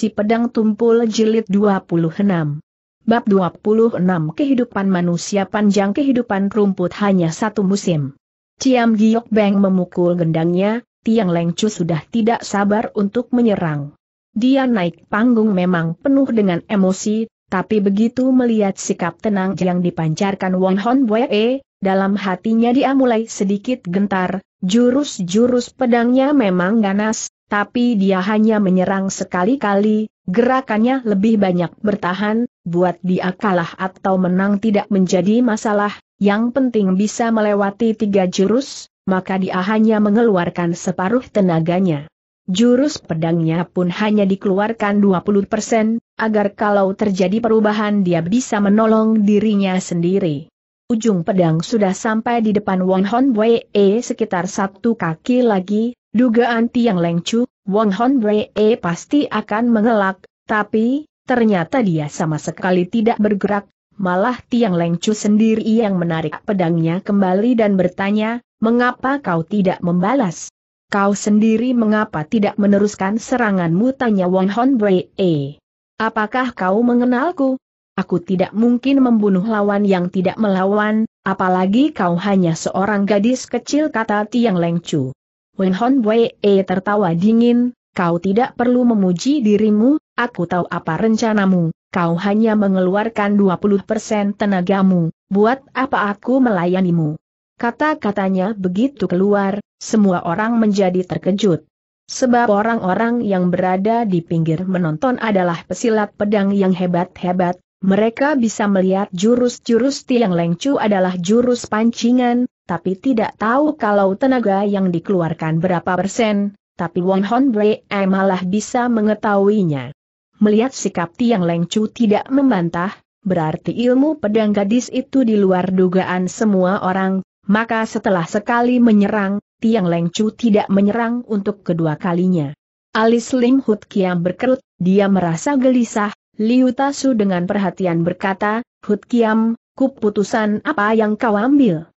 Si Pedang Tumpul Jilid 26 Bab 26 Kehidupan Manusia Panjang Kehidupan Rumput Hanya Satu Musim Ciam Giok Beng memukul gendangnya, Tiang Lengcu sudah tidak sabar untuk menyerang. Dia naik panggung memang penuh dengan emosi, tapi begitu melihat sikap tenang yang dipancarkan Wong Hon Wee, e, dalam hatinya dia mulai sedikit gentar, jurus-jurus pedangnya memang ganas, tapi dia hanya menyerang sekali-kali, gerakannya lebih banyak bertahan, buat dia kalah atau menang tidak menjadi masalah, yang penting bisa melewati tiga jurus, maka dia hanya mengeluarkan separuh tenaganya. Jurus pedangnya pun hanya dikeluarkan 20%, agar kalau terjadi perubahan dia bisa menolong dirinya sendiri. Ujung pedang sudah sampai di depan Wonhon Hon sekitar satu kaki lagi, Dugaan Tiang Lengchu, Wong Hon e pasti akan mengelak, tapi, ternyata dia sama sekali tidak bergerak, malah Tiang Lengchu sendiri yang menarik pedangnya kembali dan bertanya, mengapa kau tidak membalas? Kau sendiri mengapa tidak meneruskan seranganmu tanya Wong Hon e. Apakah kau mengenalku? Aku tidak mungkin membunuh lawan yang tidak melawan, apalagi kau hanya seorang gadis kecil kata Tiang Lengchu. Wen Honbwe E eh, tertawa dingin, kau tidak perlu memuji dirimu, aku tahu apa rencanamu, kau hanya mengeluarkan 20% tenagamu, buat apa aku melayanimu. Kata-katanya begitu keluar, semua orang menjadi terkejut. Sebab orang-orang yang berada di pinggir menonton adalah pesilat pedang yang hebat-hebat, mereka bisa melihat jurus-jurus tiang lengcu adalah jurus pancingan, tapi tidak tahu kalau tenaga yang dikeluarkan berapa persen, tapi Wong Hon Bree eh, malah bisa mengetahuinya. Melihat sikap Tiang Lengcu tidak membantah, berarti ilmu pedang gadis itu di luar dugaan semua orang, maka setelah sekali menyerang, Tiang Lengcu tidak menyerang untuk kedua kalinya. Alis Lim Hut Kiam berkerut, dia merasa gelisah, Liu Tasu dengan perhatian berkata, Hut Kiam, keputusan apa yang kau ambil?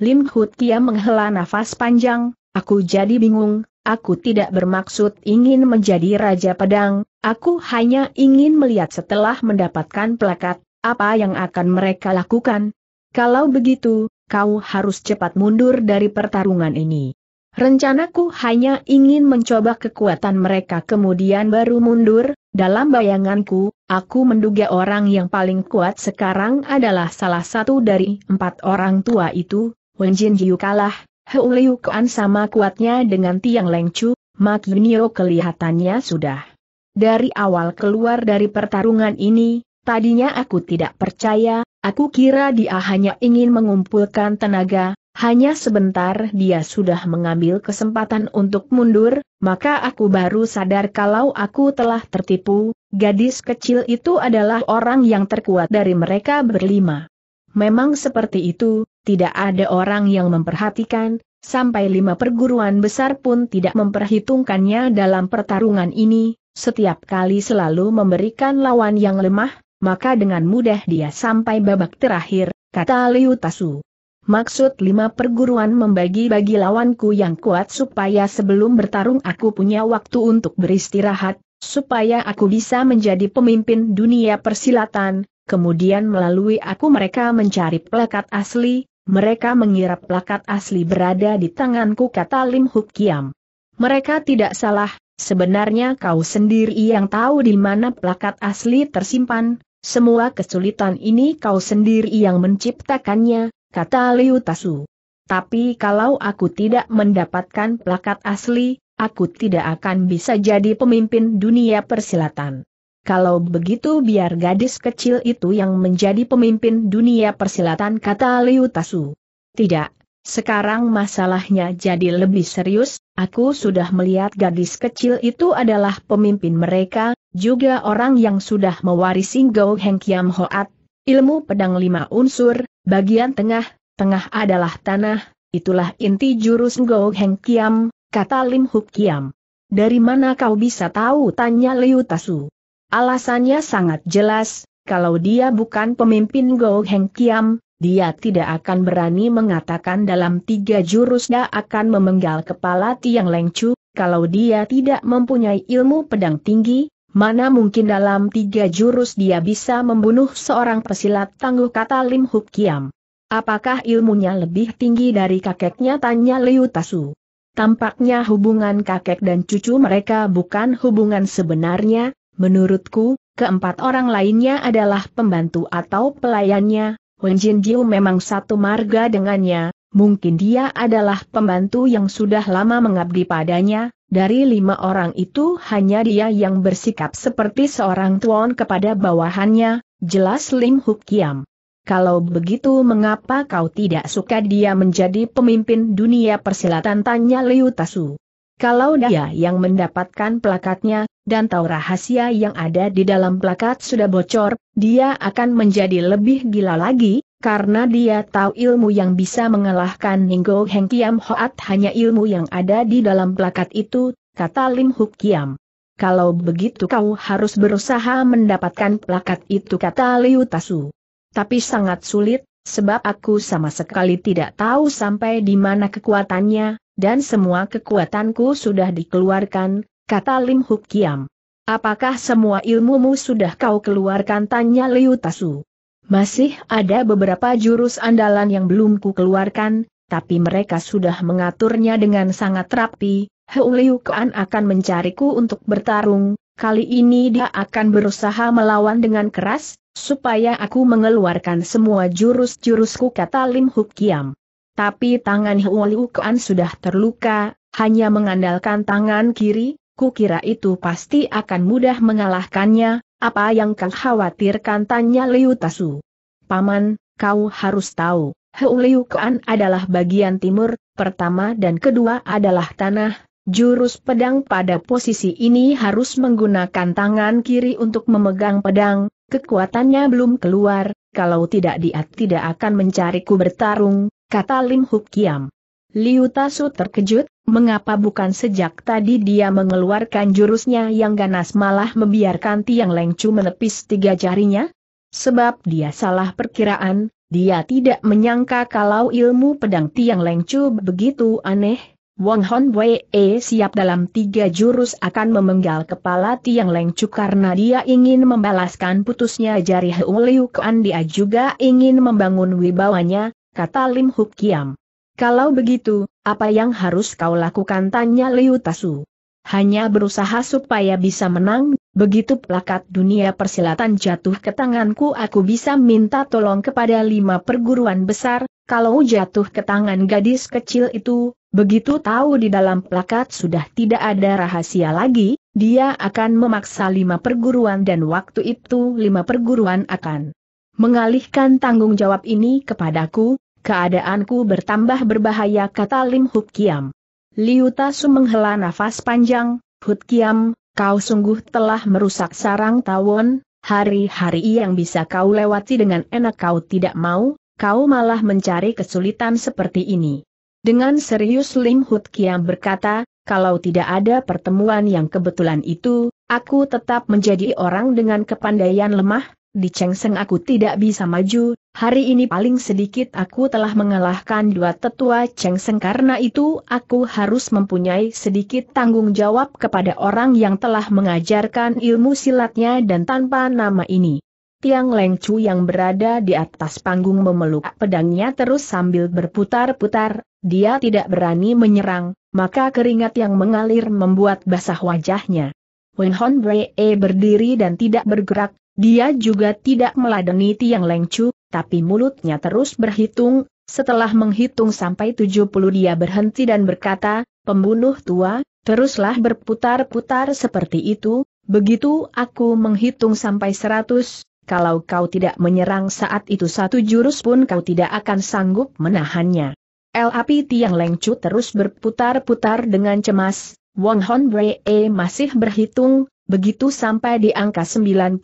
Lim Hut Kia menghela nafas panjang, aku jadi bingung, aku tidak bermaksud ingin menjadi Raja Pedang, aku hanya ingin melihat setelah mendapatkan plakat, apa yang akan mereka lakukan. Kalau begitu, kau harus cepat mundur dari pertarungan ini. Rencanaku hanya ingin mencoba kekuatan mereka kemudian baru mundur, dalam bayanganku, aku menduga orang yang paling kuat sekarang adalah salah satu dari empat orang tua itu, Wen Jin Hiu kalah, Hou Liu Kuan sama kuatnya dengan Tiang Leng Chu, Mak Yunio kelihatannya sudah. Dari awal keluar dari pertarungan ini, tadinya aku tidak percaya, aku kira dia hanya ingin mengumpulkan tenaga, hanya sebentar dia sudah mengambil kesempatan untuk mundur, maka aku baru sadar kalau aku telah tertipu, gadis kecil itu adalah orang yang terkuat dari mereka berlima. Memang seperti itu, tidak ada orang yang memperhatikan, sampai lima perguruan besar pun tidak memperhitungkannya dalam pertarungan ini, setiap kali selalu memberikan lawan yang lemah, maka dengan mudah dia sampai babak terakhir, kata Liu Tasu. Maksud lima perguruan membagi-bagi lawanku yang kuat supaya sebelum bertarung aku punya waktu untuk beristirahat, supaya aku bisa menjadi pemimpin dunia persilatan, kemudian melalui aku mereka mencari plakat asli, mereka mengira plakat asli berada di tanganku kata Lim Huk Kiam. Mereka tidak salah, sebenarnya kau sendiri yang tahu di mana plakat asli tersimpan, semua kesulitan ini kau sendiri yang menciptakannya, kata Liu Tasu. Tapi kalau aku tidak mendapatkan plakat asli, aku tidak akan bisa jadi pemimpin dunia persilatan. Kalau begitu biar gadis kecil itu yang menjadi pemimpin dunia persilatan kata Liu Tasu. Tidak, sekarang masalahnya jadi lebih serius, aku sudah melihat gadis kecil itu adalah pemimpin mereka, juga orang yang sudah mewarisi Gou Heng Kiam Hoat, ilmu pedang lima unsur, bagian tengah, tengah adalah tanah, itulah inti jurus Gou Heng Kiam, kata Lim Huk Kiam. Dari mana kau bisa tahu? tanya Liu Tasu. Alasannya sangat jelas, kalau dia bukan pemimpin Go Heng Kiam, dia tidak akan berani mengatakan dalam tiga jurusnya akan memenggal kepala tiang Chu. kalau dia tidak mempunyai ilmu pedang tinggi, mana mungkin dalam tiga jurus dia bisa membunuh seorang pesilat tangguh kata Lim Huk Kiam. Apakah ilmunya lebih tinggi dari kakeknya tanya Liu Tasu. Tampaknya hubungan kakek dan cucu mereka bukan hubungan sebenarnya, Menurutku, keempat orang lainnya adalah pembantu atau pelayannya, Wen Jin Jiu memang satu marga dengannya, mungkin dia adalah pembantu yang sudah lama mengabdi padanya, dari lima orang itu hanya dia yang bersikap seperti seorang tuan kepada bawahannya, jelas Lim Huk Kiam. Kalau begitu mengapa kau tidak suka dia menjadi pemimpin dunia persilatan tanya Liu Tasu. Kalau dia yang mendapatkan plakatnya, dan tahu rahasia yang ada di dalam plakat sudah bocor, dia akan menjadi lebih gila lagi, karena dia tahu ilmu yang bisa mengalahkan Ninggo Heng Kiam Hoat hanya ilmu yang ada di dalam plakat itu, kata Lim Huk Kiam. Kalau begitu kau harus berusaha mendapatkan plakat itu kata Liu Tasu. Tapi sangat sulit, sebab aku sama sekali tidak tahu sampai di mana kekuatannya, dan semua kekuatanku sudah dikeluarkan, kata Lim Huk Kiam. Apakah semua ilmumu sudah kau keluarkan tanya Liu Tasu. Masih ada beberapa jurus andalan yang belum ku keluarkan, tapi mereka sudah mengaturnya dengan sangat rapi, Heu Liu Kuan akan mencariku untuk bertarung, kali ini dia akan berusaha melawan dengan keras, supaya aku mengeluarkan semua jurus-jurusku kata Lim Huk Kiam. Tapi tangan Huoliu Kuan sudah terluka, hanya mengandalkan tangan kiri, kukira itu pasti akan mudah mengalahkannya, apa yang kau khawatirkan tanya Liu Tasu. Paman, kau harus tahu, Huoliu Kuan adalah bagian timur, pertama dan kedua adalah tanah, Jurus pedang pada posisi ini harus menggunakan tangan kiri untuk memegang pedang, kekuatannya belum keluar, kalau tidak dia tidak akan mencariku bertarung, kata Lim Huk Kiam. Liu Tasu terkejut, mengapa bukan sejak tadi dia mengeluarkan jurusnya yang ganas malah membiarkan Tiang Lengcu menepis tiga jarinya? Sebab dia salah perkiraan, dia tidak menyangka kalau ilmu pedang Tiang Lengcu begitu aneh. Wang Hon Wei e siap dalam tiga jurus akan memenggal kepala Tiang Lengcu karena dia ingin membalaskan putusnya jari Heu Liu Kuan dia juga ingin membangun wibawanya, kata Lim Huk Kiam. Kalau begitu, apa yang harus kau lakukan tanya Liu Tasu. Hanya berusaha supaya bisa menang, begitu plakat dunia persilatan jatuh ke tanganku aku bisa minta tolong kepada lima perguruan besar, kalau jatuh ke tangan gadis kecil itu, begitu tahu di dalam plakat sudah tidak ada rahasia lagi, dia akan memaksa lima perguruan dan waktu itu lima perguruan akan Mengalihkan tanggung jawab ini kepadaku, keadaanku bertambah berbahaya kata Lim Huk Kiam. Liu Tasu menghela nafas panjang, Huk Kiam, kau sungguh telah merusak sarang tawon, hari-hari yang bisa kau lewati dengan enak kau tidak mau, kau malah mencari kesulitan seperti ini. Dengan serius Lim Hut Kiam berkata, kalau tidak ada pertemuan yang kebetulan itu, aku tetap menjadi orang dengan kepandaian lemah, di Chengseng aku tidak bisa maju, hari ini paling sedikit aku telah mengalahkan dua tetua Chengseng karena itu aku harus mempunyai sedikit tanggung jawab kepada orang yang telah mengajarkan ilmu silatnya dan tanpa nama ini. Tiang Leng yang berada di atas panggung memeluk pedangnya terus sambil berputar-putar, dia tidak berani menyerang, maka keringat yang mengalir membuat basah wajahnya. Wen Hon Bre berdiri dan tidak bergerak, dia juga tidak meladeni Tiang Lengcu, tapi mulutnya terus berhitung, setelah menghitung sampai 70 dia berhenti dan berkata, pembunuh tua, teruslah berputar-putar seperti itu, begitu aku menghitung sampai 100, kalau kau tidak menyerang saat itu satu jurus pun kau tidak akan sanggup menahannya. LAP Tiang Lengcu terus berputar-putar dengan cemas, Wong Hon Bree masih berhitung, Begitu sampai di angka 90,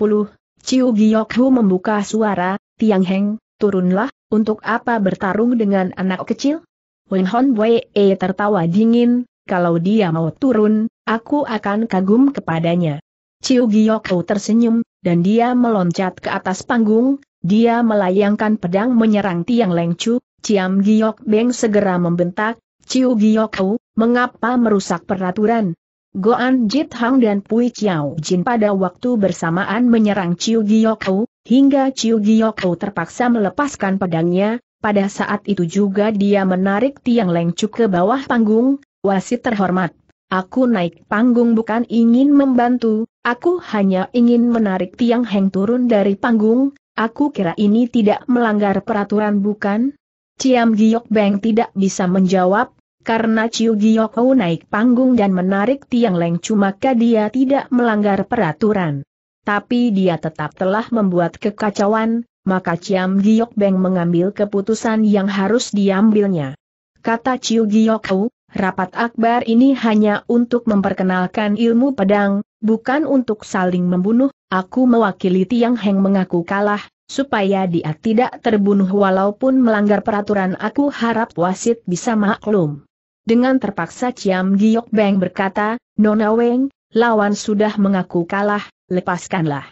Ciu Hu membuka suara, Tiang Heng, turunlah, untuk apa bertarung dengan anak kecil? Wen Hon Wei e tertawa dingin, kalau dia mau turun, aku akan kagum kepadanya. Ciu Hu tersenyum, dan dia meloncat ke atas panggung, dia melayangkan pedang menyerang Tiang Leng Chu. Ciam Giok Beng segera membentak, Ciu Hu, mengapa merusak peraturan? Goan Jit Hang dan Pui Chiao Jin pada waktu bersamaan menyerang Chiu Giyokau, hingga Chiu Giyokau terpaksa melepaskan pedangnya, pada saat itu juga dia menarik tiang lengcuk ke bawah panggung, wasit terhormat. Aku naik panggung bukan ingin membantu, aku hanya ingin menarik tiang heng turun dari panggung, aku kira ini tidak melanggar peraturan bukan? Ciam Giyok Beng tidak bisa menjawab, karena Chiu Giyoko naik panggung dan menarik tiang leng cuma maka dia tidak melanggar peraturan. Tapi dia tetap telah membuat kekacauan, maka Chiam Giyok Beng mengambil keputusan yang harus diambilnya. Kata Chiu Giyoko, rapat akbar ini hanya untuk memperkenalkan ilmu pedang, bukan untuk saling membunuh, aku mewakili tiang heng mengaku kalah, supaya dia tidak terbunuh walaupun melanggar peraturan aku harap wasit bisa maklum. Dengan terpaksa Ciam Giok Beng berkata, Nona Weng, lawan sudah mengaku kalah, lepaskanlah.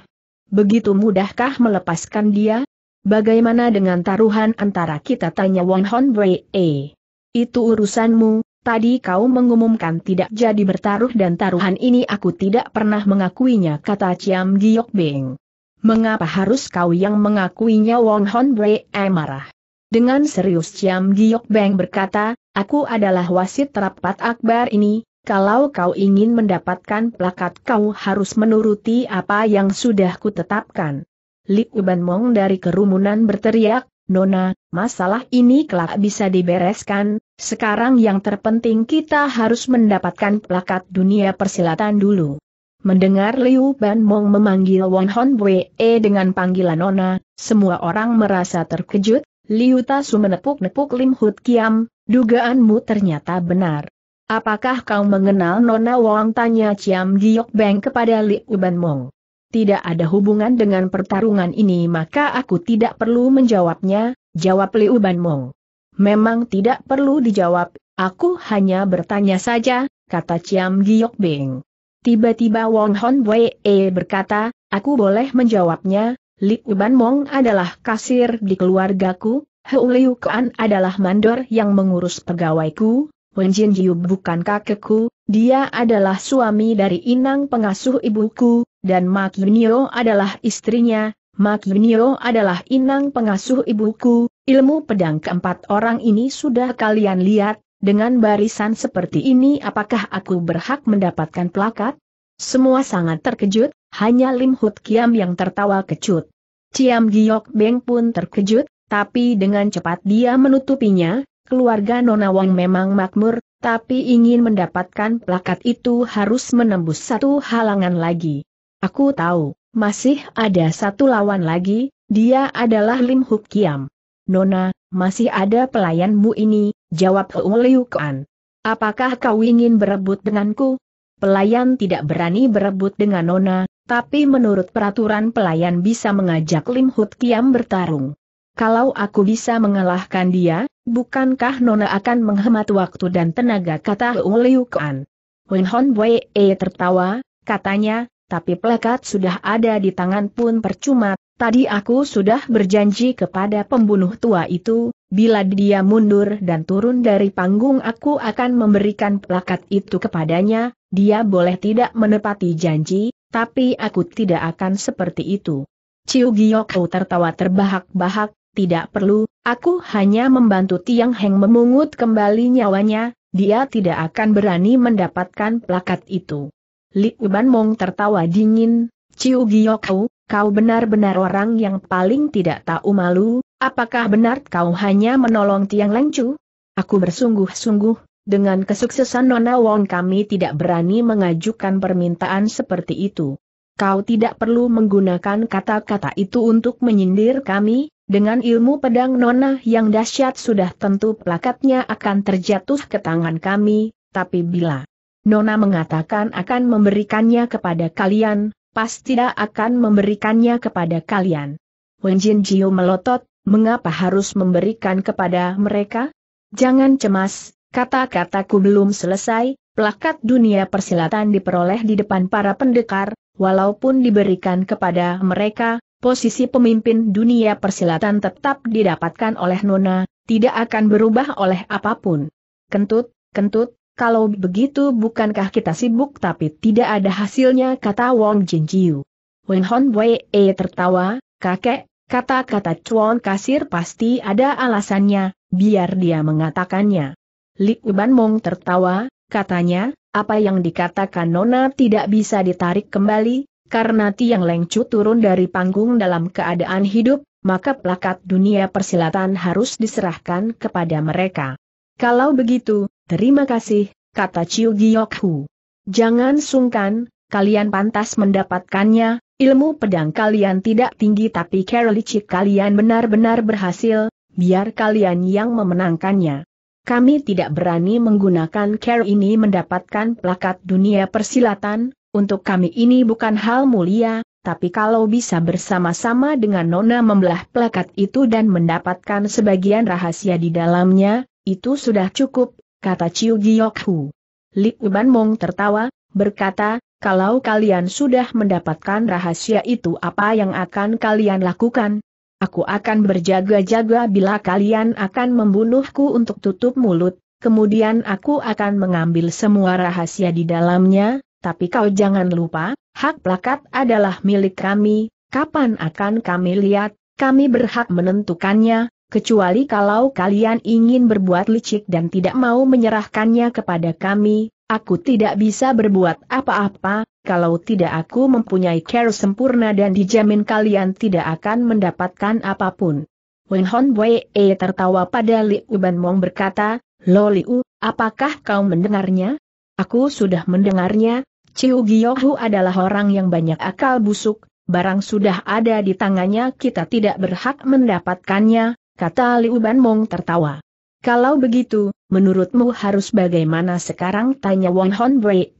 Begitu mudahkah melepaskan dia? Bagaimana dengan taruhan antara kita tanya Wong Hon Wei? -e. Itu urusanmu, Tadi kau mengumumkan tidak jadi bertaruh dan taruhan ini aku tidak pernah mengakuinya kata Ciam Giok Beng. Mengapa harus kau yang mengakuinya Wong Hon E marah. Dengan serius Ciam Giok Beng berkata, Aku adalah wasit rapat akbar ini, kalau kau ingin mendapatkan plakat kau harus menuruti apa yang sudah kutetapkan. Li Uban Mong dari kerumunan berteriak, Nona, masalah ini kelak bisa dibereskan, sekarang yang terpenting kita harus mendapatkan plakat dunia persilatan dulu. Mendengar Liu Ban Mong memanggil Won Hon Bwe dengan panggilan Nona, semua orang merasa terkejut, Liu Tasu menepuk-nepuk Lim Hut Kiam, dugaanmu ternyata benar. Apakah kau mengenal Nona Wang? Tanya Ciam Giok Beng kepada Liu Ban Mong. Tidak ada hubungan dengan pertarungan ini maka aku tidak perlu menjawabnya, jawab Liu Ban Mong. Memang tidak perlu dijawab, aku hanya bertanya saja, kata Ciam Giok Beng. Tiba-tiba Wong Hon Wei berkata, aku boleh menjawabnya, Li Ban Mong adalah kasir di keluargaku, Heu Liu Kuan adalah mandor yang mengurus pegawaiku, Wen Jin Jiu bukan kakekku, dia adalah suami dari inang pengasuh ibuku, dan Mak Yunio adalah istrinya, Mak Yunio adalah inang pengasuh ibuku, ilmu pedang keempat orang ini sudah kalian lihat, dengan barisan seperti ini apakah aku berhak mendapatkan plakat? Semua sangat terkejut, hanya Lim Hut Kiam yang tertawa kecut. Ciam Giok Beng pun terkejut, tapi dengan cepat dia menutupinya, keluarga Nona Wang memang makmur, tapi ingin mendapatkan plakat itu harus menembus satu halangan lagi. Aku tahu, masih ada satu lawan lagi, dia adalah Lim Huk Kiam. Nona, masih ada pelayanmu ini, jawab Hou Liu Kuan. Apakah kau ingin berebut denganku? Pelayan tidak berani berebut dengan Nona, tapi menurut peraturan pelayan bisa mengajak Lim Hut Kiam bertarung. Kalau aku bisa mengalahkan dia, bukankah Nona akan menghemat waktu dan tenaga kata Uliu Kuan. Wen Hon Wei e eh, tertawa, katanya, tapi plakat sudah ada di tangan pun percuma, tadi aku sudah berjanji kepada pembunuh tua itu, bila dia mundur dan turun dari panggung aku akan memberikan plakat itu kepadanya, dia boleh tidak menepati janji, tapi aku tidak akan seperti itu. Ciu Giyokau tertawa terbahak-bahak, tidak perlu, aku hanya membantu Tiang Heng memungut kembali nyawanya, dia tidak akan berani mendapatkan plakat itu. Li Uban Mong tertawa dingin, Ciu Giyokau, kau benar-benar orang yang paling tidak tahu malu, apakah benar kau hanya menolong Tiang Lengcu? Aku bersungguh-sungguh, dengan kesuksesan Nona Wong kami tidak berani mengajukan permintaan seperti itu. Kau tidak perlu menggunakan kata-kata itu untuk menyindir kami, dengan ilmu pedang Nona yang dahsyat sudah tentu plakatnya akan terjatuh ke tangan kami, tapi bila Nona mengatakan akan memberikannya kepada kalian, pasti tidak akan memberikannya kepada kalian. Wen Jin Jiu melotot, mengapa harus memberikan kepada mereka? Jangan cemas, Kata-kataku belum selesai, plakat dunia persilatan diperoleh di depan para pendekar, walaupun diberikan kepada mereka, posisi pemimpin dunia persilatan tetap didapatkan oleh Nona, tidak akan berubah oleh apapun. Kentut, kentut, kalau begitu bukankah kita sibuk tapi tidak ada hasilnya kata Wong Jinjiu. Wen Hon Wei e tertawa, kakek, kata-kata Chuan kasir pasti ada alasannya, biar dia mengatakannya. Li Ban Mong tertawa, katanya, apa yang dikatakan Nona tidak bisa ditarik kembali, karena Tiang Lengcu turun dari panggung dalam keadaan hidup, maka plakat dunia persilatan harus diserahkan kepada mereka. Kalau begitu, terima kasih, kata Chiu Giok Hu. Jangan sungkan, kalian pantas mendapatkannya, ilmu pedang kalian tidak tinggi tapi care kalian benar-benar berhasil, biar kalian yang memenangkannya kami tidak berani menggunakan care ini mendapatkan plakat dunia persilatan, untuk kami ini bukan hal mulia, tapi kalau bisa bersama-sama dengan Nona membelah plakat itu dan mendapatkan sebagian rahasia di dalamnya, itu sudah cukup, kata Chiu Giok Hu. Li Uban Mong tertawa, berkata, kalau kalian sudah mendapatkan rahasia itu apa yang akan kalian lakukan, Aku akan berjaga-jaga bila kalian akan membunuhku untuk tutup mulut, kemudian aku akan mengambil semua rahasia di dalamnya, tapi kau jangan lupa, hak plakat adalah milik kami, kapan akan kami lihat, kami berhak menentukannya, kecuali kalau kalian ingin berbuat licik dan tidak mau menyerahkannya kepada kami, aku tidak bisa berbuat apa-apa, kalau tidak aku mempunyai care sempurna dan dijamin kalian tidak akan mendapatkan apapun. Wen Hon Wei eh, tertawa pada Li Uban Mong berkata, Lo Liu, apakah kau mendengarnya? Aku sudah mendengarnya, Chiu Giyohu adalah orang yang banyak akal busuk, barang sudah ada di tangannya kita tidak berhak mendapatkannya, kata Li Uban Mong tertawa. Kalau begitu, menurutmu harus bagaimana sekarang tanya Won Hon Wei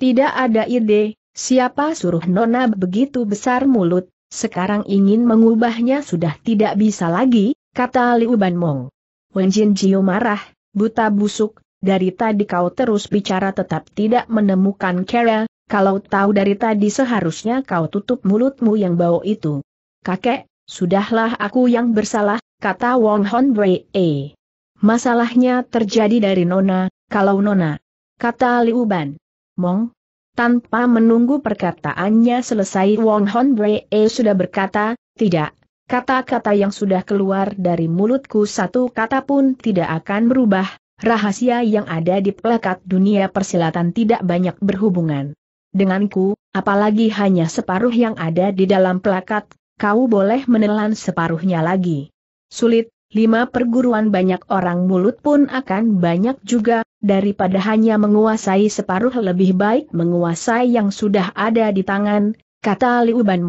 tidak ada ide, siapa suruh Nona begitu besar mulut, sekarang ingin mengubahnya sudah tidak bisa lagi, kata Liu Ban Mong. Wen Jin Jiu marah, buta busuk, dari tadi kau terus bicara tetap tidak menemukan kera, kalau tahu dari tadi seharusnya kau tutup mulutmu yang bau itu. Kakek, sudahlah aku yang bersalah, kata Wong Hon Bree. Masalahnya terjadi dari Nona, kalau Nona. Kata Liu Ban. Mong. Tanpa menunggu perkataannya selesai Wong Hon Bre e sudah berkata, tidak, kata-kata yang sudah keluar dari mulutku satu kata pun tidak akan berubah, rahasia yang ada di pelekat dunia persilatan tidak banyak berhubungan. Denganku, apalagi hanya separuh yang ada di dalam pelakat, kau boleh menelan separuhnya lagi. Sulit, lima perguruan banyak orang mulut pun akan banyak juga, daripada hanya menguasai separuh lebih baik menguasai yang sudah ada di tangan, kata Liu Ban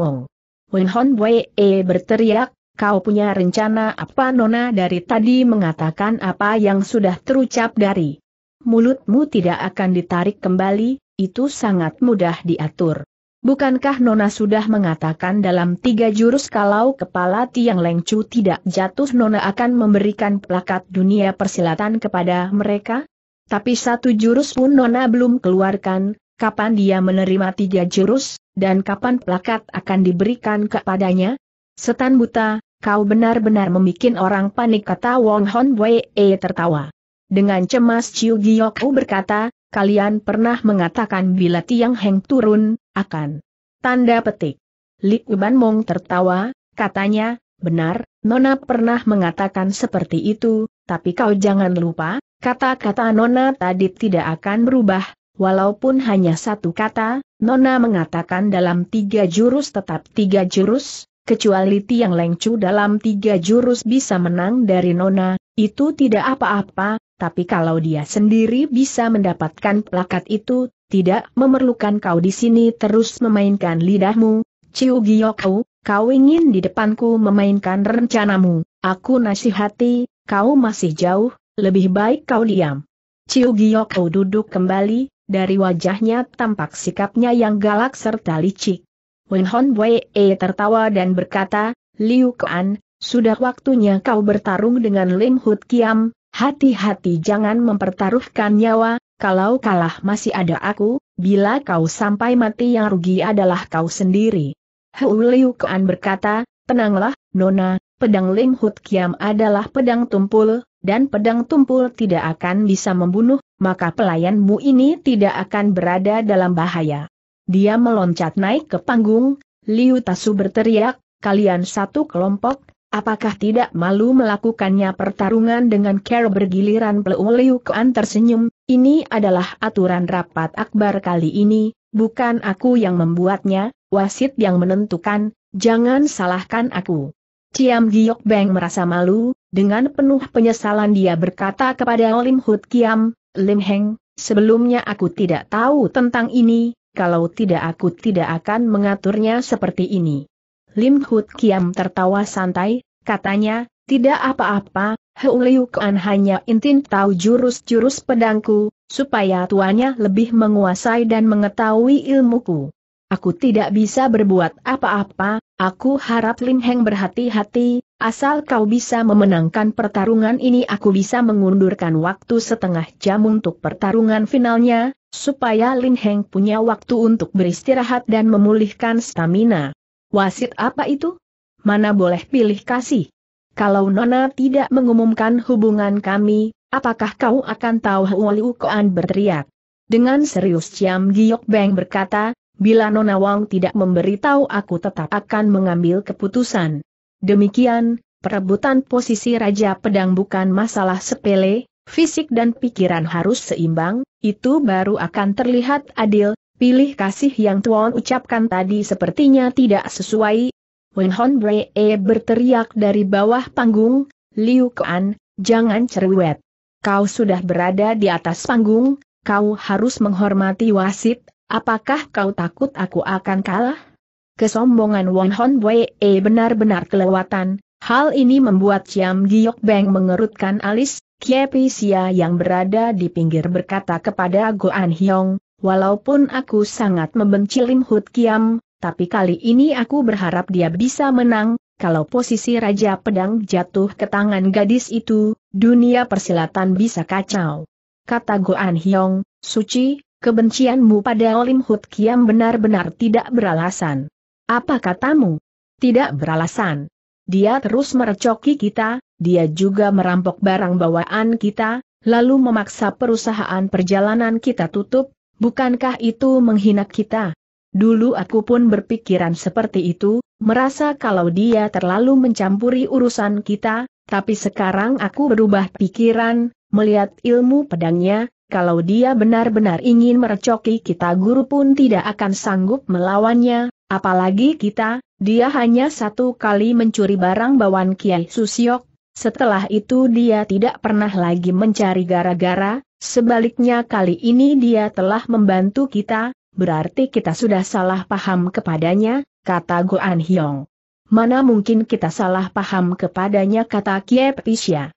Wen Hon Wei -e eh, berteriak, kau punya rencana apa Nona dari tadi mengatakan apa yang sudah terucap dari mulutmu tidak akan ditarik kembali, itu sangat mudah diatur. Bukankah Nona sudah mengatakan dalam tiga jurus kalau kepala tiang lengcu tidak jatuh Nona akan memberikan plakat dunia persilatan kepada mereka? Tapi satu jurus pun Nona belum keluarkan, kapan dia menerima tiga jurus, dan kapan plakat akan diberikan kepadanya? Setan buta, kau benar-benar membuat orang panik kata Wong Hon Wei e tertawa. Dengan cemas Chiu Giyok berkata, kalian pernah mengatakan bila Tiang Heng turun, akan. Tanda petik. Li Uban Mong tertawa, katanya, benar, Nona pernah mengatakan seperti itu, tapi kau jangan lupa, Kata-kata Nona tadi tidak akan berubah, walaupun hanya satu kata, Nona mengatakan dalam tiga jurus tetap tiga jurus, kecuali tiang lengcu dalam tiga jurus bisa menang dari Nona, itu tidak apa-apa, tapi kalau dia sendiri bisa mendapatkan plakat itu, tidak memerlukan kau di sini terus memainkan lidahmu, Ciu Giyokau, kau ingin di depanku memainkan rencanamu, aku nasihati, kau masih jauh, lebih baik kau diam. Ciu Gioko duduk kembali, dari wajahnya tampak sikapnya yang galak serta licik. Wen Hon Wei tertawa dan berkata, Liu Kuan, sudah waktunya kau bertarung dengan Lim Hut Kiam, hati-hati jangan mempertaruhkan nyawa, kalau kalah masih ada aku, bila kau sampai mati yang rugi adalah kau sendiri. Hu Liu Kuan berkata, tenanglah, Nona, pedang Lim Hut Kiam adalah pedang tumpul, dan pedang tumpul tidak akan bisa membunuh, maka pelayanmu ini tidak akan berada dalam bahaya. Dia meloncat naik ke panggung, Liu Tasu berteriak, kalian satu kelompok, apakah tidak malu melakukannya pertarungan dengan care bergiliran Pleu Liu Kuan tersenyum, ini adalah aturan rapat akbar kali ini, bukan aku yang membuatnya, wasit yang menentukan, jangan salahkan aku. Ciam Giok Beng merasa malu, dengan penuh penyesalan dia berkata kepada Lim Hut Kiam, Lim Heng, sebelumnya aku tidak tahu tentang ini, kalau tidak aku tidak akan mengaturnya seperti ini. Lim Hut Kiam tertawa santai, katanya, tidak apa-apa, Heu Liu Kuan hanya intin tahu jurus-jurus pedangku, supaya tuannya lebih menguasai dan mengetahui ilmuku. Aku tidak bisa berbuat apa-apa, Aku harap Lin Heng berhati-hati, asal kau bisa memenangkan pertarungan ini aku bisa mengundurkan waktu setengah jam untuk pertarungan finalnya, supaya Lin Heng punya waktu untuk beristirahat dan memulihkan stamina. Wasit apa itu? Mana boleh pilih kasih? Kalau Nona tidak mengumumkan hubungan kami, apakah kau akan tahu Hualiu Koan berteriak? Dengan serius Ciam Giok Beng berkata, Bila Nona Wang tidak memberitahu aku tetap akan mengambil keputusan. Demikian, perebutan posisi Raja Pedang bukan masalah sepele, fisik dan pikiran harus seimbang, itu baru akan terlihat adil, pilih kasih yang Tuan ucapkan tadi sepertinya tidak sesuai. Wen Hon E berteriak dari bawah panggung, Liu Kuan, jangan cerewet. Kau sudah berada di atas panggung, kau harus menghormati wasit, Apakah kau takut aku akan kalah? Kesombongan Won Hon Wei eh, benar-benar kelewatan, hal ini membuat Ciam Giok Beng mengerutkan alis, Kiepi Sia yang berada di pinggir berkata kepada An Hyong, walaupun aku sangat membenci Lim Hut Kiam, tapi kali ini aku berharap dia bisa menang, kalau posisi Raja Pedang jatuh ke tangan gadis itu, dunia persilatan bisa kacau. Kata An Hyong, Suci, Kebencianmu pada Olim Hut Kiam benar-benar tidak beralasan. Apa katamu? Tidak beralasan. Dia terus merecoki kita, dia juga merampok barang bawaan kita, lalu memaksa perusahaan perjalanan kita tutup, bukankah itu menghina kita? Dulu aku pun berpikiran seperti itu, merasa kalau dia terlalu mencampuri urusan kita, tapi sekarang aku berubah pikiran, melihat ilmu pedangnya, kalau dia benar-benar ingin merecoki kita guru pun tidak akan sanggup melawannya, apalagi kita, dia hanya satu kali mencuri barang bawaan Kiai Susiok, setelah itu dia tidak pernah lagi mencari gara-gara, sebaliknya kali ini dia telah membantu kita, berarti kita sudah salah paham kepadanya, kata Goan Hyong. Mana mungkin kita salah paham kepadanya kata Kiai Pisya.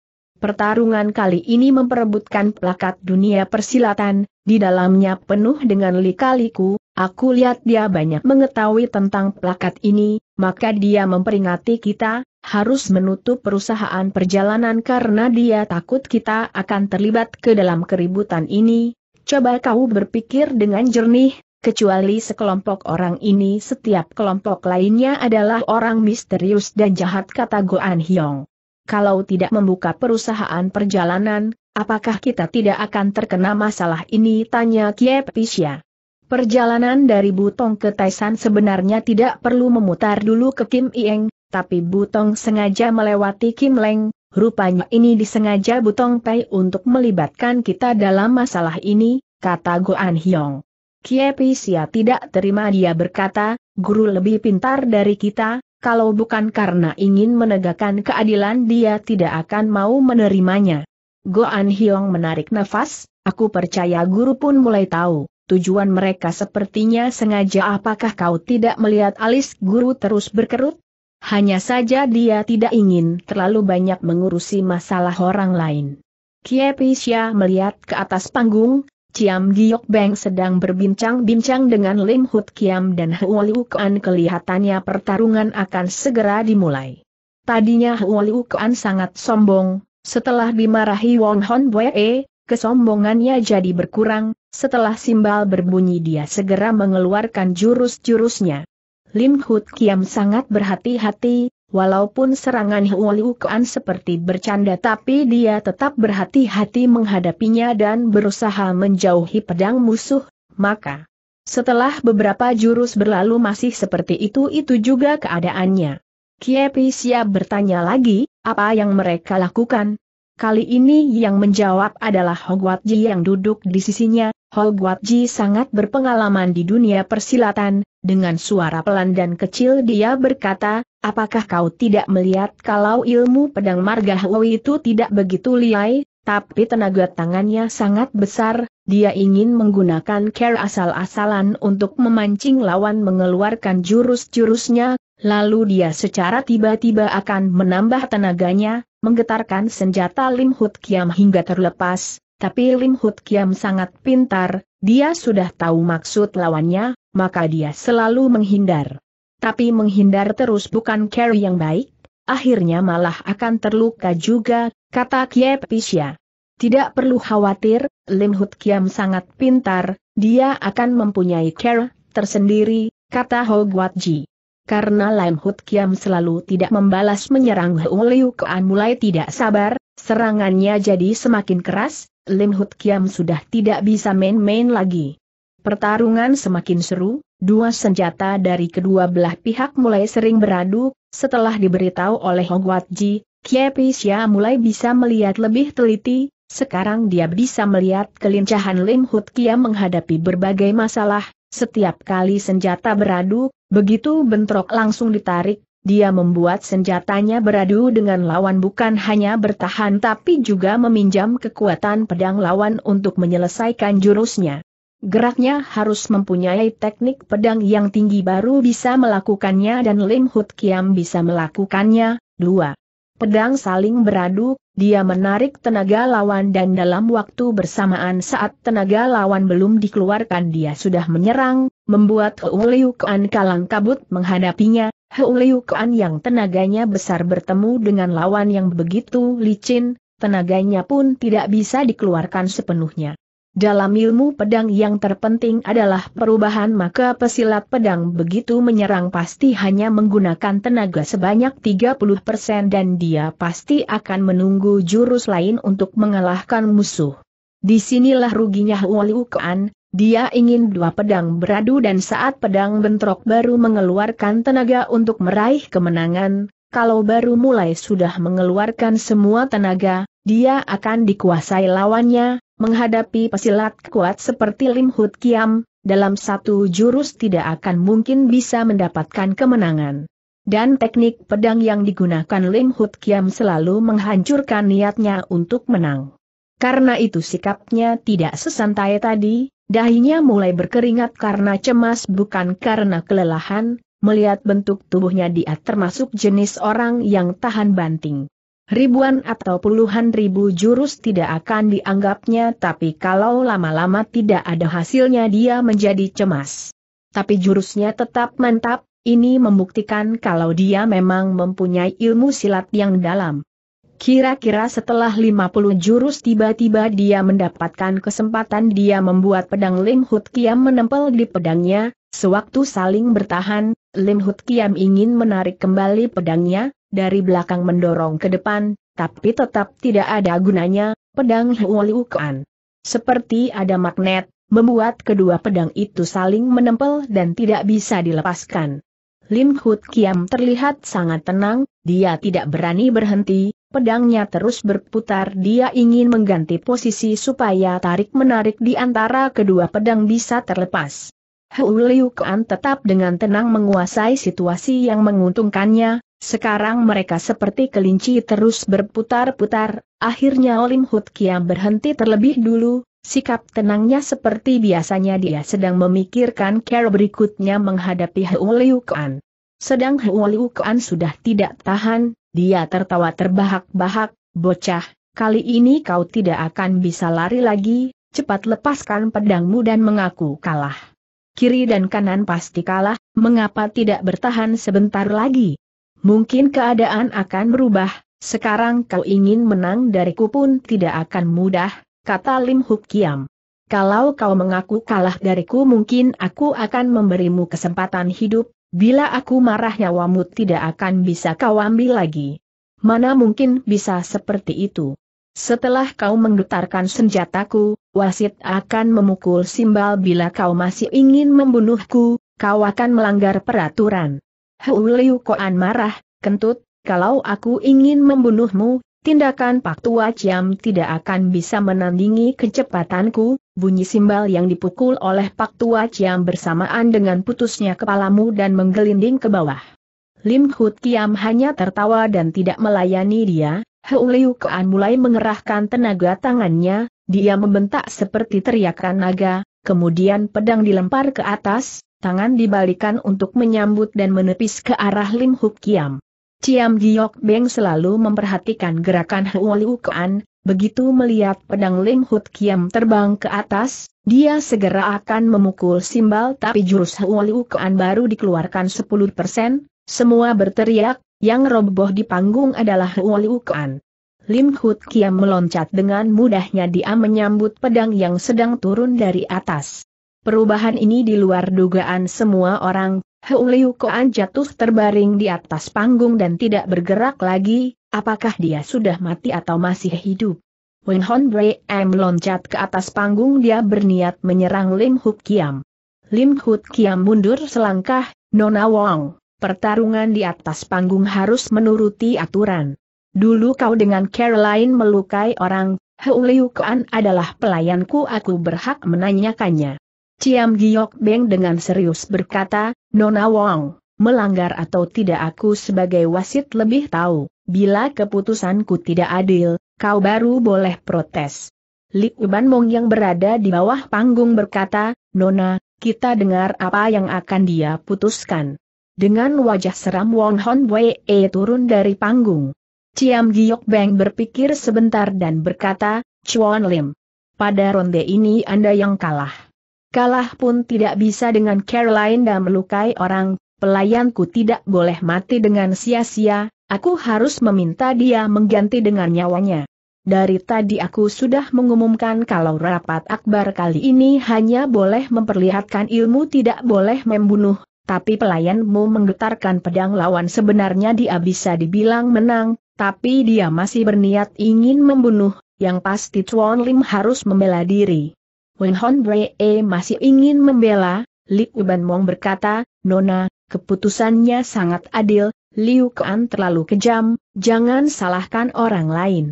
Pertarungan kali ini memperebutkan plakat dunia persilatan, di dalamnya penuh dengan likaliku. aku lihat dia banyak mengetahui tentang plakat ini, maka dia memperingati kita, harus menutup perusahaan perjalanan karena dia takut kita akan terlibat ke dalam keributan ini. Coba kau berpikir dengan jernih, kecuali sekelompok orang ini setiap kelompok lainnya adalah orang misterius dan jahat kata Goan Hyong kalau tidak membuka perusahaan perjalanan, apakah kita tidak akan terkena masalah ini? Tanya Kiep Pisya. Perjalanan dari Butong ke Taisan sebenarnya tidak perlu memutar dulu ke Kim Ieng, tapi Butong sengaja melewati Kim Leng, rupanya ini disengaja Butong Pei untuk melibatkan kita dalam masalah ini, kata Goan Hyong. Kie Pisya tidak terima dia berkata, guru lebih pintar dari kita, kalau bukan karena ingin menegakkan keadilan dia tidak akan mau menerimanya. Goan Hiong menarik nafas, aku percaya guru pun mulai tahu, tujuan mereka sepertinya sengaja apakah kau tidak melihat alis guru terus berkerut? Hanya saja dia tidak ingin terlalu banyak mengurusi masalah orang lain. Kiepisya melihat ke atas panggung, Ciam Giok Beng sedang berbincang-bincang dengan Lim Hut Kiam dan Hua Liu Kuan kelihatannya pertarungan akan segera dimulai. Tadinya Hua Liu Kuan sangat sombong, setelah dimarahi Wong Hon Wee, kesombongannya jadi berkurang, setelah simbal berbunyi dia segera mengeluarkan jurus-jurusnya. Lim Hut Kiam sangat berhati-hati, Walaupun serangan Huoliu seperti bercanda tapi dia tetap berhati-hati menghadapinya dan berusaha menjauhi pedang musuh, maka setelah beberapa jurus berlalu masih seperti itu-itu juga keadaannya. Kiepi siap bertanya lagi, apa yang mereka lakukan? Kali ini yang menjawab adalah Hogwatji yang duduk di sisinya, Hogwatji sangat berpengalaman di dunia persilatan, dengan suara pelan dan kecil dia berkata, Apakah kau tidak melihat kalau ilmu pedang marga Hui itu tidak begitu liai, tapi tenaga tangannya sangat besar, dia ingin menggunakan care asal-asalan untuk memancing lawan mengeluarkan jurus-jurusnya, lalu dia secara tiba-tiba akan menambah tenaganya, menggetarkan senjata Lim Hut Kiam hingga terlepas, tapi Lim Hut Kiam sangat pintar, dia sudah tahu maksud lawannya, maka dia selalu menghindar tapi menghindar terus bukan carry yang baik, akhirnya malah akan terluka juga, kata Kie Pisya. Tidak perlu khawatir, Lim Hut Kiam sangat pintar, dia akan mempunyai care tersendiri, kata Ho Guat Ji. Karena Lim Hut Kiam selalu tidak membalas menyerang Hu Liu Kuan mulai tidak sabar, serangannya jadi semakin keras, Lim Hut Kiam sudah tidak bisa main-main lagi. Pertarungan semakin seru, Dua senjata dari kedua belah pihak mulai sering beradu, setelah diberitahu oleh Hong Wat Ji, Kiepisya mulai bisa melihat lebih teliti, sekarang dia bisa melihat kelincahan Lim Hut Kia menghadapi berbagai masalah, setiap kali senjata beradu, begitu bentrok langsung ditarik, dia membuat senjatanya beradu dengan lawan bukan hanya bertahan tapi juga meminjam kekuatan pedang lawan untuk menyelesaikan jurusnya. Geraknya harus mempunyai teknik pedang yang tinggi baru bisa melakukannya dan Lim Hut Kiam bisa melakukannya. 2. Pedang saling beradu, dia menarik tenaga lawan dan dalam waktu bersamaan saat tenaga lawan belum dikeluarkan dia sudah menyerang, membuat Heu Liu Kuan kalang kabut menghadapinya, Heu Liu Kuan yang tenaganya besar bertemu dengan lawan yang begitu licin, tenaganya pun tidak bisa dikeluarkan sepenuhnya. Dalam ilmu pedang yang terpenting adalah perubahan maka pesilat pedang begitu menyerang pasti hanya menggunakan tenaga sebanyak 30% dan dia pasti akan menunggu jurus lain untuk mengalahkan musuh. Disinilah ruginya Hualiu Kuan, dia ingin dua pedang beradu dan saat pedang bentrok baru mengeluarkan tenaga untuk meraih kemenangan, kalau baru mulai sudah mengeluarkan semua tenaga, dia akan dikuasai lawannya, Menghadapi pesilat kuat seperti Lim Hut Kiam, dalam satu jurus tidak akan mungkin bisa mendapatkan kemenangan. Dan teknik pedang yang digunakan Lim Hut Kiam selalu menghancurkan niatnya untuk menang. Karena itu sikapnya tidak sesantai tadi, dahinya mulai berkeringat karena cemas bukan karena kelelahan, melihat bentuk tubuhnya dia termasuk jenis orang yang tahan banting ribuan atau puluhan ribu jurus tidak akan dianggapnya tapi kalau lama-lama tidak ada hasilnya dia menjadi cemas. Tapi jurusnya tetap mantap, ini membuktikan kalau dia memang mempunyai ilmu silat yang dalam. Kira-kira setelah 50 jurus tiba-tiba dia mendapatkan kesempatan dia membuat pedang Lim Hut Kiam menempel di pedangnya, Sewaktu saling bertahan, Lim Hut Kiam ingin menarik kembali pedangnya, dari belakang mendorong ke depan, tapi tetap tidak ada gunanya, pedang Hua Liu Seperti ada magnet, membuat kedua pedang itu saling menempel dan tidak bisa dilepaskan. Lim Hut Kiam terlihat sangat tenang, dia tidak berani berhenti, pedangnya terus berputar dia ingin mengganti posisi supaya tarik-menarik di antara kedua pedang bisa terlepas. Hu Liu Kuan tetap dengan tenang menguasai situasi yang menguntungkannya, sekarang mereka seperti kelinci terus berputar-putar, akhirnya Olim Hut Kiam berhenti terlebih dulu, sikap tenangnya seperti biasanya dia sedang memikirkan cara berikutnya menghadapi Hu Liu Kuan. Sedang Hu Liu Kuan sudah tidak tahan, dia tertawa terbahak-bahak, bocah, kali ini kau tidak akan bisa lari lagi, cepat lepaskan pedangmu dan mengaku kalah kiri dan kanan pasti kalah, mengapa tidak bertahan sebentar lagi? Mungkin keadaan akan berubah, sekarang kau ingin menang dariku pun tidak akan mudah, kata Lim Huk Kiam. Kalau kau mengaku kalah dariku mungkin aku akan memberimu kesempatan hidup, bila aku marah nyawamu tidak akan bisa kau ambil lagi. Mana mungkin bisa seperti itu? Setelah kau menggetarkan senjataku, wasit akan memukul simbal bila kau masih ingin membunuhku, kau akan melanggar peraturan. Huliu Koan marah, kentut, kalau aku ingin membunuhmu, tindakan Pak Tua Ciam tidak akan bisa menandingi kecepatanku, bunyi simbal yang dipukul oleh Pak Tua Ciam bersamaan dengan putusnya kepalamu dan menggelinding ke bawah. Lim Hut Kiam hanya tertawa dan tidak melayani dia, Liu Kuan mulai mengerahkan tenaga tangannya, dia membentak seperti teriakan naga, kemudian pedang dilempar ke atas, tangan dibalikan untuk menyambut dan menepis ke arah Lim Huk Kiam. Ciam Giok Beng selalu memperhatikan gerakan Liu Kuan, begitu melihat pedang Lim Huk Kiam terbang ke atas, dia segera akan memukul simbal tapi jurus Liu Kuan baru dikeluarkan 10%, semua berteriak, yang roboh di panggung adalah Huo Kuan. Lim Hut Kiam meloncat dengan mudahnya dia menyambut pedang yang sedang turun dari atas. Perubahan ini di luar dugaan semua orang, Heu k'an jatuh terbaring di atas panggung dan tidak bergerak lagi, apakah dia sudah mati atau masih hidup? Wen Hon Bre M loncat ke atas panggung dia berniat menyerang Lim Hut Kiam. Lim Hut Kiam mundur selangkah, Nona Wong pertarungan di atas panggung harus menuruti aturan. Dulu kau dengan Caroline melukai orang, Heu Liu Kuan adalah pelayanku aku berhak menanyakannya. Ciam Giok Beng dengan serius berkata, Nona Wong, melanggar atau tidak aku sebagai wasit lebih tahu, bila keputusanku tidak adil, kau baru boleh protes. Li Uban Mong yang berada di bawah panggung berkata, Nona, kita dengar apa yang akan dia putuskan. Dengan wajah seram Wong Hon Wei e turun dari panggung. Ciam Giok Beng berpikir sebentar dan berkata, Chuan Lim. Pada ronde ini Anda yang kalah. Kalah pun tidak bisa dengan Caroline dan melukai orang, pelayanku tidak boleh mati dengan sia-sia, aku harus meminta dia mengganti dengan nyawanya. Dari tadi aku sudah mengumumkan kalau rapat akbar kali ini hanya boleh memperlihatkan ilmu tidak boleh membunuh, tapi pelayanmu menggetarkan pedang lawan sebenarnya dia bisa dibilang menang, tapi dia masih berniat ingin membunuh, yang pasti Chuan Lim harus membela diri. Wen Hon Bre e masih ingin membela, Li Uban Mong berkata, Nona, keputusannya sangat adil, Liu Kuan terlalu kejam, jangan salahkan orang lain.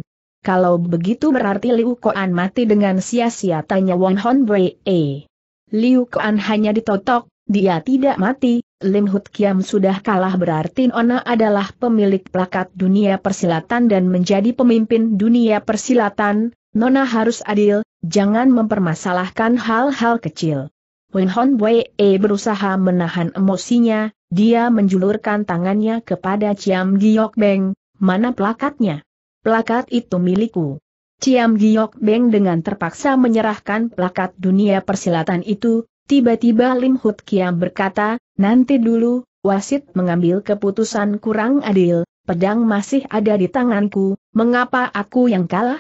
Kalau begitu berarti Liu Kuan mati dengan sia-sia tanya Wen Hon Bre. E. Liu Kuan hanya ditotok, dia tidak mati, Lim Hut Kiam sudah kalah berarti Nona adalah pemilik plakat dunia persilatan dan menjadi pemimpin dunia persilatan, Nona harus adil, jangan mempermasalahkan hal-hal kecil. Wen Hon Wei e berusaha menahan emosinya, dia menjulurkan tangannya kepada Ciam Giok Beng, mana plakatnya? Plakat itu milikku. Ciam Giok Beng dengan terpaksa menyerahkan plakat dunia persilatan itu, Tiba-tiba Lim Hut Kiam berkata, nanti dulu, wasit mengambil keputusan kurang adil, pedang masih ada di tanganku, mengapa aku yang kalah?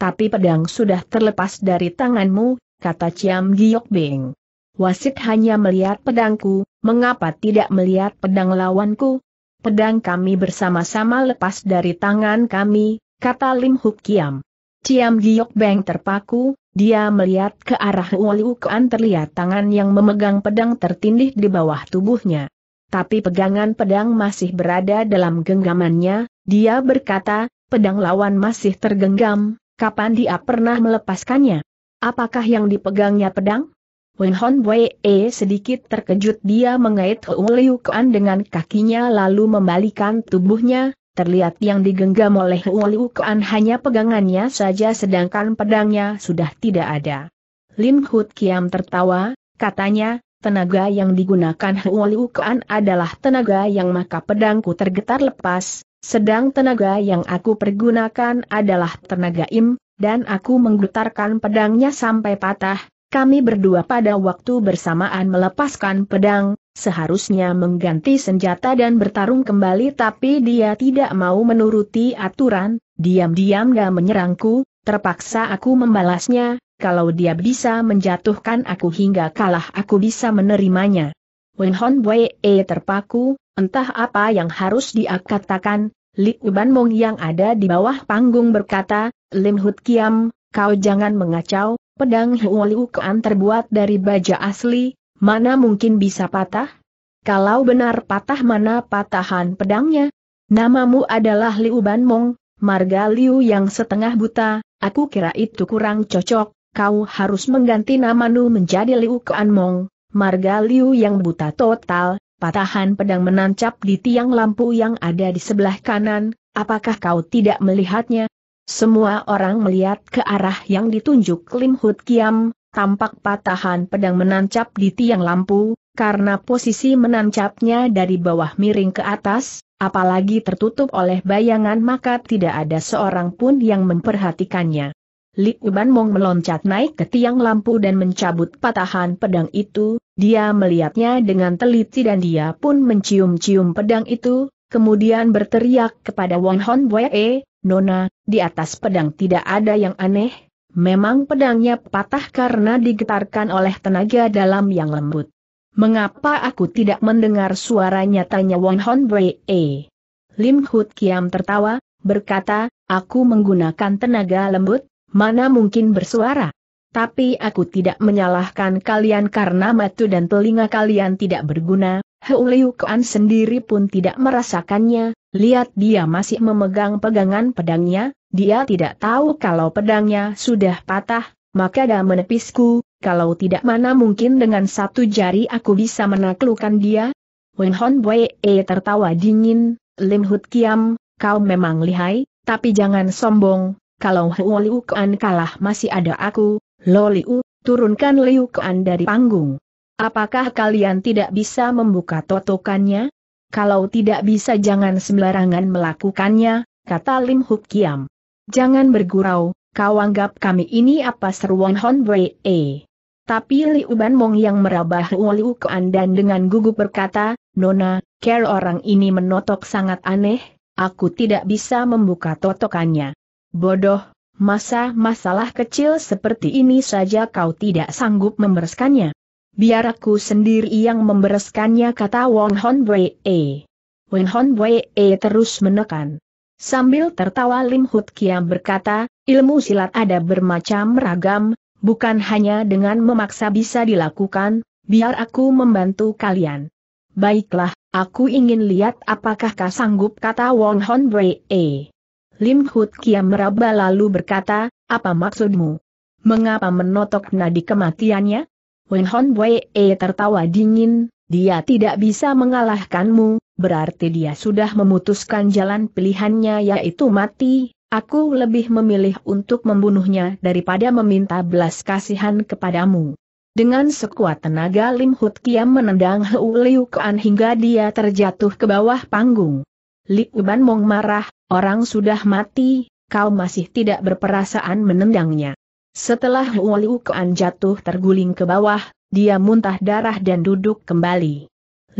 Tapi pedang sudah terlepas dari tanganmu, kata Ciam Giok Beng. Wasit hanya melihat pedangku, mengapa tidak melihat pedang lawanku? Pedang kami bersama-sama lepas dari tangan kami, kata Lim Huk Kiam. Ciam Giok Beng terpaku, dia melihat ke arah Wu Kuan terlihat tangan yang memegang pedang tertindih di bawah tubuhnya. Tapi pegangan pedang masih berada dalam genggamannya, dia berkata, pedang lawan masih tergenggam, kapan dia pernah melepaskannya? Apakah yang dipegangnya pedang? Wen Hon Wei e sedikit terkejut dia mengait Wu Kuan dengan kakinya lalu membalikan tubuhnya, Terlihat yang digenggam oleh Wu Kuan hanya pegangannya saja sedangkan pedangnya sudah tidak ada. Lim Hut Kiam tertawa, katanya, tenaga yang digunakan Wu Kuan adalah tenaga yang maka pedangku tergetar lepas, sedang tenaga yang aku pergunakan adalah tenaga im, dan aku menggetarkan pedangnya sampai patah, kami berdua pada waktu bersamaan melepaskan pedang, seharusnya mengganti senjata dan bertarung kembali tapi dia tidak mau menuruti aturan, diam-diam gak menyerangku, terpaksa aku membalasnya, kalau dia bisa menjatuhkan aku hingga kalah aku bisa menerimanya. Wen Hon Bue e terpaku, entah apa yang harus dia katakan, Li Uban Mong yang ada di bawah panggung berkata, Lim Hut Kiam, kau jangan mengacau, pedang Huo Liu terbuat dari baja asli, Mana mungkin bisa patah? Kalau benar patah mana patahan pedangnya? Namamu adalah Liu Banmong, marga Liu yang setengah buta, aku kira itu kurang cocok, kau harus mengganti namamu menjadi Liu Kuanmong, marga Liu yang buta total, patahan pedang menancap di tiang lampu yang ada di sebelah kanan, apakah kau tidak melihatnya? Semua orang melihat ke arah yang ditunjuk Lim Hut Kiam, tampak patahan pedang menancap di tiang lampu, karena posisi menancapnya dari bawah miring ke atas, apalagi tertutup oleh bayangan maka tidak ada seorang pun yang memperhatikannya. Li Uban Mong meloncat naik ke tiang lampu dan mencabut patahan pedang itu, dia melihatnya dengan teliti dan dia pun mencium-cium pedang itu, kemudian berteriak kepada Wang Hon Wei, Nona, di atas pedang tidak ada yang aneh, Memang pedangnya patah karena digetarkan oleh tenaga dalam yang lembut. Mengapa aku tidak mendengar suaranya tanya Won Hon Wei? -e. Lim Hut Kiam tertawa, berkata, aku menggunakan tenaga lembut, mana mungkin bersuara. Tapi aku tidak menyalahkan kalian karena matu dan telinga kalian tidak berguna, Liu Kuan sendiri pun tidak merasakannya, lihat dia masih memegang pegangan pedangnya, dia tidak tahu kalau pedangnya sudah patah, maka dia menepisku, kalau tidak mana mungkin dengan satu jari aku bisa menaklukkan dia? Wen Hon Wei eh, tertawa dingin, Lim Hut Kiam, kau memang lihai, tapi jangan sombong, kalau Huo Liu Kuan kalah masih ada aku, Lo Liu, turunkan Liu Kuan dari panggung. Apakah kalian tidak bisa membuka totokannya? Kalau tidak bisa jangan sembarangan melakukannya, kata Lim Hut Kiam. Jangan bergurau, kau anggap kami ini apa seruan Hon Wei E. Tapi Liu Mong yang merabah Liu Kuan dan dengan gugup berkata, Nona, care orang ini menotok sangat aneh, aku tidak bisa membuka totokannya. Bodoh, masa masalah kecil seperti ini saja kau tidak sanggup membereskannya. Biar aku sendiri yang membereskannya kata Wong Hon Wei E. Wong Hon Wei E terus menekan. Sambil tertawa Lim Hut Kiam berkata, ilmu silat ada bermacam ragam, bukan hanya dengan memaksa bisa dilakukan, biar aku membantu kalian. Baiklah, aku ingin lihat apakah kau sanggup kata Wong Hon Bree. Lim Hut Kiam meraba lalu berkata, apa maksudmu? Mengapa menotok nadi kematiannya? Wong Hon Bree tertawa dingin, dia tidak bisa mengalahkanmu, berarti dia sudah memutuskan jalan pilihannya yaitu mati, aku lebih memilih untuk membunuhnya daripada meminta belas kasihan kepadamu. Dengan sekuat tenaga Lim Hut Kiam menendang Hu Liu Kuan hingga dia terjatuh ke bawah panggung. Li Uban Mong marah, orang sudah mati, kau masih tidak berperasaan menendangnya. Setelah Hu Liu Kuan jatuh terguling ke bawah, dia muntah darah dan duduk kembali.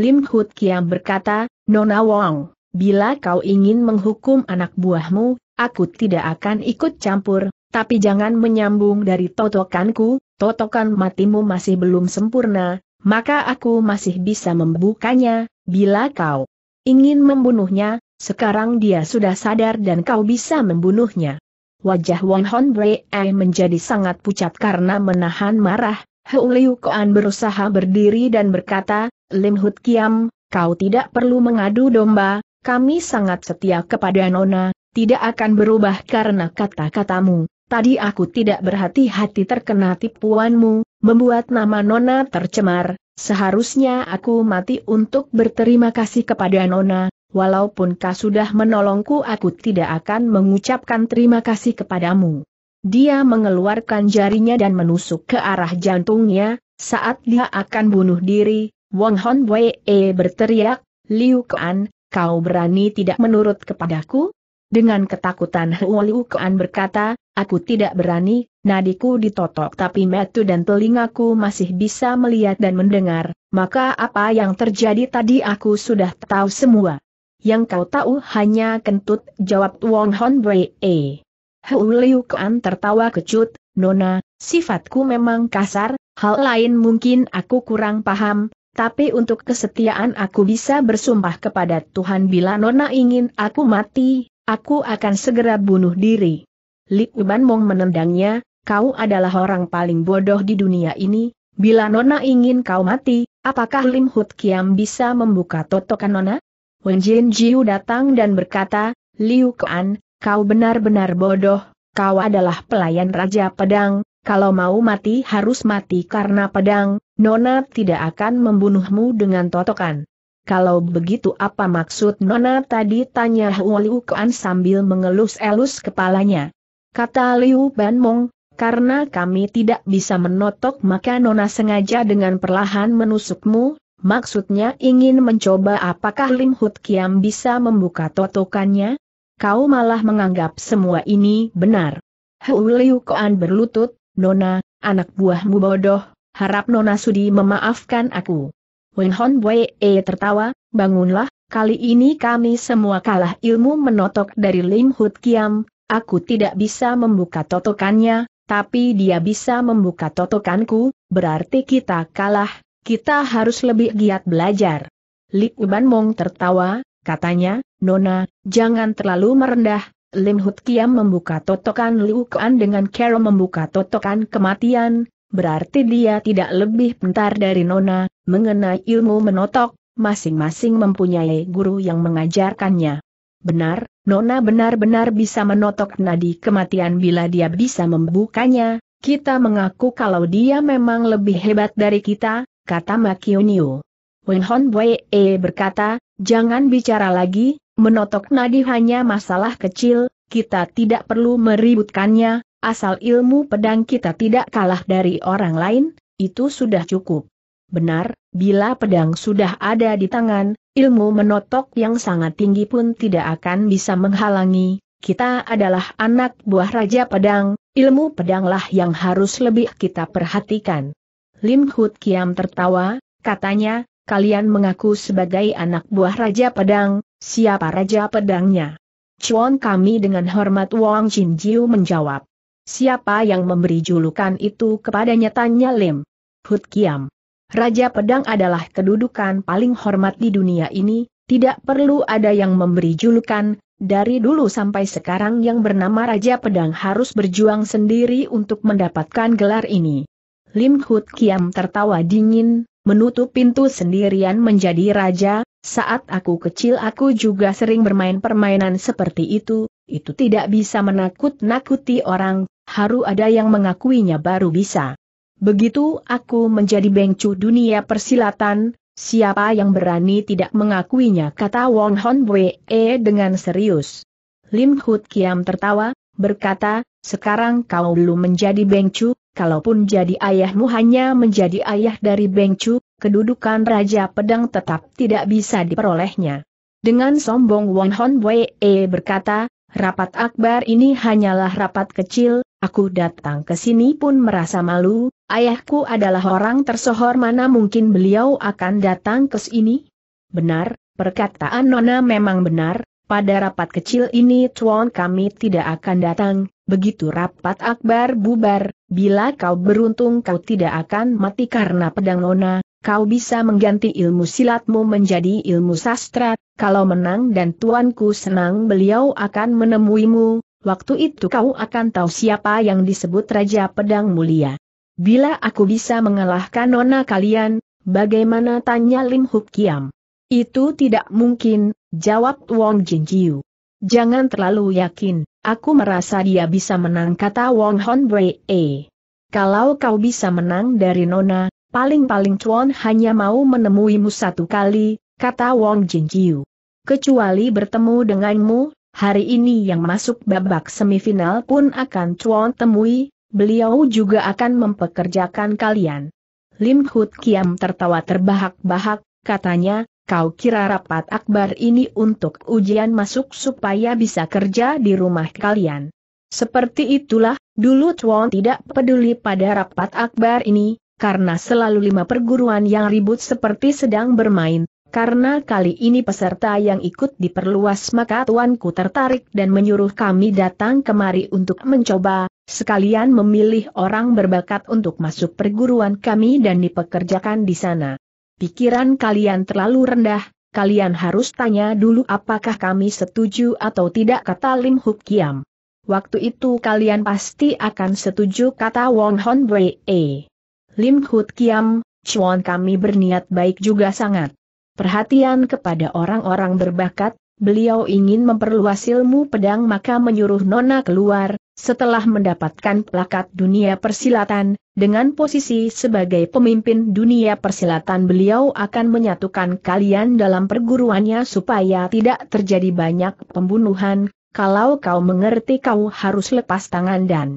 Lim Hut Kiam berkata, Nona Wong, bila kau ingin menghukum anak buahmu, aku tidak akan ikut campur, tapi jangan menyambung dari totokanku, totokan matimu masih belum sempurna, maka aku masih bisa membukanya, bila kau ingin membunuhnya, sekarang dia sudah sadar dan kau bisa membunuhnya. Wajah Won Hon Brei menjadi sangat pucat karena menahan marah, Liu Koan berusaha berdiri dan berkata, Lim Hut Kiam, kau tidak perlu mengadu domba, kami sangat setia kepada Nona, tidak akan berubah karena kata-katamu. Tadi aku tidak berhati-hati terkena tipuanmu, membuat nama Nona tercemar, seharusnya aku mati untuk berterima kasih kepada Nona, walaupun kau sudah menolongku aku tidak akan mengucapkan terima kasih kepadamu. Dia mengeluarkan jarinya dan menusuk ke arah jantungnya, saat dia akan bunuh diri, Wang Hon Wei berteriak, Liu Kuan, kau berani tidak menurut kepadaku? Dengan ketakutan Huo Liu Kuan berkata, aku tidak berani, nadiku ditotok tapi metu dan telingaku masih bisa melihat dan mendengar, maka apa yang terjadi tadi aku sudah tahu semua. Yang kau tahu hanya kentut, jawab Wong Hon Wei Liu Kuan tertawa kecut, Nona, sifatku memang kasar, hal lain mungkin aku kurang paham, tapi untuk kesetiaan aku bisa bersumpah kepada Tuhan bila Nona ingin aku mati, aku akan segera bunuh diri. Li Uban Mong menendangnya, kau adalah orang paling bodoh di dunia ini, bila Nona ingin kau mati, apakah Lim Hut Kiam bisa membuka totokan Nona? Wen Jin Jiu datang dan berkata, Liu Kuan, kau benar-benar bodoh, kau adalah pelayan Raja Pedang, kalau mau mati harus mati karena pedang, Nona tidak akan membunuhmu dengan totokan. Kalau begitu apa maksud Nona tadi tanya Hua Liu Kuan sambil mengelus-elus kepalanya. Kata Liu Ban karena kami tidak bisa menotok maka Nona sengaja dengan perlahan menusukmu, maksudnya ingin mencoba apakah Lim Hut Kiam bisa membuka totokannya? kau malah menganggap semua ini benar. Hu Liu Koan berlutut, Nona, anak buahmu bodoh, harap Nona Sudi memaafkan aku. Wen Hon Wei e tertawa, bangunlah, kali ini kami semua kalah ilmu menotok dari Lim Hut Kiam, aku tidak bisa membuka totokannya, tapi dia bisa membuka totokanku, berarti kita kalah, kita harus lebih giat belajar. Li Uban Mong tertawa, katanya, Nona, jangan terlalu merendah, Lim Hut Kiam membuka totokan Liu Kuan dengan Kero membuka totokan kematian, berarti dia tidak lebih pintar dari Nona, mengenai ilmu menotok, masing-masing mempunyai guru yang mengajarkannya. Benar, Nona benar-benar bisa menotok nadi kematian bila dia bisa membukanya, kita mengaku kalau dia memang lebih hebat dari kita, kata Makionio. Wen Hon berkata, jangan bicara lagi, Menotok nadi hanya masalah kecil, kita tidak perlu meributkannya, asal ilmu pedang kita tidak kalah dari orang lain, itu sudah cukup. Benar, bila pedang sudah ada di tangan, ilmu menotok yang sangat tinggi pun tidak akan bisa menghalangi. Kita adalah anak buah Raja Pedang, ilmu pedanglah yang harus lebih kita perhatikan. Lim Hut Kiam tertawa, katanya, kalian mengaku sebagai anak buah Raja Pedang, Siapa Raja Pedangnya? Cuan kami dengan hormat Wang Jin Jiu menjawab. Siapa yang memberi julukan itu kepadanya tanya Lim. Hut Kiam. Raja Pedang adalah kedudukan paling hormat di dunia ini, tidak perlu ada yang memberi julukan, dari dulu sampai sekarang yang bernama Raja Pedang harus berjuang sendiri untuk mendapatkan gelar ini. Lim Hut Kiam tertawa dingin, menutup pintu sendirian menjadi raja, saat aku kecil aku juga sering bermain permainan seperti itu, itu tidak bisa menakut-nakuti orang, Harus ada yang mengakuinya baru bisa. Begitu aku menjadi bengcu dunia persilatan, siapa yang berani tidak mengakuinya kata Wong Hon Wee e dengan serius. Lim Hut Kiam tertawa, berkata, sekarang kau belum menjadi bengcu, kalaupun jadi ayahmu hanya menjadi ayah dari bengcu, kedudukan Raja Pedang tetap tidak bisa diperolehnya. Dengan sombong Won Hon Wei e berkata, rapat akbar ini hanyalah rapat kecil, aku datang ke sini pun merasa malu, ayahku adalah orang tersohor mana mungkin beliau akan datang ke sini? Benar, perkataan Nona memang benar, pada rapat kecil ini Tuan kami tidak akan datang, begitu rapat akbar bubar, bila kau beruntung kau tidak akan mati karena pedang Nona, kau bisa mengganti ilmu silatmu menjadi ilmu sastra, kalau menang dan tuanku senang beliau akan menemuimu, waktu itu kau akan tahu siapa yang disebut Raja Pedang Mulia. Bila aku bisa mengalahkan nona kalian, bagaimana tanya Lim Huk Kiam? Itu tidak mungkin, jawab Wong Jin Jiu. Jangan terlalu yakin, aku merasa dia bisa menang kata Wong Hon Bree. Kalau kau bisa menang dari Nona, Paling-paling Chuan hanya mau menemuimu satu kali, kata Wong Jin Jiu. Kecuali bertemu denganmu, hari ini yang masuk babak semifinal pun akan Chuan temui, beliau juga akan mempekerjakan kalian. Lim Hut Kiam tertawa terbahak-bahak, katanya, kau kira rapat akbar ini untuk ujian masuk supaya bisa kerja di rumah kalian. Seperti itulah, dulu Chuan tidak peduli pada rapat akbar ini, karena selalu lima perguruan yang ribut seperti sedang bermain, karena kali ini peserta yang ikut diperluas maka tuanku tertarik dan menyuruh kami datang kemari untuk mencoba, sekalian memilih orang berbakat untuk masuk perguruan kami dan dipekerjakan di sana. Pikiran kalian terlalu rendah, kalian harus tanya dulu apakah kami setuju atau tidak kata Lim Huk Kiam. Waktu itu kalian pasti akan setuju kata Wong Hon Wei. Lim Hut Kiam, Chuan kami berniat baik juga sangat. Perhatian kepada orang-orang berbakat, beliau ingin memperluas ilmu pedang maka menyuruh Nona keluar, setelah mendapatkan plakat dunia persilatan, dengan posisi sebagai pemimpin dunia persilatan beliau akan menyatukan kalian dalam perguruannya supaya tidak terjadi banyak pembunuhan, kalau kau mengerti kau harus lepas tangan dan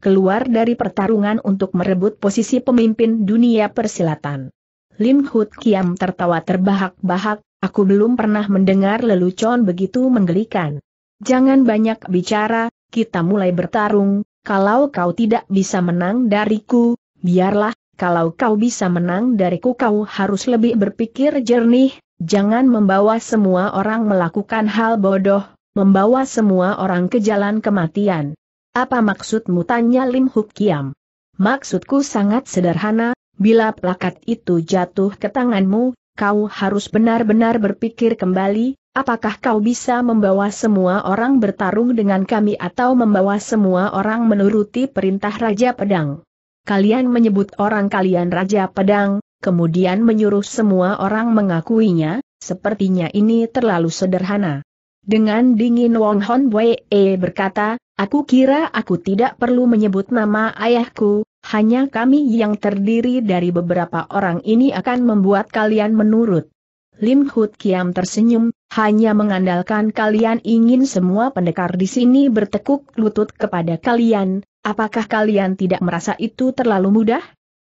keluar dari pertarungan untuk merebut posisi pemimpin dunia persilatan. Lim Hut Kiam tertawa terbahak-bahak, aku belum pernah mendengar lelucon begitu menggelikan. Jangan banyak bicara, kita mulai bertarung, kalau kau tidak bisa menang dariku, biarlah, kalau kau bisa menang dariku kau harus lebih berpikir jernih, jangan membawa semua orang melakukan hal bodoh, membawa semua orang ke jalan kematian. Apa maksudmu tanya Lim Huk Kiam? Maksudku sangat sederhana, bila plakat itu jatuh ke tanganmu, kau harus benar-benar berpikir kembali, apakah kau bisa membawa semua orang bertarung dengan kami atau membawa semua orang menuruti perintah Raja Pedang. Kalian menyebut orang kalian Raja Pedang, kemudian menyuruh semua orang mengakuinya, sepertinya ini terlalu sederhana. Dengan dingin Wong Hon Wei e berkata, aku kira aku tidak perlu menyebut nama ayahku, hanya kami yang terdiri dari beberapa orang ini akan membuat kalian menurut. Lim Hut Kiam tersenyum, hanya mengandalkan kalian ingin semua pendekar di sini bertekuk lutut kepada kalian, apakah kalian tidak merasa itu terlalu mudah?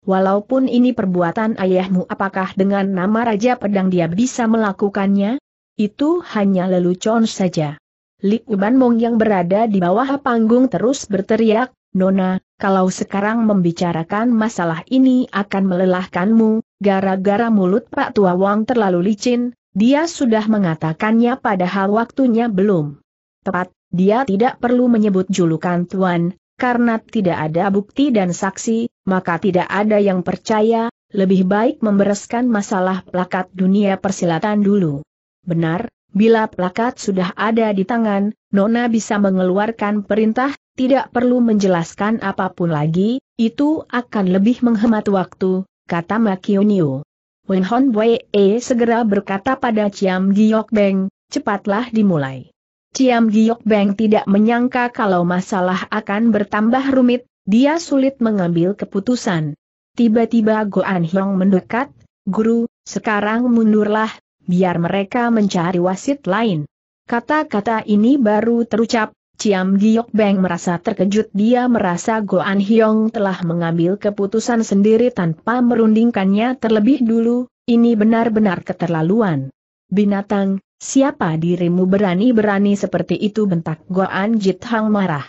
Walaupun ini perbuatan ayahmu apakah dengan nama Raja Pedang dia bisa melakukannya? Itu hanya lelucon saja. Li Uban Mong yang berada di bawah panggung terus berteriak, Nona, kalau sekarang membicarakan masalah ini akan melelahkanmu, gara-gara mulut Pak Tua Wang terlalu licin, dia sudah mengatakannya padahal waktunya belum. Tepat, dia tidak perlu menyebut julukan Tuan, karena tidak ada bukti dan saksi, maka tidak ada yang percaya, lebih baik membereskan masalah plakat dunia persilatan dulu. Benar, bila plakat sudah ada di tangan, Nona bisa mengeluarkan perintah, tidak perlu menjelaskan apapun lagi, itu akan lebih menghemat waktu, kata Makionio. Wen Hon Wei e segera berkata pada Ciam Giok Beng, cepatlah dimulai. Ciam Giok Beng tidak menyangka kalau masalah akan bertambah rumit, dia sulit mengambil keputusan. Tiba-tiba Goan Hyong mendekat, Guru, sekarang mundurlah, biar mereka mencari wasit lain. Kata-kata ini baru terucap, Ciam Giok Beng merasa terkejut dia merasa Goan Hyong telah mengambil keputusan sendiri tanpa merundingkannya terlebih dulu, ini benar-benar keterlaluan. Binatang, siapa dirimu berani-berani seperti itu bentak Goan Jit Hang marah.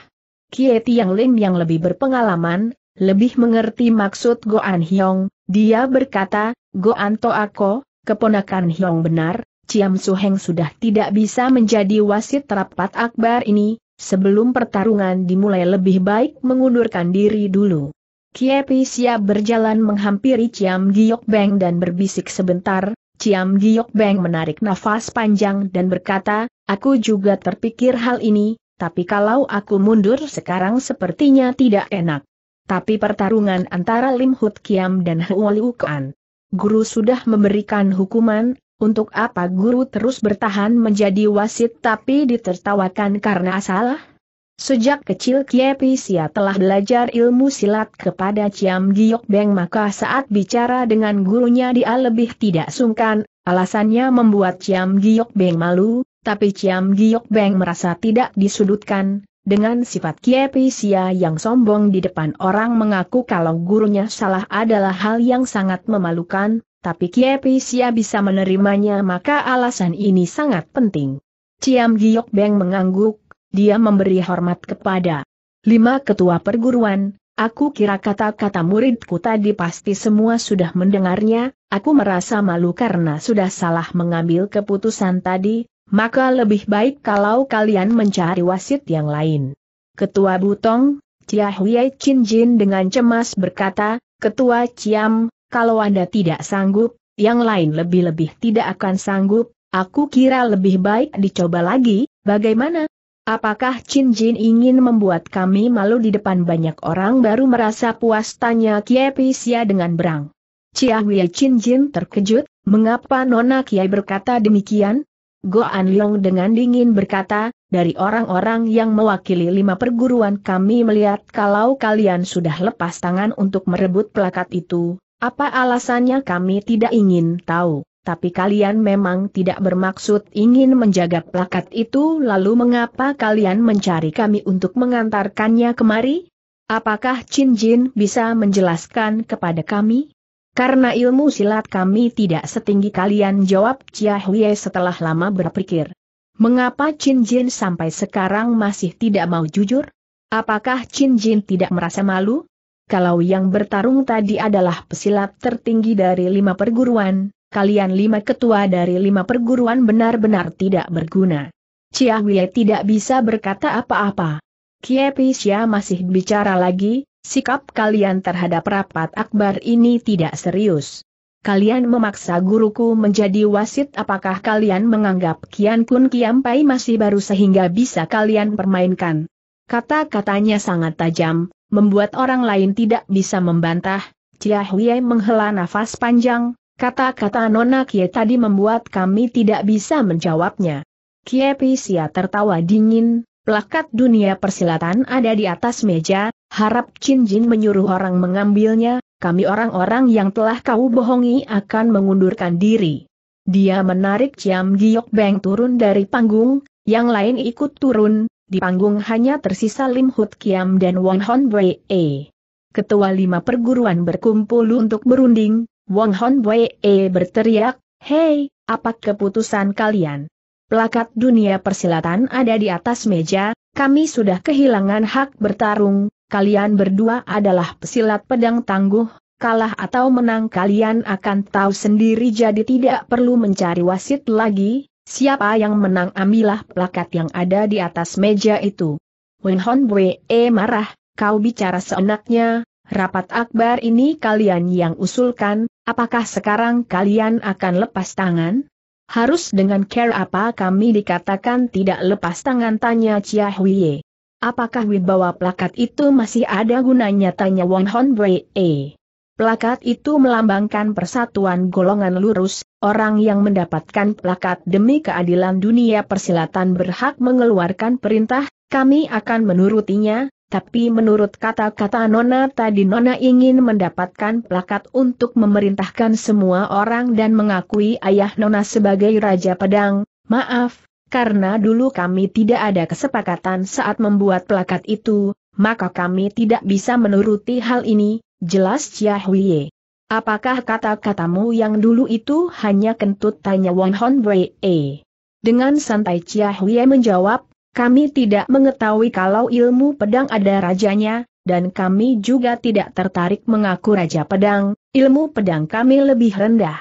Kie Tiang lin yang lebih berpengalaman, lebih mengerti maksud Goan Hyong, dia berkata, Goan To Ako, keponakan Hyong benar, Ciam Suheng sudah tidak bisa menjadi wasit rapat akbar ini, sebelum pertarungan dimulai lebih baik mengundurkan diri dulu. Kiepi siap berjalan menghampiri Ciam Giok Beng dan berbisik sebentar, Ciam Giok Beng menarik nafas panjang dan berkata, aku juga terpikir hal ini, tapi kalau aku mundur sekarang sepertinya tidak enak. Tapi pertarungan antara Lim Hut Kiam dan Hua guru sudah memberikan hukuman, untuk apa guru terus bertahan menjadi wasit tapi ditertawakan karena salah? Sejak kecil Kiepi Sia telah belajar ilmu silat kepada Ciam Giok Beng maka saat bicara dengan gurunya dia lebih tidak sungkan, alasannya membuat Ciam Giok Beng malu, tapi Ciam Giok Beng merasa tidak disudutkan, dengan sifat Sia yang sombong di depan orang mengaku kalau gurunya salah adalah hal yang sangat memalukan, tapi Sia bisa menerimanya maka alasan ini sangat penting. Ciam Giok Beng mengangguk, dia memberi hormat kepada lima ketua perguruan, Aku kira kata-kata muridku tadi pasti semua sudah mendengarnya, aku merasa malu karena sudah salah mengambil keputusan tadi, maka lebih baik kalau kalian mencari wasit yang lain. Ketua Butong, Chia Huye Chin Jin dengan cemas berkata, Ketua Ciam, kalau Anda tidak sanggup, yang lain lebih-lebih tidak akan sanggup, aku kira lebih baik dicoba lagi, bagaimana? Apakah Chin Jin ingin membuat kami malu di depan banyak orang baru merasa puas tanya Kiai Pisia dengan berang. Chia Huye Chin Jin terkejut, mengapa Nona Kiai berkata demikian? An Anlong dengan dingin berkata, dari orang-orang yang mewakili lima perguruan kami melihat kalau kalian sudah lepas tangan untuk merebut plakat itu, apa alasannya kami tidak ingin tahu, tapi kalian memang tidak bermaksud ingin menjaga plakat itu lalu mengapa kalian mencari kami untuk mengantarkannya kemari? Apakah Chin Jin bisa menjelaskan kepada kami? Karena ilmu silat kami tidak setinggi kalian jawab Chia Huye setelah lama berpikir. Mengapa Chin Jin sampai sekarang masih tidak mau jujur? Apakah Chin Jin tidak merasa malu? Kalau yang bertarung tadi adalah pesilat tertinggi dari lima perguruan, kalian lima ketua dari lima perguruan benar-benar tidak berguna. Chia Huye tidak bisa berkata apa-apa. Kiepi, Xia masih bicara lagi, Sikap kalian terhadap rapat akbar ini tidak serius. Kalian memaksa guruku menjadi wasit apakah kalian menganggap Kian Kun Kiampai masih baru sehingga bisa kalian permainkan. Kata-katanya sangat tajam, membuat orang lain tidak bisa membantah. Chia Huye menghela nafas panjang, kata-kata Nona Kie tadi membuat kami tidak bisa menjawabnya. Kie Pisia tertawa dingin, plakat dunia persilatan ada di atas meja, Harap Chin Jin menyuruh orang mengambilnya, kami orang-orang yang telah kau bohongi akan mengundurkan diri. Dia menarik Ciam Giok Beng turun dari panggung, yang lain ikut turun, di panggung hanya tersisa Lim Hut Kiam dan Wang Hon Wei. Ketua lima perguruan berkumpul untuk berunding, Wang Hon Wei berteriak, Hei, apa keputusan kalian? Plakat dunia persilatan ada di atas meja, kami sudah kehilangan hak bertarung, kalian berdua adalah pesilat pedang tangguh, kalah atau menang kalian akan tahu sendiri jadi tidak perlu mencari wasit lagi, siapa yang menang ambillah plakat yang ada di atas meja itu. Wen Hon Bwe eh, marah, kau bicara seenaknya, rapat akbar ini kalian yang usulkan, apakah sekarang kalian akan lepas tangan? Harus dengan care apa kami dikatakan tidak lepas tangan tanya Chia Huiye. Apakah wibawa plakat itu masih ada gunanya tanya Wong Hon E. Plakat itu melambangkan persatuan golongan lurus, orang yang mendapatkan plakat demi keadilan dunia persilatan berhak mengeluarkan perintah, kami akan menurutinya, tapi menurut kata-kata Nona tadi Nona ingin mendapatkan plakat untuk memerintahkan semua orang dan mengakui ayah Nona sebagai Raja Pedang, maaf, karena dulu kami tidak ada kesepakatan saat membuat plakat itu, maka kami tidak bisa menuruti hal ini, jelas Chia Huiye. Apakah kata-katamu yang dulu itu hanya kentut tanya Wan Hon Wei? Dengan santai Chia Huiye menjawab, kami tidak mengetahui kalau ilmu pedang ada rajanya, dan kami juga tidak tertarik mengaku raja pedang, ilmu pedang kami lebih rendah.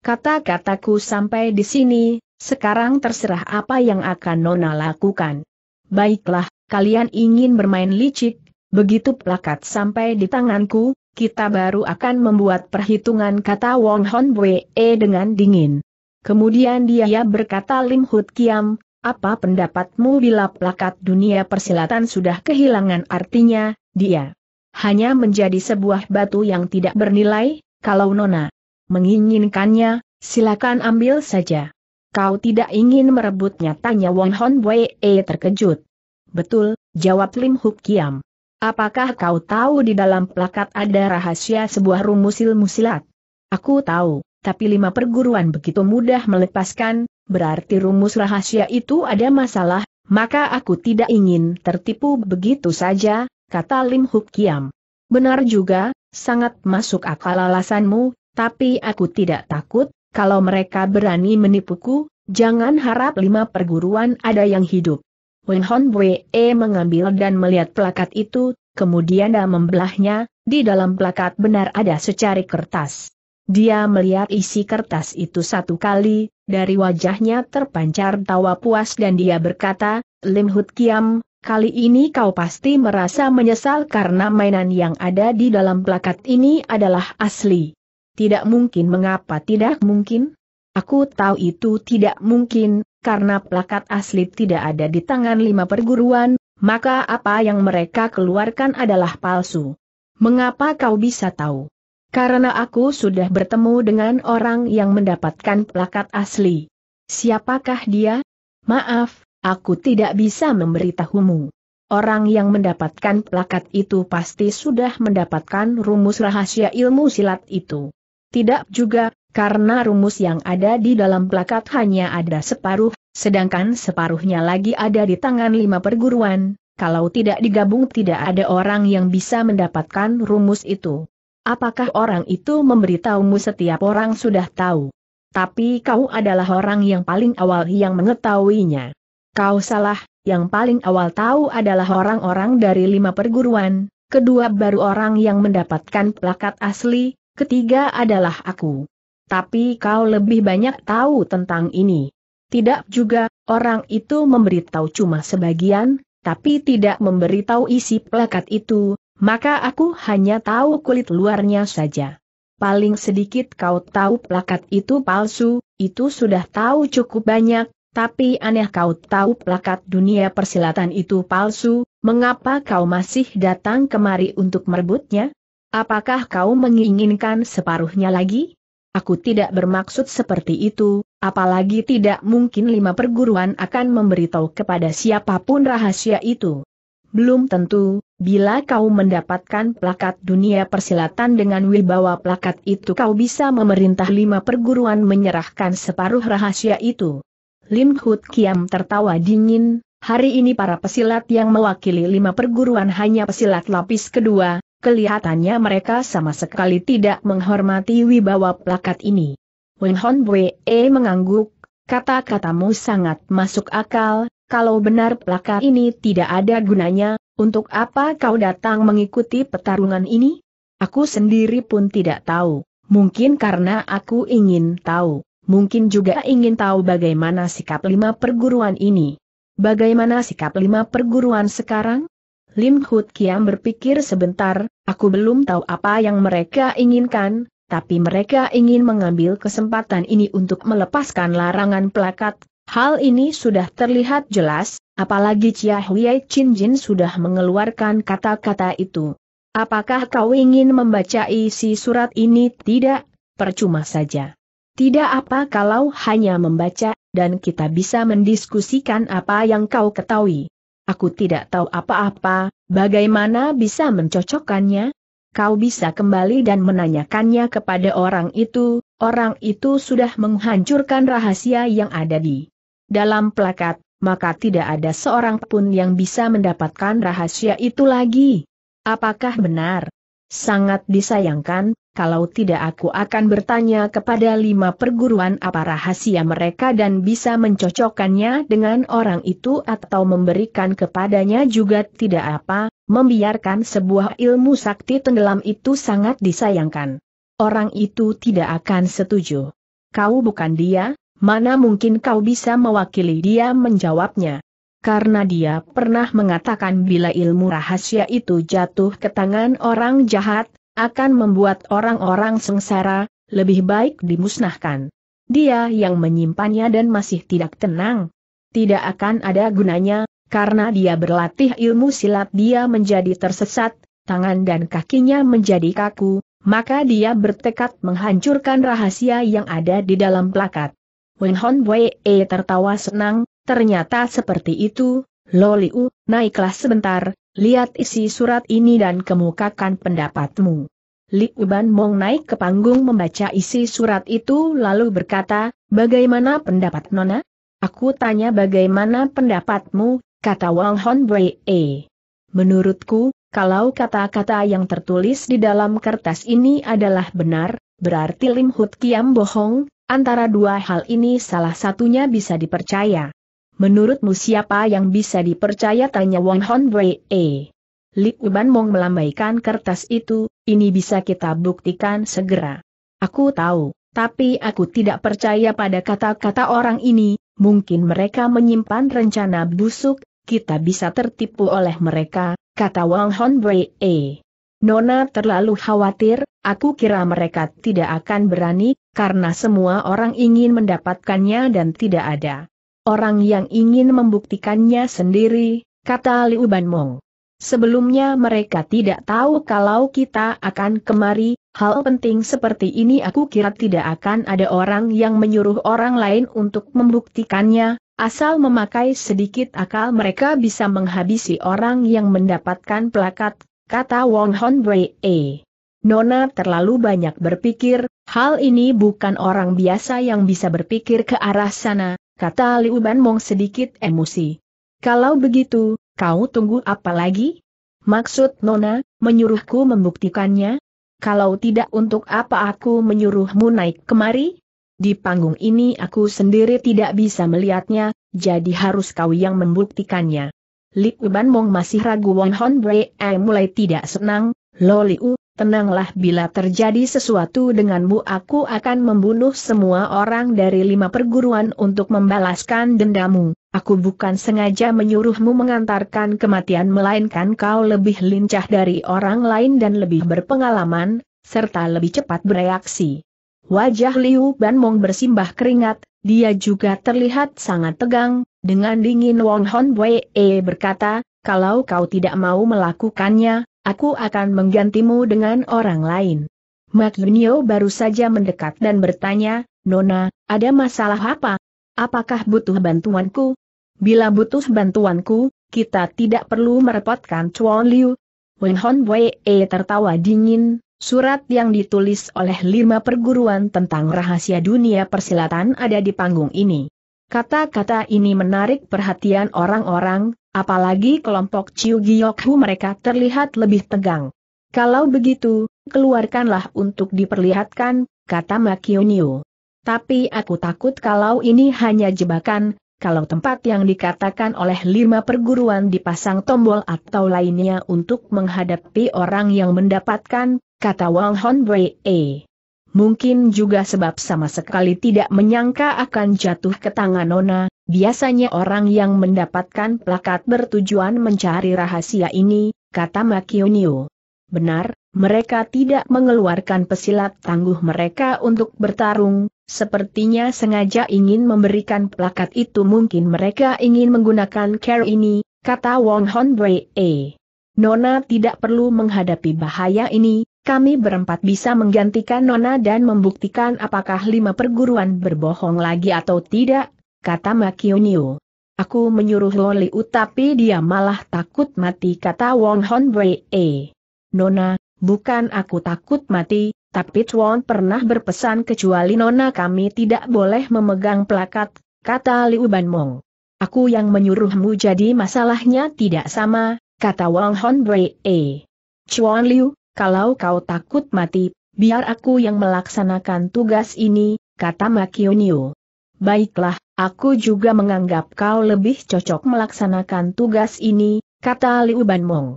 Kata-kataku sampai di sini, sekarang terserah apa yang akan Nona lakukan. Baiklah, kalian ingin bermain licik, begitu plakat sampai di tanganku, kita baru akan membuat perhitungan kata Wong Hon Wee dengan dingin. Kemudian dia berkata Lim Hut Kiam, apa pendapatmu bila plakat dunia persilatan sudah kehilangan artinya, dia hanya menjadi sebuah batu yang tidak bernilai, kalau Nona menginginkannya, silakan ambil saja. Kau tidak ingin merebutnya tanya Wong Hon Wei e terkejut. Betul, jawab Lim Huk Kiam. Apakah kau tahu di dalam plakat ada rahasia sebuah rumus ilmu silat? Aku tahu, tapi lima perguruan begitu mudah melepaskan, berarti rumus rahasia itu ada masalah, maka aku tidak ingin tertipu begitu saja, kata Lim Huk Kiam. Benar juga, sangat masuk akal alasanmu, tapi aku tidak takut, kalau mereka berani menipuku, jangan harap lima perguruan ada yang hidup. Wen Hon Wee e mengambil dan melihat plakat itu, kemudian dia membelahnya, di dalam plakat benar ada secari kertas. Dia melihat isi kertas itu satu kali, dari wajahnya terpancar tawa puas dan dia berkata, Lim Hut Kiam, kali ini kau pasti merasa menyesal karena mainan yang ada di dalam plakat ini adalah asli. Tidak mungkin mengapa tidak mungkin? Aku tahu itu tidak mungkin, karena plakat asli tidak ada di tangan lima perguruan, maka apa yang mereka keluarkan adalah palsu. Mengapa kau bisa tahu? Karena aku sudah bertemu dengan orang yang mendapatkan plakat asli. Siapakah dia? Maaf, aku tidak bisa memberitahumu. Orang yang mendapatkan plakat itu pasti sudah mendapatkan rumus rahasia ilmu silat itu. Tidak juga, karena rumus yang ada di dalam plakat hanya ada separuh, sedangkan separuhnya lagi ada di tangan lima perguruan, kalau tidak digabung tidak ada orang yang bisa mendapatkan rumus itu. Apakah orang itu memberitahumu setiap orang sudah tahu? Tapi kau adalah orang yang paling awal yang mengetahuinya. Kau salah, yang paling awal tahu adalah orang-orang dari lima perguruan, kedua baru orang yang mendapatkan plakat asli, Ketiga adalah aku. Tapi kau lebih banyak tahu tentang ini. Tidak juga, orang itu memberitahu cuma sebagian, tapi tidak memberitahu isi plakat itu, maka aku hanya tahu kulit luarnya saja. Paling sedikit kau tahu plakat itu palsu, itu sudah tahu cukup banyak, tapi aneh kau tahu plakat dunia persilatan itu palsu, mengapa kau masih datang kemari untuk merebutnya? Apakah kau menginginkan separuhnya lagi? Aku tidak bermaksud seperti itu, apalagi tidak mungkin lima perguruan akan memberitahu kepada siapapun rahasia itu. Belum tentu, bila kau mendapatkan plakat dunia persilatan dengan wibawa plakat itu kau bisa memerintah lima perguruan menyerahkan separuh rahasia itu. Lim Hut Kiam tertawa dingin, hari ini para pesilat yang mewakili lima perguruan hanya pesilat lapis kedua, Kelihatannya mereka sama sekali tidak menghormati wibawa plakat ini. Wen Hon Bwe eh, mengangguk, kata-katamu sangat masuk akal, kalau benar plakat ini tidak ada gunanya, untuk apa kau datang mengikuti pertarungan ini? Aku sendiri pun tidak tahu, mungkin karena aku ingin tahu, mungkin juga ingin tahu bagaimana sikap lima perguruan ini. Bagaimana sikap lima perguruan sekarang? Lim Hut Kiam berpikir sebentar, aku belum tahu apa yang mereka inginkan, tapi mereka ingin mengambil kesempatan ini untuk melepaskan larangan pelakat. Hal ini sudah terlihat jelas, apalagi Chia Huyai Chin Jin sudah mengeluarkan kata-kata itu. Apakah kau ingin membaca isi surat ini? Tidak, percuma saja. Tidak apa kalau hanya membaca, dan kita bisa mendiskusikan apa yang kau ketahui. Aku tidak tahu apa-apa, bagaimana bisa mencocokkannya? Kau bisa kembali dan menanyakannya kepada orang itu, orang itu sudah menghancurkan rahasia yang ada di dalam plakat, maka tidak ada seorang pun yang bisa mendapatkan rahasia itu lagi. Apakah benar? Sangat disayangkan, kalau tidak aku akan bertanya kepada lima perguruan apa rahasia mereka dan bisa mencocokkannya dengan orang itu atau memberikan kepadanya juga tidak apa, membiarkan sebuah ilmu sakti tenggelam itu sangat disayangkan. Orang itu tidak akan setuju. Kau bukan dia, mana mungkin kau bisa mewakili dia menjawabnya. Karena dia pernah mengatakan bila ilmu rahasia itu jatuh ke tangan orang jahat, akan membuat orang-orang sengsara, lebih baik dimusnahkan. Dia yang menyimpannya dan masih tidak tenang. Tidak akan ada gunanya, karena dia berlatih ilmu silat dia menjadi tersesat, tangan dan kakinya menjadi kaku, maka dia bertekad menghancurkan rahasia yang ada di dalam plakat. Wen Hon Wei e tertawa senang, ternyata seperti itu, Loli Loliu, naiklah sebentar, Lihat isi surat ini dan kemukakan pendapatmu. Li Uban Mong naik ke panggung membaca isi surat itu lalu berkata, bagaimana pendapat Nona? Aku tanya bagaimana pendapatmu, kata Wang Hon Wei. -e. Menurutku, kalau kata-kata yang tertulis di dalam kertas ini adalah benar, berarti Lim Hut Kiam bohong, antara dua hal ini salah satunya bisa dipercaya. Menurutmu siapa yang bisa dipercaya tanya Wong Hon Wei E. Li Uban Mong melambaikan kertas itu, ini bisa kita buktikan segera. Aku tahu, tapi aku tidak percaya pada kata-kata orang ini, mungkin mereka menyimpan rencana busuk, kita bisa tertipu oleh mereka, kata Wang Hon Wei E. Nona terlalu khawatir, aku kira mereka tidak akan berani, karena semua orang ingin mendapatkannya dan tidak ada orang yang ingin membuktikannya sendiri, kata Liu Ban Mong. Sebelumnya mereka tidak tahu kalau kita akan kemari, hal penting seperti ini aku kira tidak akan ada orang yang menyuruh orang lain untuk membuktikannya, asal memakai sedikit akal mereka bisa menghabisi orang yang mendapatkan plakat, kata Wong Hon E. Nona terlalu banyak berpikir, hal ini bukan orang biasa yang bisa berpikir ke arah sana, kata Liu Mong sedikit emosi. Kalau begitu, kau tunggu apa lagi? Maksud Nona, menyuruhku membuktikannya? Kalau tidak untuk apa aku menyuruhmu naik kemari? Di panggung ini aku sendiri tidak bisa melihatnya, jadi harus kau yang membuktikannya. Liu Mong masih ragu Won Hon Bre eh, mulai tidak senang, Lo U, tenanglah bila terjadi sesuatu denganmu aku akan membunuh semua orang dari lima perguruan untuk membalaskan dendamu. Aku bukan sengaja menyuruhmu mengantarkan kematian melainkan kau lebih lincah dari orang lain dan lebih berpengalaman, serta lebih cepat bereaksi. Wajah Liu Banmong bersimbah keringat, dia juga terlihat sangat tegang, dengan dingin Wong Hon Wei berkata, kalau kau tidak mau melakukannya, Aku akan menggantimu dengan orang lain. Mak Yunio baru saja mendekat dan bertanya, Nona, ada masalah apa? Apakah butuh bantuanku? Bila butuh bantuanku, kita tidak perlu merepotkan Chuan Liu. Wen Hon Wei e tertawa dingin, surat yang ditulis oleh lima perguruan tentang rahasia dunia persilatan ada di panggung ini. Kata-kata ini menarik perhatian orang-orang, Apalagi kelompok Chiu mereka terlihat lebih tegang. Kalau begitu, keluarkanlah untuk diperlihatkan, kata Makionio. Tapi aku takut kalau ini hanya jebakan, kalau tempat yang dikatakan oleh lima perguruan dipasang tombol atau lainnya untuk menghadapi orang yang mendapatkan, kata Wang Hon Wei. Mungkin juga sebab sama sekali tidak menyangka akan jatuh ke tangan Nona, Biasanya orang yang mendapatkan plakat bertujuan mencari rahasia ini, kata Makionio. Benar, mereka tidak mengeluarkan pesilat tangguh mereka untuk bertarung, sepertinya sengaja ingin memberikan plakat itu mungkin mereka ingin menggunakan care ini, kata Wong Hon E. Nona tidak perlu menghadapi bahaya ini, kami berempat bisa menggantikan Nona dan membuktikan apakah lima perguruan berbohong lagi atau tidak, kata Makionio. Aku menyuruh Loli tapi dia malah takut mati kata Wong Hon Wei. E. Nona, bukan aku takut mati, tapi Chuan pernah berpesan kecuali Nona kami tidak boleh memegang plakat, kata Liu Ban Aku yang menyuruhmu jadi masalahnya tidak sama, kata Wong Hon Wei. E. Chuan Liu, kalau kau takut mati, biar aku yang melaksanakan tugas ini, kata Makionio. Baiklah, Aku juga menganggap kau lebih cocok melaksanakan tugas ini, kata Liu Ban Mong.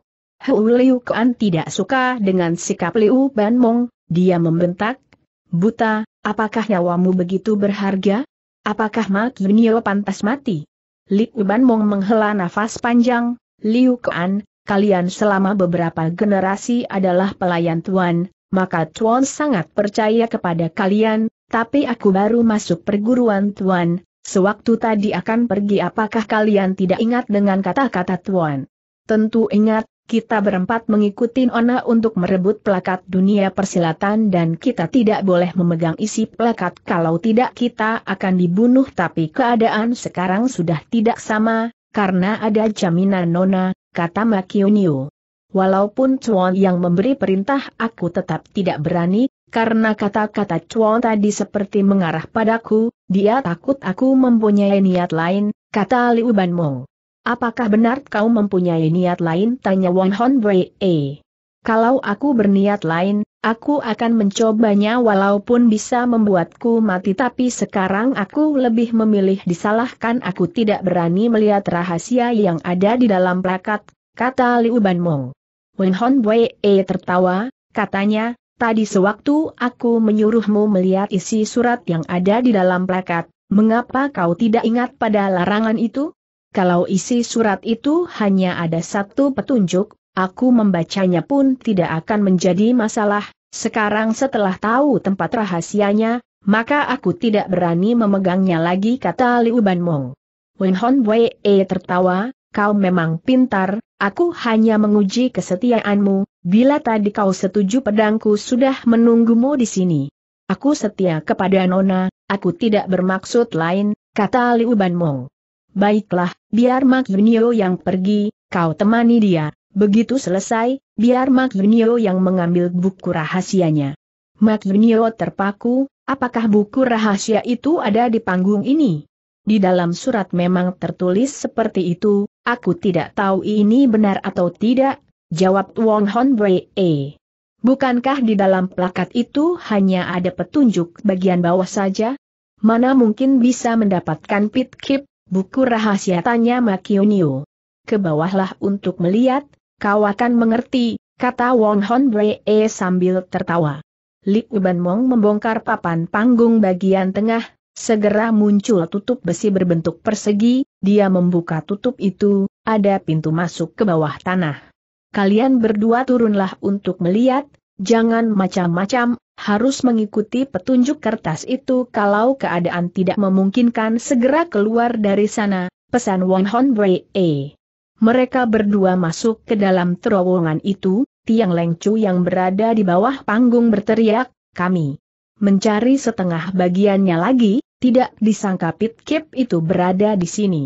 Hu Liu Kuan tidak suka dengan sikap Liu Ban dia membentak. Buta, apakah nyawamu begitu berharga? Apakah Mak Yunio pantas mati? Liu Ban menghela nafas panjang, Liu Kuan, kalian selama beberapa generasi adalah pelayan tuan, maka tuan sangat percaya kepada kalian, tapi aku baru masuk perguruan tuan, Sewaktu tadi akan pergi apakah kalian tidak ingat dengan kata-kata Tuan? Tentu ingat, kita berempat mengikuti Ona untuk merebut plakat dunia persilatan dan kita tidak boleh memegang isi plakat kalau tidak kita akan dibunuh tapi keadaan sekarang sudah tidak sama, karena ada jaminan Nona, kata Makionio. Walaupun Tuan yang memberi perintah aku tetap tidak berani, karena kata-kata Chuan tadi seperti mengarah padaku, dia takut aku mempunyai niat lain, kata Liu Ban Mo. Apakah benar kau mempunyai niat lain? Tanya Wang Hon Wei. -e. Kalau aku berniat lain, aku akan mencobanya walaupun bisa membuatku mati tapi sekarang aku lebih memilih disalahkan aku tidak berani melihat rahasia yang ada di dalam plakat, kata Liu Ban Mong. Wen Hon Wei -e tertawa, katanya, Tadi sewaktu aku menyuruhmu melihat isi surat yang ada di dalam plakat, mengapa kau tidak ingat pada larangan itu? Kalau isi surat itu hanya ada satu petunjuk, aku membacanya pun tidak akan menjadi masalah. Sekarang setelah tahu tempat rahasianya, maka aku tidak berani memegangnya lagi kata Liu Ban Mong. Wen Hon Wei tertawa, kau memang pintar, aku hanya menguji kesetiaanmu, Bila tadi kau setuju pedangku sudah menunggumu di sini. Aku setia kepada Nona, aku tidak bermaksud lain, kata Liu Banmong. Baiklah, biar Mak Yunio yang pergi, kau temani dia. Begitu selesai, biar Mak Yunio yang mengambil buku rahasianya. Mak Yunio terpaku, apakah buku rahasia itu ada di panggung ini? Di dalam surat memang tertulis seperti itu, aku tidak tahu ini benar atau tidak, Jawab Wong Hon Brei. -e. Bukankah di dalam plakat itu hanya ada petunjuk bagian bawah saja? Mana mungkin bisa mendapatkan pit kip, buku rahasia tanya Makionio. Ke bawahlah untuk melihat, kau akan mengerti, kata Wong Hon Brei -e sambil tertawa. Li Uban Mong membongkar papan panggung bagian tengah, segera muncul tutup besi berbentuk persegi, dia membuka tutup itu, ada pintu masuk ke bawah tanah kalian berdua turunlah untuk melihat, jangan macam-macam, harus mengikuti petunjuk kertas itu kalau keadaan tidak memungkinkan segera keluar dari sana, pesan Wong Hon E. Mereka berdua masuk ke dalam terowongan itu, Tiang Chu yang berada di bawah panggung berteriak, kami mencari setengah bagiannya lagi, tidak disangka pit Pitkip itu berada di sini.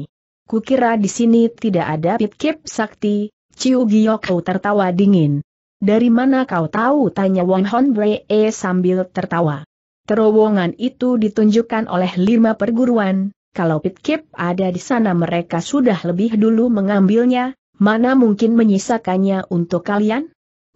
Kukira di sini tidak ada pit Pitkip sakti, Ciu Gioko tertawa dingin. Dari mana kau tahu? Tanya Wong Hon Bree sambil tertawa. Terowongan itu ditunjukkan oleh lima perguruan, kalau Pitkip ada di sana mereka sudah lebih dulu mengambilnya, mana mungkin menyisakannya untuk kalian?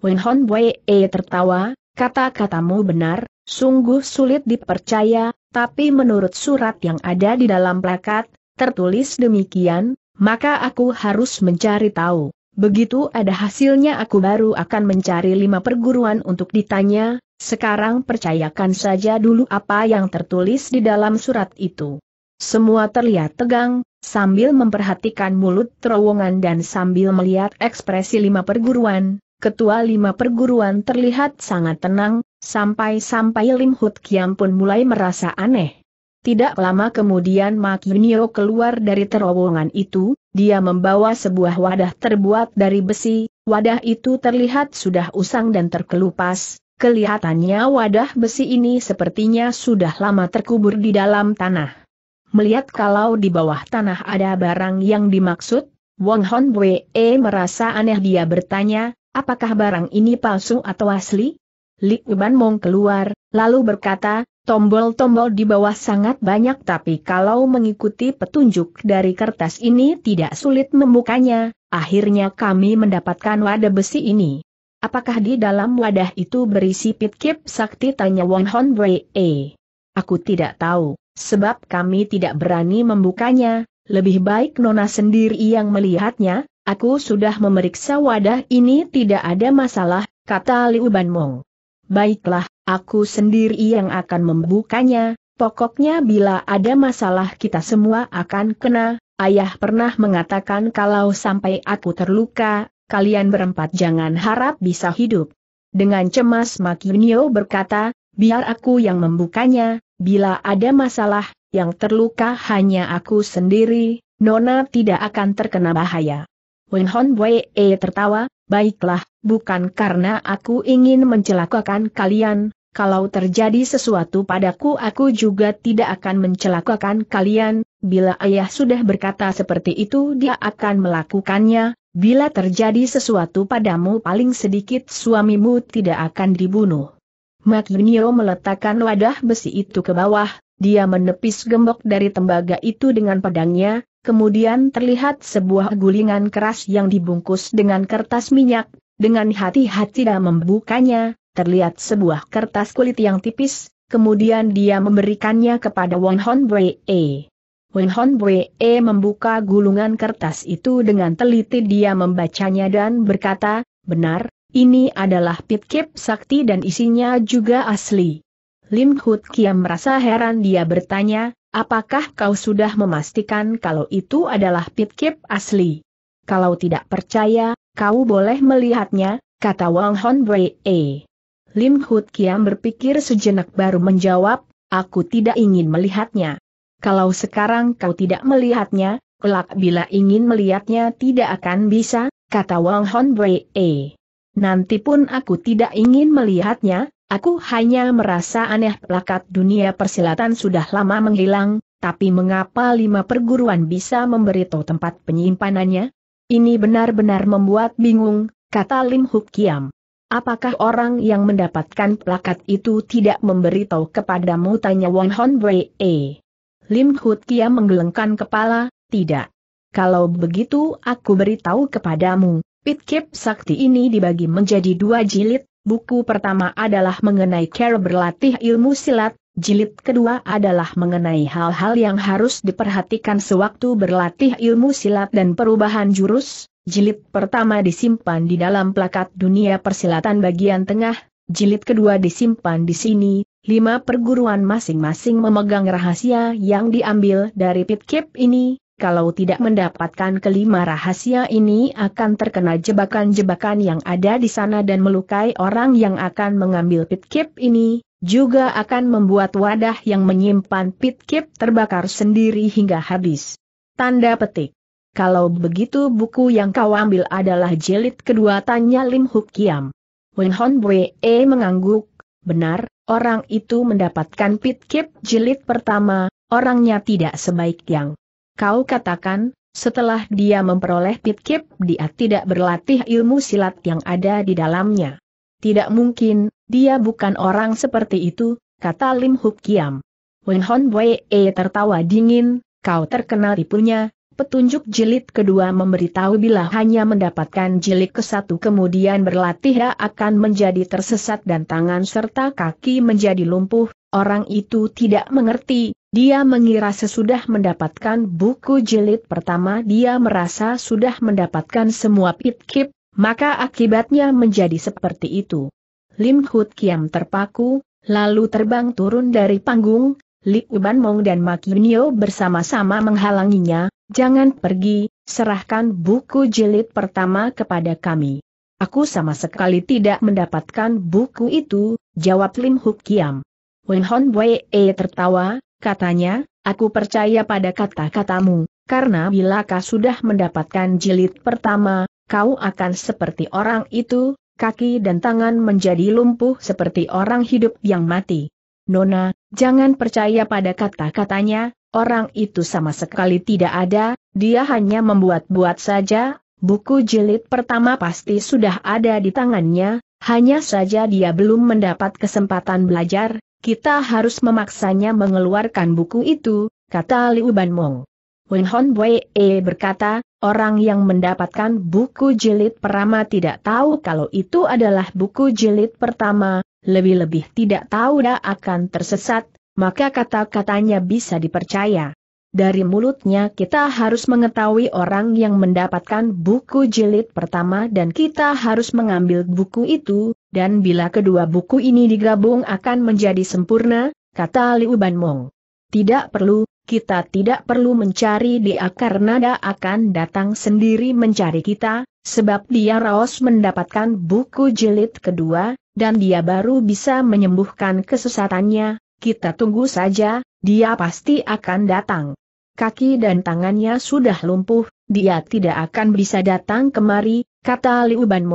Wen Hon Bwe tertawa, kata-katamu benar, sungguh sulit dipercaya, tapi menurut surat yang ada di dalam plakat, tertulis demikian, maka aku harus mencari tahu. Begitu ada hasilnya aku baru akan mencari lima perguruan untuk ditanya, sekarang percayakan saja dulu apa yang tertulis di dalam surat itu. Semua terlihat tegang, sambil memperhatikan mulut terowongan dan sambil melihat ekspresi lima perguruan, ketua lima perguruan terlihat sangat tenang, sampai-sampai Lim Hut Kiam pun mulai merasa aneh. Tidak lama kemudian Mak Yunio keluar dari terowongan itu, dia membawa sebuah wadah terbuat dari besi, wadah itu terlihat sudah usang dan terkelupas, kelihatannya wadah besi ini sepertinya sudah lama terkubur di dalam tanah. Melihat kalau di bawah tanah ada barang yang dimaksud, Wong Hon Wee merasa aneh dia bertanya, apakah barang ini palsu atau asli? Li Uban Mong keluar, lalu berkata, Tombol-tombol di bawah sangat banyak tapi kalau mengikuti petunjuk dari kertas ini tidak sulit membukanya, akhirnya kami mendapatkan wadah besi ini. Apakah di dalam wadah itu berisi pitkip sakti tanya Won Hon E? Aku tidak tahu, sebab kami tidak berani membukanya, lebih baik Nona sendiri yang melihatnya, aku sudah memeriksa wadah ini tidak ada masalah, kata Liu Ban Mong. Baiklah, Aku sendiri yang akan membukanya, pokoknya bila ada masalah kita semua akan kena, ayah pernah mengatakan kalau sampai aku terluka, kalian berempat jangan harap bisa hidup. Dengan cemas Makinio berkata, biar aku yang membukanya, bila ada masalah, yang terluka hanya aku sendiri, Nona tidak akan terkena bahaya. Wenhon Wei tertawa, baiklah, bukan karena aku ingin mencelakakan kalian, kalau terjadi sesuatu padaku aku juga tidak akan mencelakakan kalian, bila ayah sudah berkata seperti itu dia akan melakukannya, bila terjadi sesuatu padamu paling sedikit suamimu tidak akan dibunuh. Magnio meletakkan wadah besi itu ke bawah, dia menepis gembok dari tembaga itu dengan pedangnya, kemudian terlihat sebuah gulingan keras yang dibungkus dengan kertas minyak, dengan hati-hati dan membukanya, terlihat sebuah kertas kulit yang tipis, kemudian dia memberikannya kepada Wang Hon E. Won Hon E membuka gulungan kertas itu dengan teliti dia membacanya dan berkata, benar, ini adalah pitkip sakti dan isinya juga asli. Lim Hut Kiam merasa heran dia bertanya, apakah kau sudah memastikan kalau itu adalah pitkip asli? Kalau tidak percaya, kau boleh melihatnya, kata Wang Hon E. Lim Hut Kiam berpikir sejenak baru menjawab, aku tidak ingin melihatnya. Kalau sekarang kau tidak melihatnya, kelak bila ingin melihatnya tidak akan bisa, kata Wang Hon Wei. Nanti pun aku tidak ingin melihatnya, aku hanya merasa aneh plakat dunia persilatan sudah lama menghilang, tapi mengapa lima perguruan bisa memberitahu tempat penyimpanannya? Ini benar-benar membuat bingung, kata Lim Huk Kiam. Apakah orang yang mendapatkan plakat itu tidak memberitahu kepadamu? Tanya Wong Hon Wei. -e. Lim Hut Kia menggelengkan kepala, tidak. Kalau begitu aku beritahu kepadamu, Pit Kip Sakti ini dibagi menjadi dua jilid, buku pertama adalah mengenai cara berlatih ilmu silat, jilid kedua adalah mengenai hal-hal yang harus diperhatikan sewaktu berlatih ilmu silat dan perubahan jurus, jilid pertama disimpan di dalam plakat dunia persilatan bagian tengah, jilid kedua disimpan di sini, lima perguruan masing-masing memegang rahasia yang diambil dari pitkip ini, kalau tidak mendapatkan kelima rahasia ini akan terkena jebakan-jebakan yang ada di sana dan melukai orang yang akan mengambil pitkip ini, juga akan membuat wadah yang menyimpan pitkip terbakar sendiri hingga habis. Tanda petik. Kalau begitu buku yang kau ambil adalah jilid kedua tanya Lim Huk Kiam. Wen Hon Bwe e mengangguk, benar, orang itu mendapatkan pit kip jilid pertama, orangnya tidak sebaik yang. Kau katakan, setelah dia memperoleh pit kip dia tidak berlatih ilmu silat yang ada di dalamnya. Tidak mungkin, dia bukan orang seperti itu, kata Lim Huk Kiam. Wen Hon Bwe e tertawa dingin, kau terkenal tipunya, Petunjuk jilid kedua memberitahu bila hanya mendapatkan jilid ke satu kemudian berlatih akan menjadi tersesat dan tangan serta kaki menjadi lumpuh, orang itu tidak mengerti, dia mengira sesudah mendapatkan buku jilid pertama dia merasa sudah mendapatkan semua pitkip, maka akibatnya menjadi seperti itu. Lim Hut Kiam terpaku, lalu terbang turun dari panggung, Li Uban Mong dan Makinio bersama-sama menghalanginya, Jangan pergi, serahkan buku jilid pertama kepada kami. Aku sama sekali tidak mendapatkan buku itu, jawab Lim Huk Kiam. Wen Hon Wei e tertawa, katanya, aku percaya pada kata-katamu, karena bila kau sudah mendapatkan jilid pertama, kau akan seperti orang itu, kaki dan tangan menjadi lumpuh seperti orang hidup yang mati. Nona, jangan percaya pada kata-katanya, orang itu sama sekali tidak ada, dia hanya membuat-buat saja, buku jilid pertama pasti sudah ada di tangannya, hanya saja dia belum mendapat kesempatan belajar, kita harus memaksanya mengeluarkan buku itu, kata Liu Ban Wen Hon Wei berkata, orang yang mendapatkan buku jilid pertama tidak tahu kalau itu adalah buku jilid pertama, lebih-lebih tidak tahu dah akan tersesat, maka kata-katanya bisa dipercaya. Dari mulutnya kita harus mengetahui orang yang mendapatkan buku jilid pertama dan kita harus mengambil buku itu, dan bila kedua buku ini digabung akan menjadi sempurna, kata Liu Banmong. Tidak perlu, kita tidak perlu mencari dia karena dia akan datang sendiri mencari kita, sebab dia Raos mendapatkan buku jilid kedua, dan dia baru bisa menyembuhkan kesesatannya, kita tunggu saja, dia pasti akan datang. Kaki dan tangannya sudah lumpuh, dia tidak akan bisa datang kemari, kata Liu Ban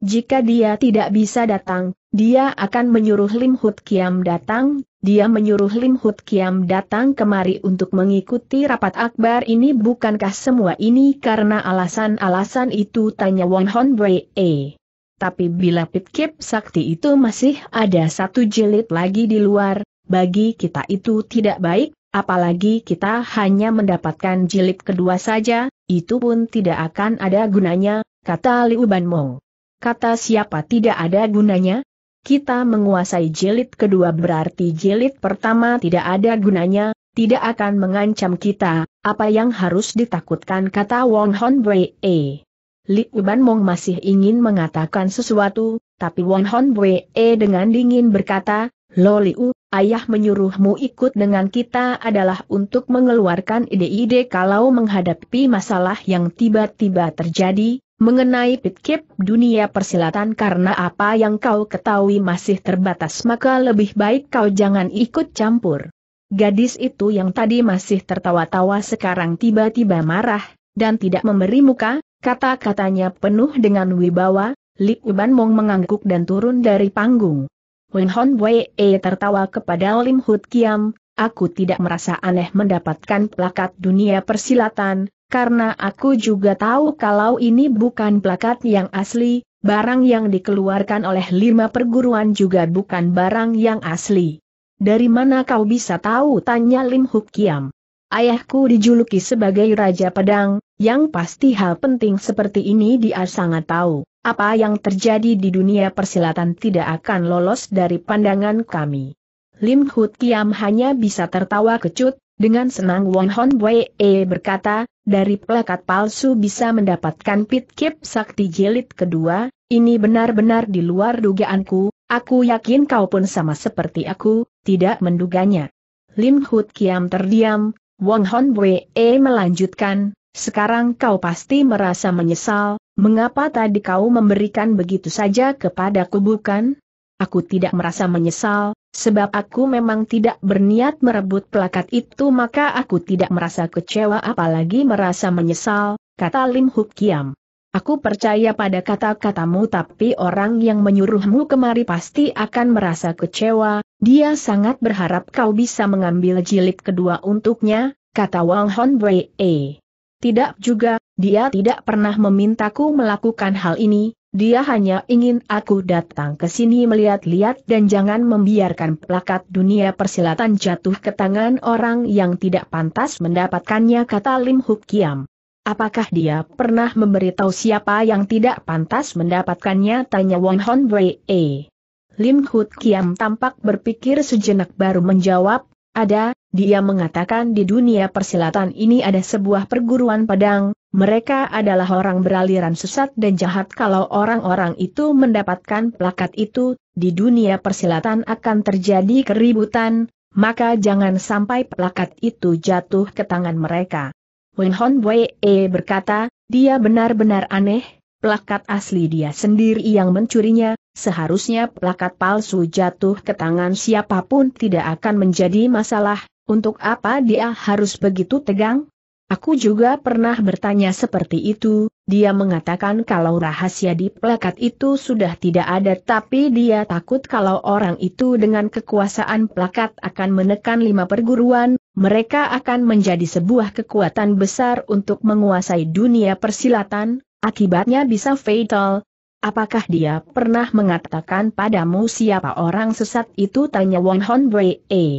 Jika dia tidak bisa datang, dia akan menyuruh Lim Hut Kiam datang, dia menyuruh Lim Hut Kiam datang kemari untuk mengikuti rapat akbar ini bukankah semua ini karena alasan-alasan itu tanya Won Hon Bree. Tapi bila Pitkip Sakti itu masih ada satu jilid lagi di luar, bagi kita itu tidak baik, apalagi kita hanya mendapatkan jilid kedua saja, itu pun tidak akan ada gunanya, kata Liu Ban Mong. Kata siapa tidak ada gunanya? Kita menguasai jilid kedua berarti jilid pertama tidak ada gunanya, tidak akan mengancam kita, apa yang harus ditakutkan kata Wong Hon E. Li Uban Mong masih ingin mengatakan sesuatu, tapi Wong Hon E dengan dingin berkata, Lo Liu, ayah menyuruhmu ikut dengan kita adalah untuk mengeluarkan ide-ide kalau menghadapi masalah yang tiba-tiba terjadi, mengenai pitkip dunia persilatan karena apa yang kau ketahui masih terbatas maka lebih baik kau jangan ikut campur. Gadis itu yang tadi masih tertawa-tawa sekarang tiba-tiba marah, dan tidak memberi muka, kata-katanya penuh dengan wibawa, Li Uban Mong mengangguk dan turun dari panggung. Wen Hon Wei e tertawa kepada Lim Hut Kiam, aku tidak merasa aneh mendapatkan plakat dunia persilatan, karena aku juga tahu kalau ini bukan plakat yang asli, barang yang dikeluarkan oleh lima perguruan juga bukan barang yang asli. Dari mana kau bisa tahu? tanya Lim Hut Kiam. Ayahku dijuluki sebagai Raja Pedang, yang pasti hal penting seperti ini dia sangat tahu. Apa yang terjadi di dunia persilatan tidak akan lolos dari pandangan kami. Lim Hut Kiam hanya bisa tertawa kecut, dengan senang Won Hon Wei e berkata, dari pelakat palsu bisa mendapatkan pit kip sakti jelit kedua, ini benar-benar di luar dugaanku, aku yakin kau pun sama seperti aku, tidak menduganya. Lim Hut Kiam terdiam, Wong Hon Wei e melanjutkan, sekarang kau pasti merasa menyesal, Mengapa tadi kau memberikan begitu saja kepadaku bukan? Aku tidak merasa menyesal, sebab aku memang tidak berniat merebut pelakat itu maka aku tidak merasa kecewa apalagi merasa menyesal, kata Lim Huk Kiam. Aku percaya pada kata-katamu tapi orang yang menyuruhmu kemari pasti akan merasa kecewa, dia sangat berharap kau bisa mengambil jilid kedua untuknya, kata Wang Hon Wei. Tidak juga, dia tidak pernah memintaku melakukan hal ini, dia hanya ingin aku datang ke sini melihat-lihat dan jangan membiarkan plakat dunia persilatan jatuh ke tangan orang yang tidak pantas mendapatkannya kata Lim Huk Kiam. Apakah dia pernah memberitahu siapa yang tidak pantas mendapatkannya tanya Won Hon Wei. Lim Huk Kiam tampak berpikir sejenak baru menjawab, ada, dia mengatakan di dunia persilatan ini ada sebuah perguruan pedang, mereka adalah orang beraliran sesat dan jahat kalau orang-orang itu mendapatkan plakat itu, di dunia persilatan akan terjadi keributan, maka jangan sampai plakat itu jatuh ke tangan mereka. Wen Hon Wei berkata, dia benar-benar aneh, plakat asli dia sendiri yang mencurinya, Seharusnya plakat palsu jatuh ke tangan siapapun tidak akan menjadi masalah, untuk apa dia harus begitu tegang? Aku juga pernah bertanya seperti itu, dia mengatakan kalau rahasia di plakat itu sudah tidak ada tapi dia takut kalau orang itu dengan kekuasaan plakat akan menekan lima perguruan, mereka akan menjadi sebuah kekuatan besar untuk menguasai dunia persilatan, akibatnya bisa fatal, Apakah dia pernah mengatakan padamu siapa orang sesat itu tanya Wong Hon Wei. -e. Eh,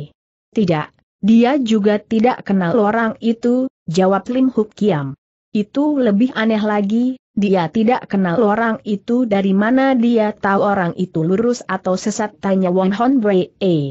tidak, dia juga tidak kenal orang itu, jawab Lim Huk Kiam. Itu lebih aneh lagi, dia tidak kenal orang itu dari mana dia tahu orang itu lurus atau sesat tanya Wong Hon Wei. -e. Eh,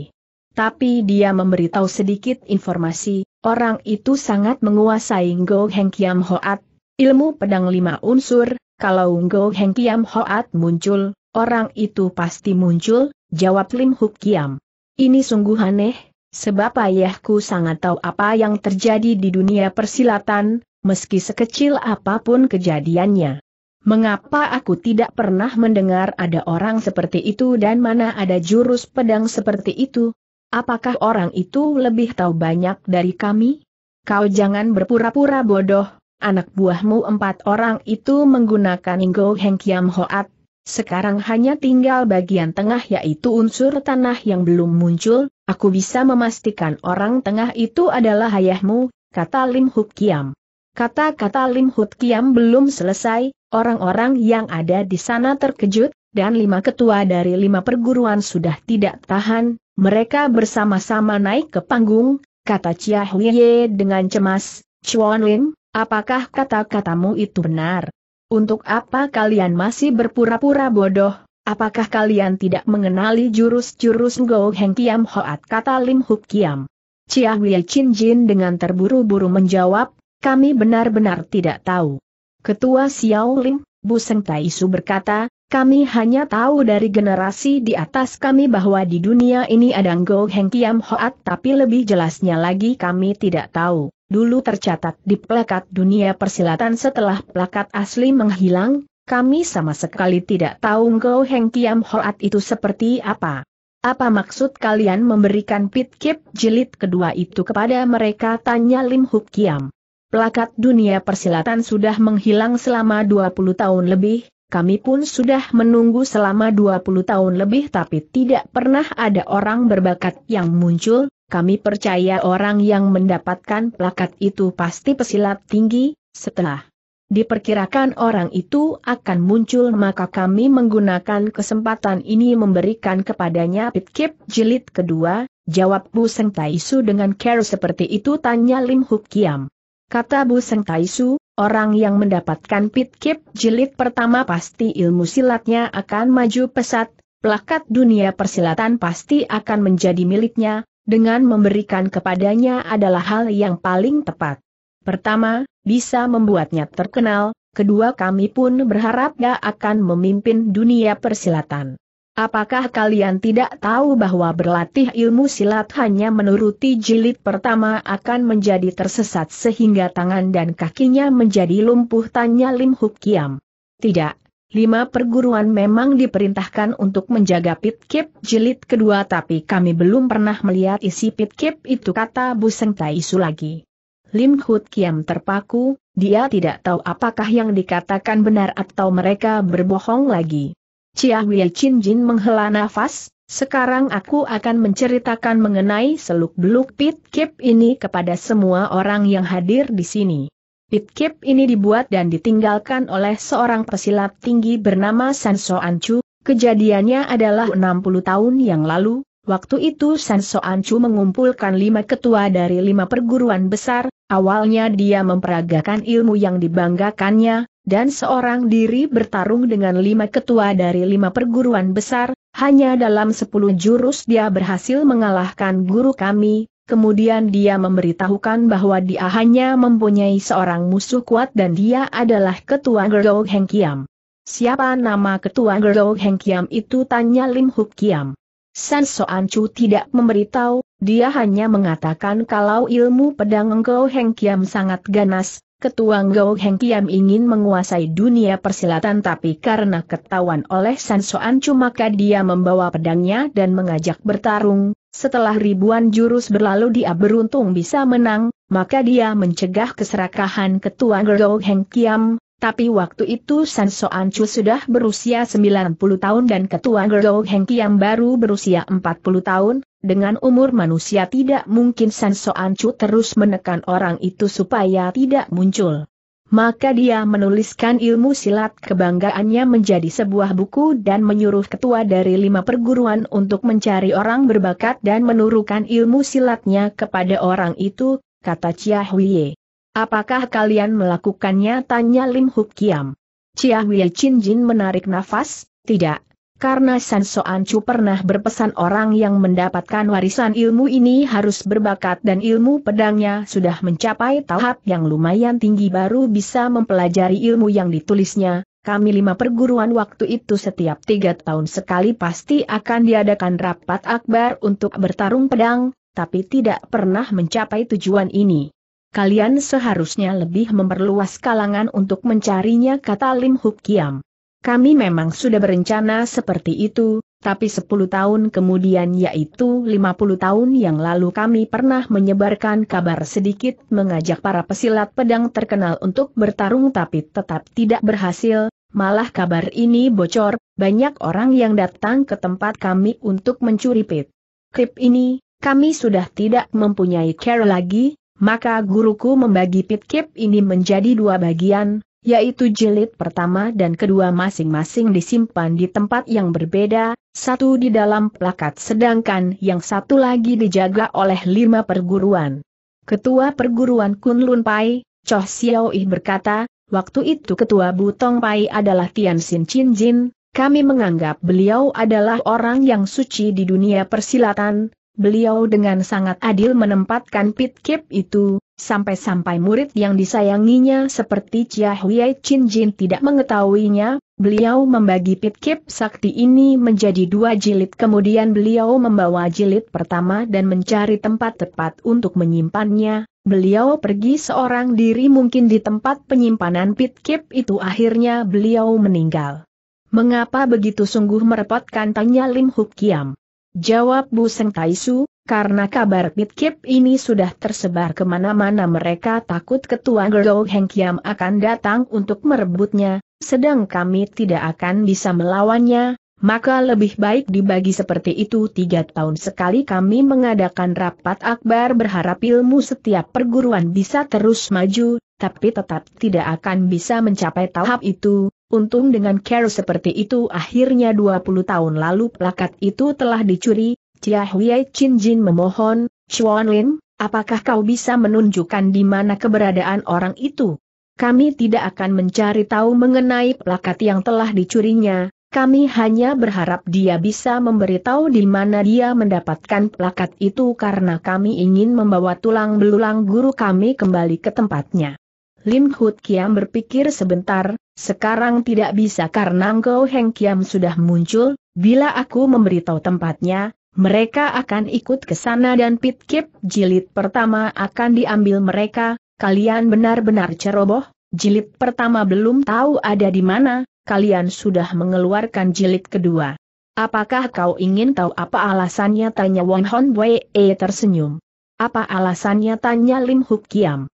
tapi dia memberitahu sedikit informasi, orang itu sangat menguasai Ngo Heng Kiam Hoat, ilmu pedang lima unsur, kalau Ngo Heng Kiam Hoat muncul, orang itu pasti muncul, jawab Lim Huk Kiam. Ini sungguh aneh, sebab ayahku sangat tahu apa yang terjadi di dunia persilatan, meski sekecil apapun kejadiannya. Mengapa aku tidak pernah mendengar ada orang seperti itu dan mana ada jurus pedang seperti itu? Apakah orang itu lebih tahu banyak dari kami? Kau jangan berpura-pura bodoh, anak buahmu empat orang itu menggunakan Inggo Heng Kiam Hoat. Sekarang hanya tinggal bagian tengah yaitu unsur tanah yang belum muncul, aku bisa memastikan orang tengah itu adalah ayahmu, kata Lim Huk Kiam. Kata-kata Lim Huk Kiam belum selesai, orang-orang yang ada di sana terkejut, dan lima ketua dari lima perguruan sudah tidak tahan, mereka bersama-sama naik ke panggung, kata Chia Huiye dengan cemas, Chuan Lim, Apakah kata-katamu itu benar? Untuk apa kalian masih berpura-pura bodoh? Apakah kalian tidak mengenali jurus-jurus Go Heng Kiam Hoat kata Lim Huk Kiam? Chia Wei Chin Jin dengan terburu-buru menjawab, kami benar-benar tidak tahu. Ketua Xiao Lim, Bu Seng Tai Su berkata, kami hanya tahu dari generasi di atas kami bahwa di dunia ini ada Go Heng Kiam Hoat tapi lebih jelasnya lagi kami tidak tahu dulu tercatat di plakat dunia persilatan setelah plakat asli menghilang, kami sama sekali tidak tahu Ngo Heng Kiam Hoat itu seperti apa. Apa maksud kalian memberikan pit kip jilid kedua itu kepada mereka tanya Lim Huk Kiam. Plakat dunia persilatan sudah menghilang selama 20 tahun lebih, kami pun sudah menunggu selama 20 tahun lebih tapi tidak pernah ada orang berbakat yang muncul, kami percaya orang yang mendapatkan plakat itu pasti pesilat tinggi, setelah diperkirakan orang itu akan muncul maka kami menggunakan kesempatan ini memberikan kepadanya pitkip jilid kedua, jawab Bu Seng Taisu dengan care seperti itu tanya Lim Huk Kiam. Kata Bu Seng Taisu, orang yang mendapatkan pitkip jilid pertama pasti ilmu silatnya akan maju pesat, plakat dunia persilatan pasti akan menjadi miliknya, dengan memberikan kepadanya adalah hal yang paling tepat. Pertama, bisa membuatnya terkenal, kedua kami pun berharap dia akan memimpin dunia persilatan. Apakah kalian tidak tahu bahwa berlatih ilmu silat hanya menuruti jilid pertama akan menjadi tersesat sehingga tangan dan kakinya menjadi lumpuh tanya Lim Huk Kiam? Tidak, Lima perguruan memang diperintahkan untuk menjaga pitkip jilid kedua tapi kami belum pernah melihat isi pitkip itu kata Bu Seng Tai Su lagi. Lim Hut Kiam terpaku, dia tidak tahu apakah yang dikatakan benar atau mereka berbohong lagi. Chia Wei Chin Jin menghela nafas, sekarang aku akan menceritakan mengenai seluk-beluk Pit ini kepada semua orang yang hadir di sini. Pitkip ini dibuat dan ditinggalkan oleh seorang pesilat tinggi bernama Sanso Anchu. kejadiannya adalah 60 tahun yang lalu, waktu itu Sanso Anchu mengumpulkan lima ketua dari lima perguruan besar, awalnya dia memperagakan ilmu yang dibanggakannya, dan seorang diri bertarung dengan lima ketua dari lima perguruan besar, hanya dalam sepuluh jurus dia berhasil mengalahkan guru kami, Kemudian dia memberitahukan bahwa dia hanya mempunyai seorang musuh kuat dan dia adalah ketua Gerlog Heng Kiam. Siapa nama ketua Gerlog Heng Kiam itu tanya Lim Huk Kiam. San Soan Chu tidak memberitahu, dia hanya mengatakan kalau ilmu pedang Engkau Heng Kiam sangat ganas, ketua Engkau Heng Kiam ingin menguasai dunia persilatan tapi karena ketahuan oleh San Soan Chu maka dia membawa pedangnya dan mengajak bertarung, setelah ribuan jurus berlalu dia beruntung bisa menang, maka dia mencegah keserakahan ketua Gergo Heng Kiam, tapi waktu itu San Soan Chu sudah berusia 90 tahun dan ketua Gerdo Heng Kiam baru berusia 40 tahun, dengan umur manusia tidak mungkin San Soan Chu terus menekan orang itu supaya tidak muncul. Maka dia menuliskan ilmu silat kebanggaannya menjadi sebuah buku dan menyuruh ketua dari lima perguruan untuk mencari orang berbakat dan menurunkan ilmu silatnya kepada orang itu, kata Chia Huiye. Apakah kalian melakukannya? Tanya Lim Huk Kiam. Chia Huiye Chin Jin menarik nafas, tidak, karena Sanso Ancu pernah berpesan orang yang mendapatkan warisan ilmu ini harus berbakat dan ilmu pedangnya sudah mencapai tahap yang lumayan tinggi baru bisa mempelajari ilmu yang ditulisnya. Kami lima perguruan waktu itu setiap tiga tahun sekali pasti akan diadakan rapat akbar untuk bertarung pedang, tapi tidak pernah mencapai tujuan ini. Kalian seharusnya lebih memperluas kalangan untuk mencarinya kata Lim Hukiam. Kami memang sudah berencana seperti itu, tapi 10 tahun kemudian yaitu 50 tahun yang lalu kami pernah menyebarkan kabar sedikit mengajak para pesilat pedang terkenal untuk bertarung tapi tetap tidak berhasil, malah kabar ini bocor, banyak orang yang datang ke tempat kami untuk mencuri pit. Krip ini, kami sudah tidak mempunyai care lagi, maka guruku membagi pit krip ini menjadi dua bagian, yaitu jilid pertama dan kedua masing-masing disimpan di tempat yang berbeda, satu di dalam plakat sedangkan yang satu lagi dijaga oleh lima perguruan. Ketua perguruan Kunlun Pai, Choh Xiao berkata, waktu itu ketua Butong Pai adalah Tian Xin Chin Jin, kami menganggap beliau adalah orang yang suci di dunia persilatan, beliau dengan sangat adil menempatkan pitkip itu, Sampai-sampai murid yang disayanginya seperti Chia Huyai Chin Jin tidak mengetahuinya, beliau membagi pitkip sakti ini menjadi dua jilid kemudian beliau membawa jilid pertama dan mencari tempat tepat untuk menyimpannya, beliau pergi seorang diri mungkin di tempat penyimpanan pitkip itu akhirnya beliau meninggal. Mengapa begitu sungguh merepotkan tanya Lim Huk Kiam? Jawab Bu Seng Taisu, karena kabar Pitkip ini sudah tersebar kemana-mana mereka takut ketua Gerou Heng Kiam akan datang untuk merebutnya, sedang kami tidak akan bisa melawannya, maka lebih baik dibagi seperti itu tiga tahun sekali kami mengadakan rapat akbar berharap ilmu setiap perguruan bisa terus maju, tapi tetap tidak akan bisa mencapai tahap itu, Untung dengan care seperti itu akhirnya 20 tahun lalu plakat itu telah dicuri, Chia Huye Chin Jin memohon, Chuan Lin, apakah kau bisa menunjukkan di mana keberadaan orang itu? Kami tidak akan mencari tahu mengenai plakat yang telah dicurinya, kami hanya berharap dia bisa memberitahu di mana dia mendapatkan plakat itu karena kami ingin membawa tulang belulang guru kami kembali ke tempatnya. Lin Hut Kiam berpikir sebentar, sekarang tidak bisa karena Ngau Heng Kiam sudah muncul, bila aku memberitahu tempatnya, mereka akan ikut ke sana dan pit kip jilid pertama akan diambil mereka, kalian benar-benar ceroboh, jilid pertama belum tahu ada di mana, kalian sudah mengeluarkan jilid kedua. Apakah kau ingin tahu apa alasannya tanya Wong Hon Wei tersenyum. Apa alasannya tanya Lim Huk Kiam.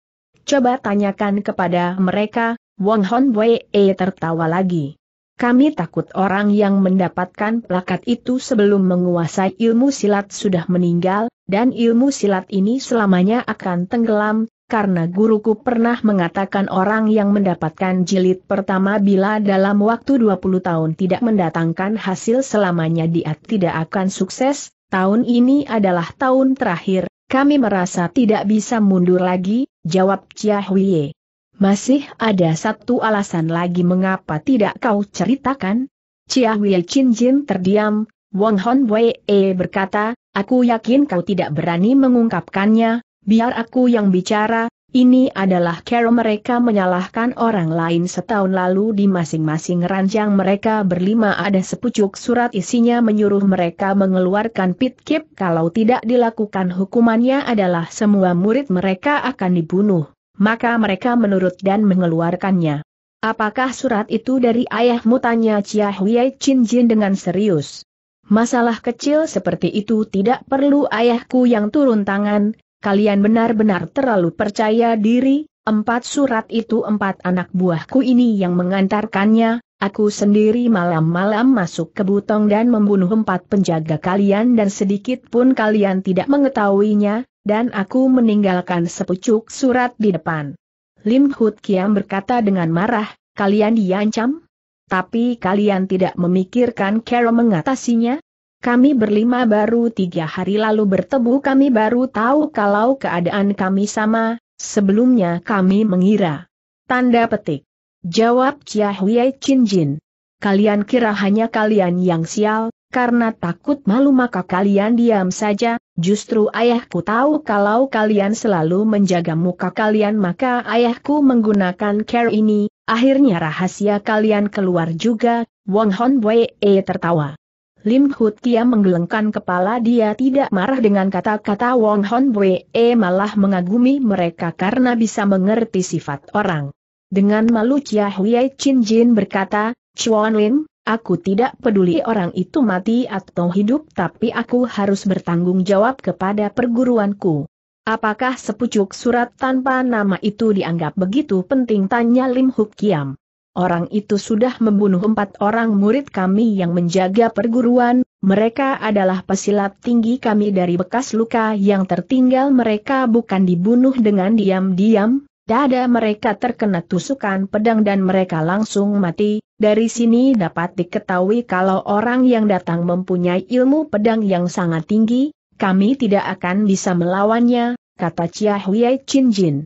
Coba tanyakan kepada mereka, Wong Hon Wei tertawa lagi. Kami takut orang yang mendapatkan plakat itu sebelum menguasai ilmu silat sudah meninggal, dan ilmu silat ini selamanya akan tenggelam, karena guruku pernah mengatakan orang yang mendapatkan jilid pertama bila dalam waktu 20 tahun tidak mendatangkan hasil selamanya dia tidak akan sukses, tahun ini adalah tahun terakhir, kami merasa tidak bisa mundur lagi, jawab Chia Huiye. Masih ada satu alasan lagi mengapa tidak kau ceritakan? Chia Huiye Chin Jin terdiam, Wong Hon Wei e berkata, aku yakin kau tidak berani mengungkapkannya, biar aku yang bicara, ini adalah cara mereka menyalahkan orang lain setahun lalu di masing-masing ranjang mereka berlima ada sepucuk surat isinya menyuruh mereka mengeluarkan pitkip kalau tidak dilakukan hukumannya adalah semua murid mereka akan dibunuh, maka mereka menurut dan mengeluarkannya. Apakah surat itu dari ayahmu tanya Chia Huyai Chin Jin dengan serius? Masalah kecil seperti itu tidak perlu ayahku yang turun tangan, kalian benar-benar terlalu percaya diri, empat surat itu empat anak buahku ini yang mengantarkannya, aku sendiri malam-malam masuk ke butong dan membunuh empat penjaga kalian dan sedikit pun kalian tidak mengetahuinya, dan aku meninggalkan sepucuk surat di depan. Lim Hut Kiam berkata dengan marah, kalian diancam? Tapi kalian tidak memikirkan cara mengatasinya? Kami berlima baru tiga hari lalu bertemu kami baru tahu kalau keadaan kami sama, sebelumnya kami mengira. Tanda petik. Jawab Chia Huye Chin Jin. Kalian kira hanya kalian yang sial, karena takut malu maka kalian diam saja, justru ayahku tahu kalau kalian selalu menjaga muka kalian maka ayahku menggunakan care ini, akhirnya rahasia kalian keluar juga, Wong Hon Wei tertawa. Lim Hut menggelengkan kepala dia tidak marah dengan kata-kata Wong Hon Wee e, malah mengagumi mereka karena bisa mengerti sifat orang. Dengan malu Chia Hui Chin Jin berkata, Chuan Lin, aku tidak peduli orang itu mati atau hidup tapi aku harus bertanggung jawab kepada perguruanku. Apakah sepucuk surat tanpa nama itu dianggap begitu penting tanya Lim Hukiam. Orang itu sudah membunuh empat orang murid kami yang menjaga perguruan, mereka adalah pesilat tinggi kami dari bekas luka yang tertinggal mereka bukan dibunuh dengan diam-diam, dada mereka terkena tusukan pedang dan mereka langsung mati, dari sini dapat diketahui kalau orang yang datang mempunyai ilmu pedang yang sangat tinggi, kami tidak akan bisa melawannya, kata Chia Huye Chin Jin.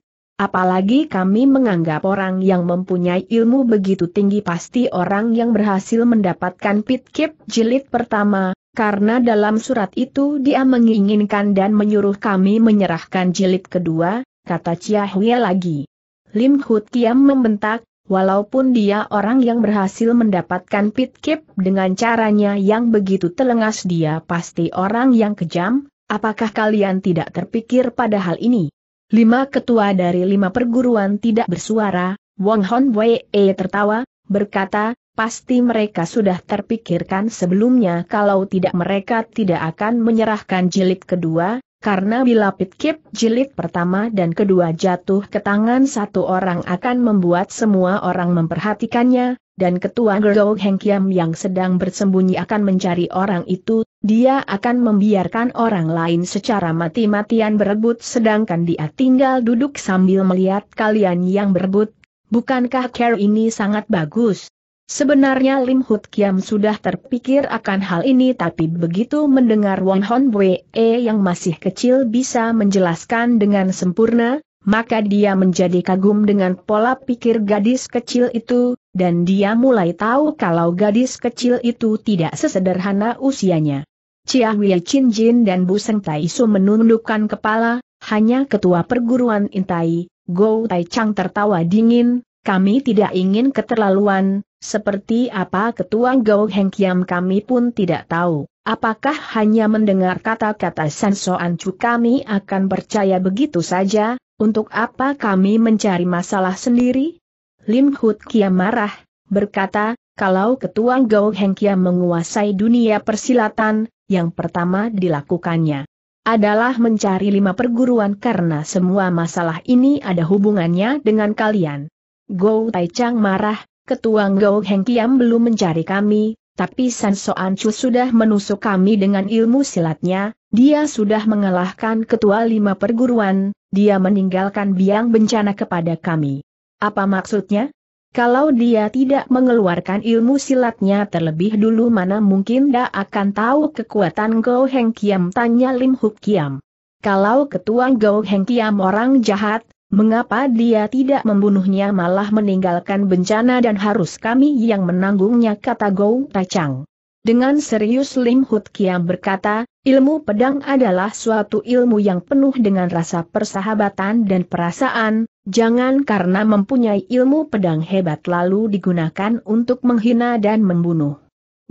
Apalagi kami menganggap orang yang mempunyai ilmu begitu tinggi pasti orang yang berhasil mendapatkan pitkip jilid pertama, karena dalam surat itu dia menginginkan dan menyuruh kami menyerahkan jilid kedua, kata Chia Hui lagi. Lim Hut Kiam membentak, walaupun dia orang yang berhasil mendapatkan pitkip dengan caranya yang begitu telengas dia pasti orang yang kejam, apakah kalian tidak terpikir pada hal ini? Lima ketua dari lima perguruan tidak bersuara, Wong Hon Wei e tertawa, berkata, pasti mereka sudah terpikirkan sebelumnya kalau tidak mereka tidak akan menyerahkan jilid kedua, karena bila pitkip jilid pertama dan kedua jatuh ke tangan satu orang akan membuat semua orang memperhatikannya, dan ketua Heng Hengkiam yang sedang bersembunyi akan mencari orang itu, dia akan membiarkan orang lain secara mati-matian berebut sedangkan dia tinggal duduk sambil melihat kalian yang berebut. Bukankah care ini sangat bagus? Sebenarnya Lim Hut Kiam sudah terpikir akan hal ini tapi begitu mendengar Won Hon Bwe yang masih kecil bisa menjelaskan dengan sempurna, maka dia menjadi kagum dengan pola pikir gadis kecil itu, dan dia mulai tahu kalau gadis kecil itu tidak sesederhana usianya. Chia Wia Chin Jin dan Bu Seng Tai Su menundukkan kepala, hanya ketua perguruan Intai, Go Tai Chang tertawa dingin, kami tidak ingin keterlaluan, seperti apa ketua Go Heng Kiam kami pun tidak tahu. Apakah hanya mendengar kata-kata San Soan Chu kami akan percaya begitu saja, untuk apa kami mencari masalah sendiri? Lim Hut Kiam marah, berkata, kalau ketua Go Heng Kiam menguasai dunia persilatan, yang pertama dilakukannya adalah mencari lima perguruan karena semua masalah ini ada hubungannya dengan kalian. Go Tai Chang marah, ketua Go Heng Kiam belum mencari kami, tapi San Soan Chu sudah menusuk kami dengan ilmu silatnya, dia sudah mengalahkan ketua lima perguruan, dia meninggalkan biang bencana kepada kami. Apa maksudnya? Kalau dia tidak mengeluarkan ilmu silatnya terlebih dulu mana mungkin dia akan tahu kekuatan Gou Heng Kiam tanya Lim Huk Kiam. Kalau ketua Gou Heng Kiam orang jahat, mengapa dia tidak membunuhnya malah meninggalkan bencana dan harus kami yang menanggungnya kata Gou Tachang. Dengan serius Lim Huk Kiam berkata, Ilmu pedang adalah suatu ilmu yang penuh dengan rasa persahabatan dan perasaan, jangan karena mempunyai ilmu pedang hebat lalu digunakan untuk menghina dan membunuh.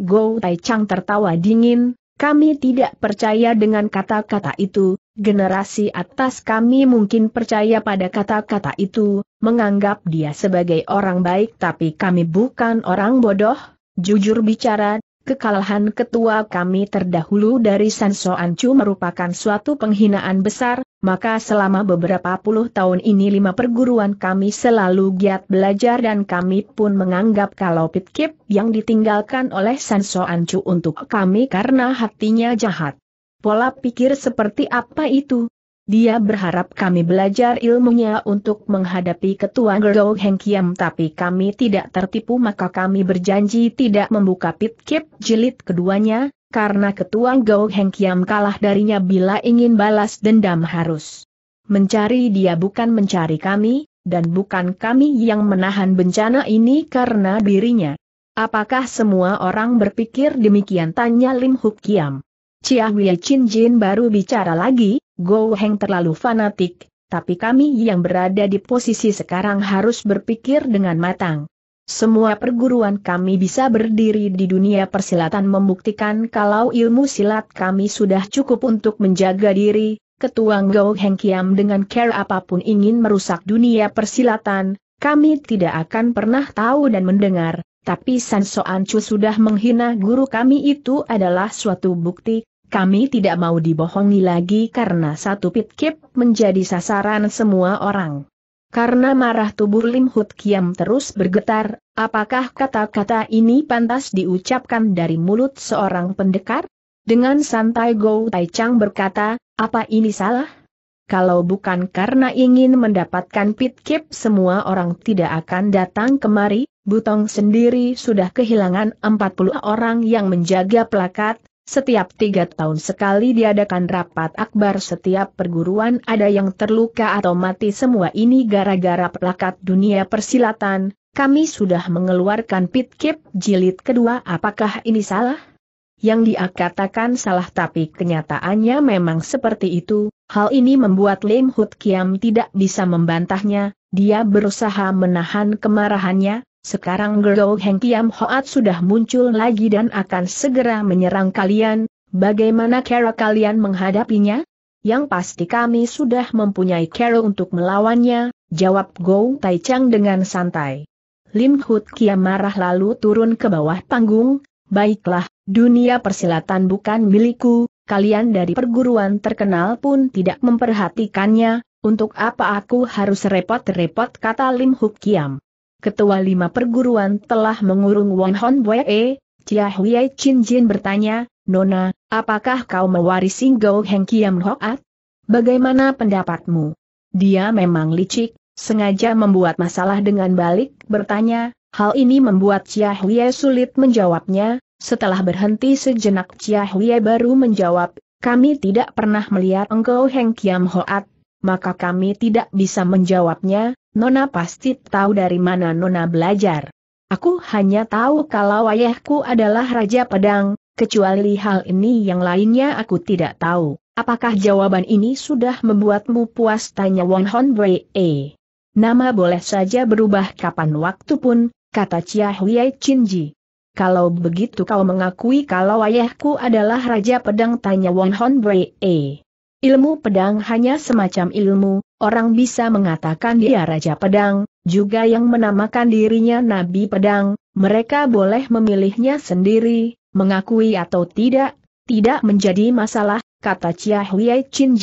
Go Tai Chang tertawa dingin, kami tidak percaya dengan kata-kata itu, generasi atas kami mungkin percaya pada kata-kata itu, menganggap dia sebagai orang baik tapi kami bukan orang bodoh, jujur bicara, Kekalahan ketua kami terdahulu dari Sanso Ancu merupakan suatu penghinaan besar, maka selama beberapa puluh tahun ini lima perguruan kami selalu giat belajar dan kami pun menganggap kalau pitkip yang ditinggalkan oleh Sanso Ancu untuk kami karena hatinya jahat. Pola pikir seperti apa itu? Dia berharap kami belajar ilmunya untuk menghadapi ketua Gerdo Heng Kiam tapi kami tidak tertipu maka kami berjanji tidak membuka pit kip jilid keduanya, karena ketua Gou Heng Kiam kalah darinya bila ingin balas dendam harus mencari dia bukan mencari kami, dan bukan kami yang menahan bencana ini karena dirinya. Apakah semua orang berpikir demikian tanya Lim Huk Kiam? Chia Hwie Chin Jin baru bicara lagi, Go Heng terlalu fanatik, tapi kami yang berada di posisi sekarang harus berpikir dengan matang. Semua perguruan kami bisa berdiri di dunia persilatan membuktikan kalau ilmu silat kami sudah cukup untuk menjaga diri, Ketua Go Heng Kiam dengan care apapun ingin merusak dunia persilatan, kami tidak akan pernah tahu dan mendengar, tapi Sanso Ancu sudah menghina guru kami itu adalah suatu bukti, kami tidak mau dibohongi lagi karena satu pitkip menjadi sasaran semua orang. Karena marah tubuh Lim Hut Kiam terus bergetar, apakah kata-kata ini pantas diucapkan dari mulut seorang pendekar? Dengan santai Go Tai Chang berkata, apa ini salah? Kalau bukan karena ingin mendapatkan pitkip semua orang tidak akan datang kemari, Butong sendiri sudah kehilangan 40 orang yang menjaga plakat, setiap tiga tahun sekali diadakan rapat akbar setiap perguruan ada yang terluka atau mati semua ini gara-gara plakat dunia persilatan, kami sudah mengeluarkan pitkip jilid kedua apakah ini salah? yang dia salah tapi kenyataannya memang seperti itu, hal ini membuat Lim Hut Kiam tidak bisa membantahnya, dia berusaha menahan kemarahannya, sekarang Gerou Heng Kiam Hoat sudah muncul lagi dan akan segera menyerang kalian, bagaimana cara kalian menghadapinya? Yang pasti kami sudah mempunyai cara untuk melawannya, jawab Gou Taichang dengan santai. Lim Hut Kiam marah lalu turun ke bawah panggung, Baiklah, dunia persilatan bukan milikku, kalian dari perguruan terkenal pun tidak memperhatikannya, untuk apa aku harus repot-repot kata Lim Huk Kiam. Ketua lima perguruan telah mengurung Won Hon Wee, Chia Huyai Chin Jin bertanya, Nona, apakah kau mewarisi Go Heng Kiam Hoat? Bagaimana pendapatmu? Dia memang licik, sengaja membuat masalah dengan balik bertanya, Hal ini membuat Chia Huye sulit menjawabnya, setelah berhenti sejenak Chia Huye baru menjawab, kami tidak pernah melihat engkau Heng Kiam Hoat, maka kami tidak bisa menjawabnya, Nona pasti tahu dari mana Nona belajar. Aku hanya tahu kalau ayahku adalah Raja Pedang, kecuali hal ini yang lainnya aku tidak tahu. Apakah jawaban ini sudah membuatmu puas tanya Wong Hon Bree? Nama boleh saja berubah kapan waktu pun, kata Chia Huyai Chinji. Kalau begitu kau mengakui kalau ayahku adalah Raja Pedang tanya Wong Hon Bree. Ilmu pedang hanya semacam ilmu, orang bisa mengatakan dia Raja Pedang, juga yang menamakan dirinya Nabi Pedang, mereka boleh memilihnya sendiri, mengakui atau tidak, tidak menjadi masalah, kata Chia Huyai Chin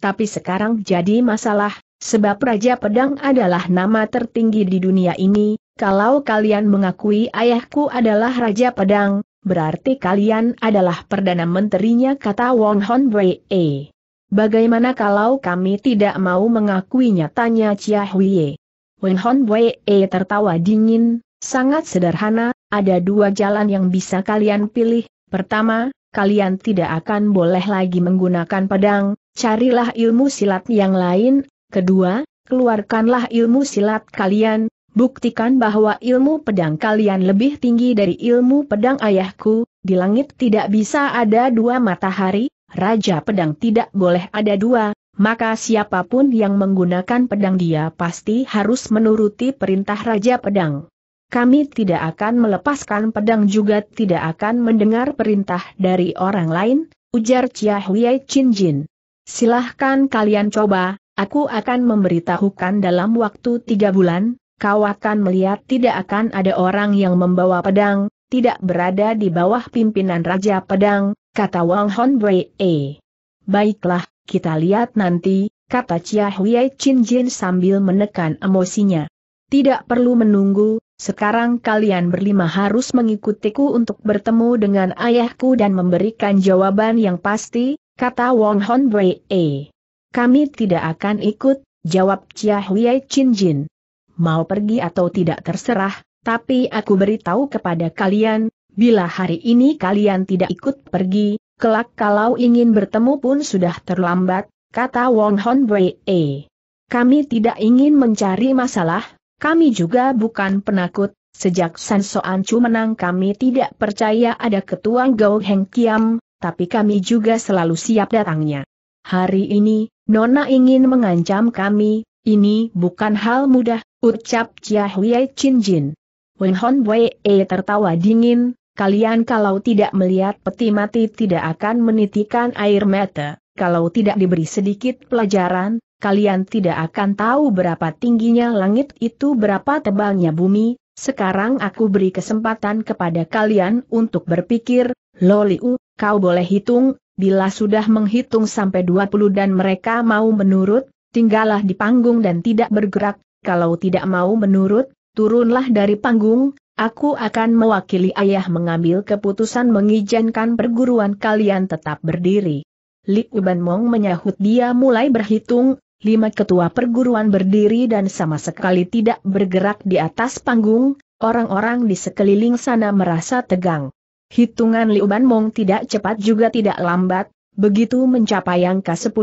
Tapi sekarang jadi masalah, sebab Raja Pedang adalah nama tertinggi di dunia ini, kalau kalian mengakui ayahku adalah Raja Pedang, berarti kalian adalah Perdana Menterinya kata Wong Hon Wei. -e. Bagaimana kalau kami tidak mau mengakuinya tanya Chia Huiye. Wong Hon Wei -e tertawa dingin, sangat sederhana, ada dua jalan yang bisa kalian pilih, pertama, kalian tidak akan boleh lagi menggunakan pedang, carilah ilmu silat yang lain, kedua, keluarkanlah ilmu silat kalian, buktikan bahwa ilmu pedang kalian lebih tinggi dari ilmu pedang ayahku, di langit tidak bisa ada dua matahari, Raja Pedang tidak boleh ada dua, maka siapapun yang menggunakan pedang dia pasti harus menuruti perintah Raja Pedang. Kami tidak akan melepaskan pedang juga tidak akan mendengar perintah dari orang lain, ujar Chia Huyai Chin Jin. Silahkan kalian coba, aku akan memberitahukan dalam waktu tiga bulan, kau akan melihat tidak akan ada orang yang membawa pedang, tidak berada di bawah pimpinan Raja Pedang, kata Wang Hon Wei. Baiklah, kita lihat nanti, kata Chia Huyai Chin Jin sambil menekan emosinya. Tidak perlu menunggu, sekarang kalian berlima harus mengikutiku untuk bertemu dengan ayahku dan memberikan jawaban yang pasti, kata Wong Hon Wei. Kami tidak akan ikut, jawab Chia Huyai Chin Jin mau pergi atau tidak terserah, tapi aku beritahu kepada kalian, bila hari ini kalian tidak ikut pergi, kelak kalau ingin bertemu pun sudah terlambat, kata Wong Hon E. Kami tidak ingin mencari masalah, kami juga bukan penakut, sejak San Soan Chu menang kami tidak percaya ada ketua Gao Heng Kiam, tapi kami juga selalu siap datangnya. Hari ini, Nona ingin mengancam kami, ini bukan hal mudah, ucap Chia Huye Chin Jin. Wen Hon Wei e tertawa dingin, kalian kalau tidak melihat peti mati tidak akan menitikan air mata, kalau tidak diberi sedikit pelajaran, kalian tidak akan tahu berapa tingginya langit itu berapa tebalnya bumi, sekarang aku beri kesempatan kepada kalian untuk berpikir, Loliu, kau boleh hitung, bila sudah menghitung sampai 20 dan mereka mau menurut, tinggallah di panggung dan tidak bergerak, kalau tidak mau menurut, turunlah dari panggung, aku akan mewakili ayah mengambil keputusan mengizinkan perguruan kalian tetap berdiri. Li Uban Mong menyahut dia mulai berhitung, lima ketua perguruan berdiri dan sama sekali tidak bergerak di atas panggung, orang-orang di sekeliling sana merasa tegang. Hitungan Li Uban Mong tidak cepat juga tidak lambat, begitu mencapai angka 10,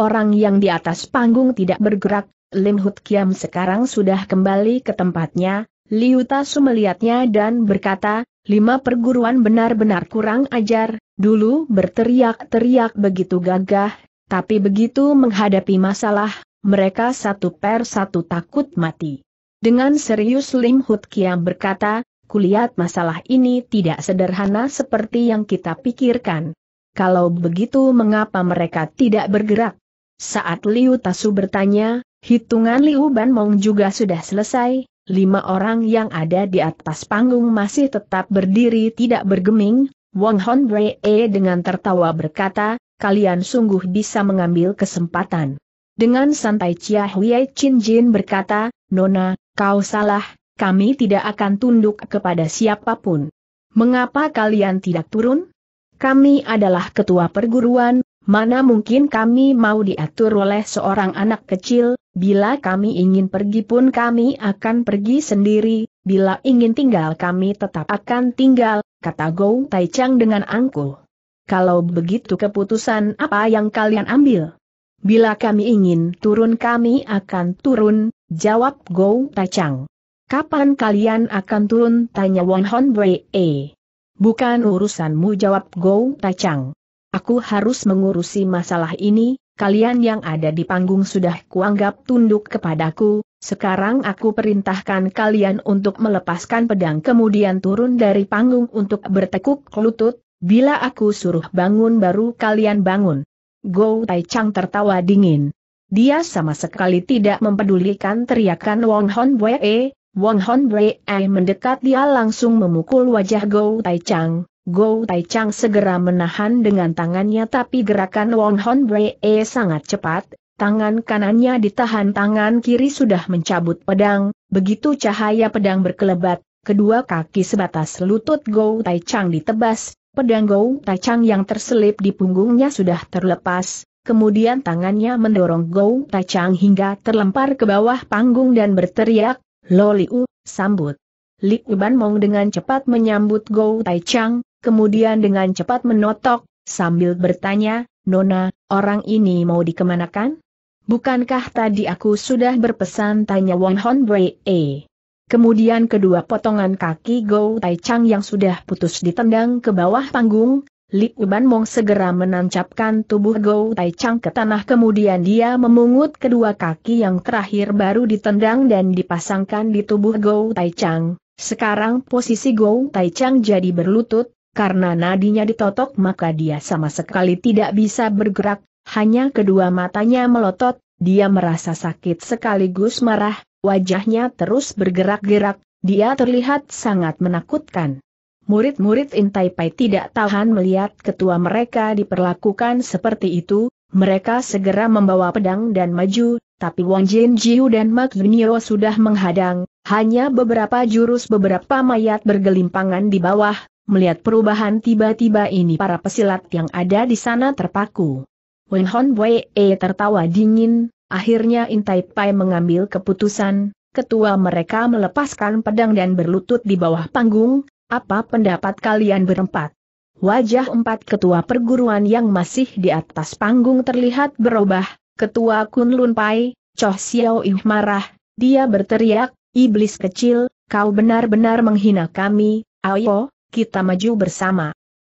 orang yang di atas panggung tidak bergerak, Lim Hut Kiam sekarang sudah kembali ke tempatnya, Liu Tasu melihatnya dan berkata, lima perguruan benar-benar kurang ajar, dulu berteriak-teriak begitu gagah, tapi begitu menghadapi masalah, mereka satu per satu takut mati. Dengan serius Lim Hut Kiam berkata, kulihat masalah ini tidak sederhana seperti yang kita pikirkan. Kalau begitu mengapa mereka tidak bergerak? Saat Liu Tasu bertanya, Hitungan Liu Ban Mong juga sudah selesai, lima orang yang ada di atas panggung masih tetap berdiri tidak bergeming, Wong Hon e dengan tertawa berkata, kalian sungguh bisa mengambil kesempatan. Dengan santai Chia Huye Chin Jin berkata, Nona, kau salah, kami tidak akan tunduk kepada siapapun. Mengapa kalian tidak turun? Kami adalah ketua perguruan, mana mungkin kami mau diatur oleh seorang anak kecil, Bila kami ingin pergi pun kami akan pergi sendiri, bila ingin tinggal kami tetap akan tinggal, kata Gou Taichang dengan angkuh. Kalau begitu keputusan apa yang kalian ambil? Bila kami ingin turun kami akan turun, jawab Gou Taichang. Kapan kalian akan turun? tanya Wong Hon Eh. Bukan urusanmu jawab Gou Taichang. Aku harus mengurusi masalah ini, kalian yang ada di panggung sudah kuanggap tunduk kepadaku, sekarang aku perintahkan kalian untuk melepaskan pedang kemudian turun dari panggung untuk bertekuk lutut, bila aku suruh bangun baru kalian bangun. Go Tai Chang tertawa dingin. Dia sama sekali tidak mempedulikan teriakan Wong Hon Wei, Wong Hon Wei mendekat dia langsung memukul wajah Go Tai Chang, Go Tai Chang segera menahan dengan tangannya tapi gerakan Wong Hon Bre e sangat cepat, tangan kanannya ditahan tangan kiri sudah mencabut pedang, begitu cahaya pedang berkelebat, kedua kaki sebatas lutut Go Tai Chang ditebas, pedang Go Tai Chang yang terselip di punggungnya sudah terlepas, kemudian tangannya mendorong Go Tai Chang hingga terlempar ke bawah panggung dan berteriak, Loliu, U, sambut. Li Uban Mong dengan cepat menyambut Go Tai Chang, kemudian dengan cepat menotok, sambil bertanya, Nona, orang ini mau dikemanakan? Bukankah tadi aku sudah berpesan tanya Wang Hon E? Kemudian kedua potongan kaki Go Tai Chang yang sudah putus ditendang ke bawah panggung, Li Uban Mong segera menancapkan tubuh Go Tai Chang ke tanah kemudian dia memungut kedua kaki yang terakhir baru ditendang dan dipasangkan di tubuh Go Tai Chang. Sekarang posisi Go Tai Chang jadi berlutut, karena nadinya ditotok maka dia sama sekali tidak bisa bergerak, hanya kedua matanya melotot, dia merasa sakit sekaligus marah, wajahnya terus bergerak-gerak, dia terlihat sangat menakutkan. Murid-murid Intai Pai tidak tahan melihat ketua mereka diperlakukan seperti itu, mereka segera membawa pedang dan maju, tapi Wang Jin Jiu dan Mak Junior sudah menghadang, hanya beberapa jurus beberapa mayat bergelimpangan di bawah, Melihat perubahan tiba-tiba ini para pesilat yang ada di sana terpaku. Wen Hon Wei e tertawa dingin, akhirnya Intai Pai mengambil keputusan, ketua mereka melepaskan pedang dan berlutut di bawah panggung, apa pendapat kalian berempat? Wajah empat ketua perguruan yang masih di atas panggung terlihat berubah, ketua Kunlun Pai, Choh Xiao Ih marah, dia berteriak, iblis kecil, kau benar-benar menghina kami, Ayo, kita maju bersama.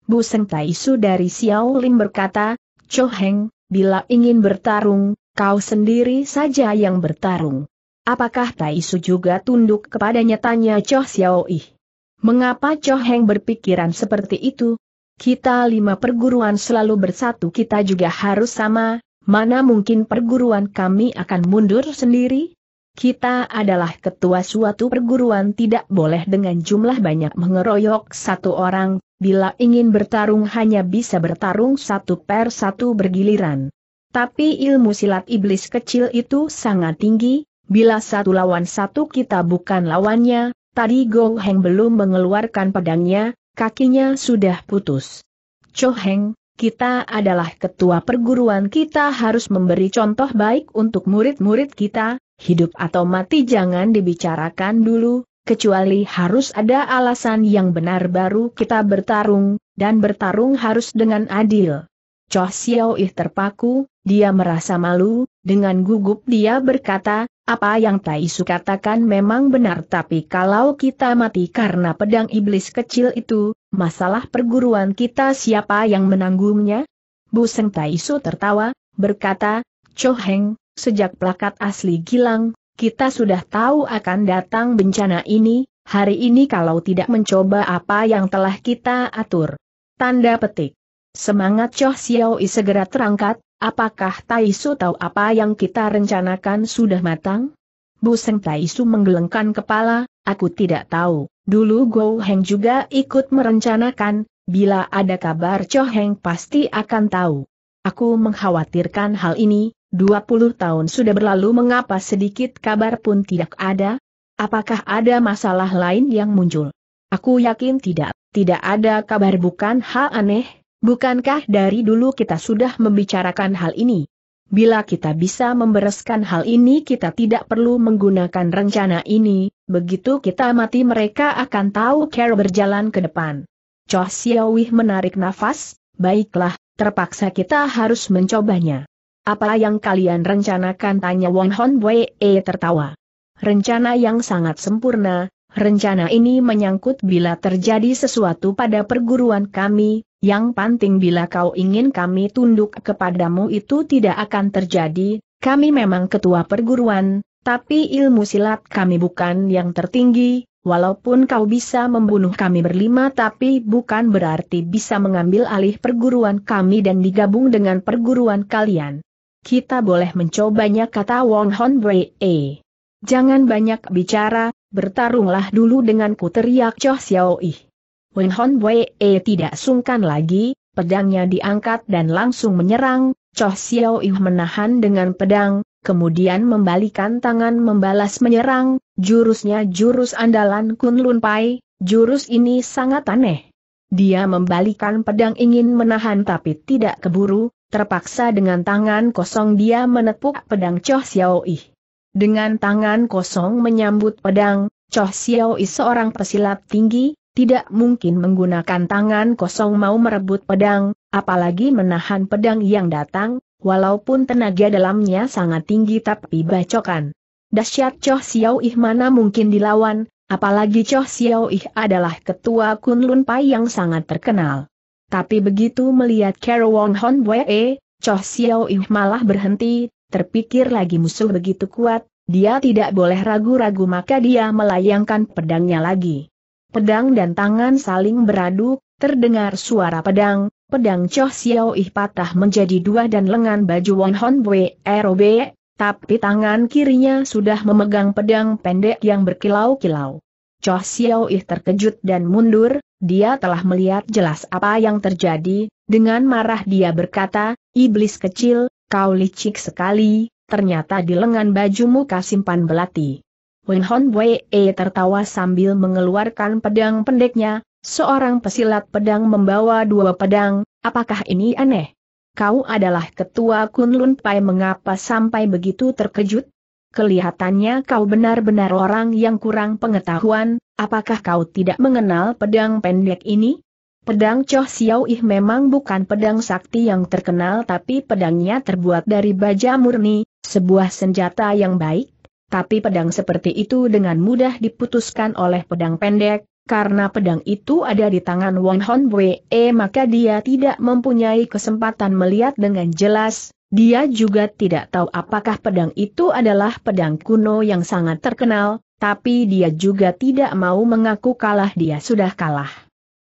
Bu Seng Tai Su dari Xiao Lim berkata, Cho Heng, bila ingin bertarung, kau sendiri saja yang bertarung. Apakah Tai Su juga tunduk kepadanya tanya Cho Xiao Yi. Mengapa Cho Heng berpikiran seperti itu? Kita lima perguruan selalu bersatu kita juga harus sama, mana mungkin perguruan kami akan mundur sendiri? Kita adalah ketua suatu perguruan tidak boleh dengan jumlah banyak mengeroyok satu orang, bila ingin bertarung hanya bisa bertarung satu per satu bergiliran. Tapi ilmu silat iblis kecil itu sangat tinggi, bila satu lawan satu kita bukan lawannya, tadi Gong Heng belum mengeluarkan pedangnya, kakinya sudah putus. Cho Heng, kita adalah ketua perguruan kita harus memberi contoh baik untuk murid-murid kita, Hidup atau mati jangan dibicarakan dulu, kecuali harus ada alasan yang benar baru kita bertarung, dan bertarung harus dengan adil. Choh Xiao Ih terpaku, dia merasa malu, dengan gugup dia berkata, apa yang Tai Su katakan memang benar tapi kalau kita mati karena pedang iblis kecil itu, masalah perguruan kita siapa yang menanggungnya? Bu Seng Tai Su tertawa, berkata, Choh Heng, sejak plakat asli Gilang, kita sudah tahu akan datang bencana ini, hari ini kalau tidak mencoba apa yang telah kita atur. Tanda petik. Semangat Choh Xiao I segera terangkat, apakah Taisu tahu apa yang kita rencanakan sudah matang? Bu Seng Taisu menggelengkan kepala, aku tidak tahu, dulu Go Heng juga ikut merencanakan, bila ada kabar Choh Heng pasti akan tahu. Aku mengkhawatirkan hal ini, 20 tahun sudah berlalu mengapa sedikit kabar pun tidak ada? Apakah ada masalah lain yang muncul? Aku yakin tidak, tidak ada kabar bukan hal aneh, bukankah dari dulu kita sudah membicarakan hal ini? Bila kita bisa membereskan hal ini kita tidak perlu menggunakan rencana ini, begitu kita mati mereka akan tahu Carol berjalan ke depan. Choh Xiaowih menarik nafas, baiklah, terpaksa kita harus mencobanya. Apa yang kalian rencanakan tanya Wong Hon Wei e tertawa. Rencana yang sangat sempurna, rencana ini menyangkut bila terjadi sesuatu pada perguruan kami, yang penting bila kau ingin kami tunduk kepadamu itu tidak akan terjadi, kami memang ketua perguruan, tapi ilmu silat kami bukan yang tertinggi, walaupun kau bisa membunuh kami berlima tapi bukan berarti bisa mengambil alih perguruan kami dan digabung dengan perguruan kalian kita boleh mencobanya kata Wong Hon E. Jangan banyak bicara, bertarunglah dulu denganku teriak Choh Xiao Ih. Wong Hon E tidak sungkan lagi, pedangnya diangkat dan langsung menyerang, Choh Xiao Ih menahan dengan pedang, kemudian membalikan tangan membalas menyerang, jurusnya jurus andalan Kun Lun Pai, jurus ini sangat aneh. Dia membalikan pedang ingin menahan tapi tidak keburu, terpaksa dengan tangan kosong dia menepuk pedang Choh Xiao Yi. Dengan tangan kosong menyambut pedang, Choh Xiao Yi seorang pesilat tinggi, tidak mungkin menggunakan tangan kosong mau merebut pedang, apalagi menahan pedang yang datang, walaupun tenaga dalamnya sangat tinggi tapi bacokan. Dasyat Choh Xiao Ih mana mungkin dilawan, apalagi Choh Xiao Ih adalah ketua Kunlun Pai yang sangat terkenal. Tapi begitu melihat Kero Wong Hon Wee, Choh Xiao Ih malah berhenti, terpikir lagi musuh begitu kuat, dia tidak boleh ragu-ragu maka dia melayangkan pedangnya lagi. Pedang dan tangan saling beradu, terdengar suara pedang, pedang Choh Xiao Ih patah menjadi dua dan lengan baju Wong Hon Wee Robe, tapi tangan kirinya sudah memegang pedang pendek yang berkilau-kilau. Choh Xiao Ih terkejut dan mundur, dia telah melihat jelas apa yang terjadi, dengan marah dia berkata, Iblis kecil, kau licik sekali, ternyata di lengan bajumu kasimpan belati. Wen Hon Wei e tertawa sambil mengeluarkan pedang pendeknya, seorang pesilat pedang membawa dua pedang, apakah ini aneh? Kau adalah ketua Kunlun Pai mengapa sampai begitu terkejut? Kelihatannya kau benar-benar orang yang kurang pengetahuan, apakah kau tidak mengenal pedang pendek ini? Pedang Choh Xiao Ih memang bukan pedang sakti yang terkenal tapi pedangnya terbuat dari baja murni, sebuah senjata yang baik. Tapi pedang seperti itu dengan mudah diputuskan oleh pedang pendek, karena pedang itu ada di tangan Wong Hon Wei, eh, maka dia tidak mempunyai kesempatan melihat dengan jelas, dia juga tidak tahu apakah pedang itu adalah pedang kuno yang sangat terkenal, tapi dia juga tidak mau mengaku kalah dia sudah kalah.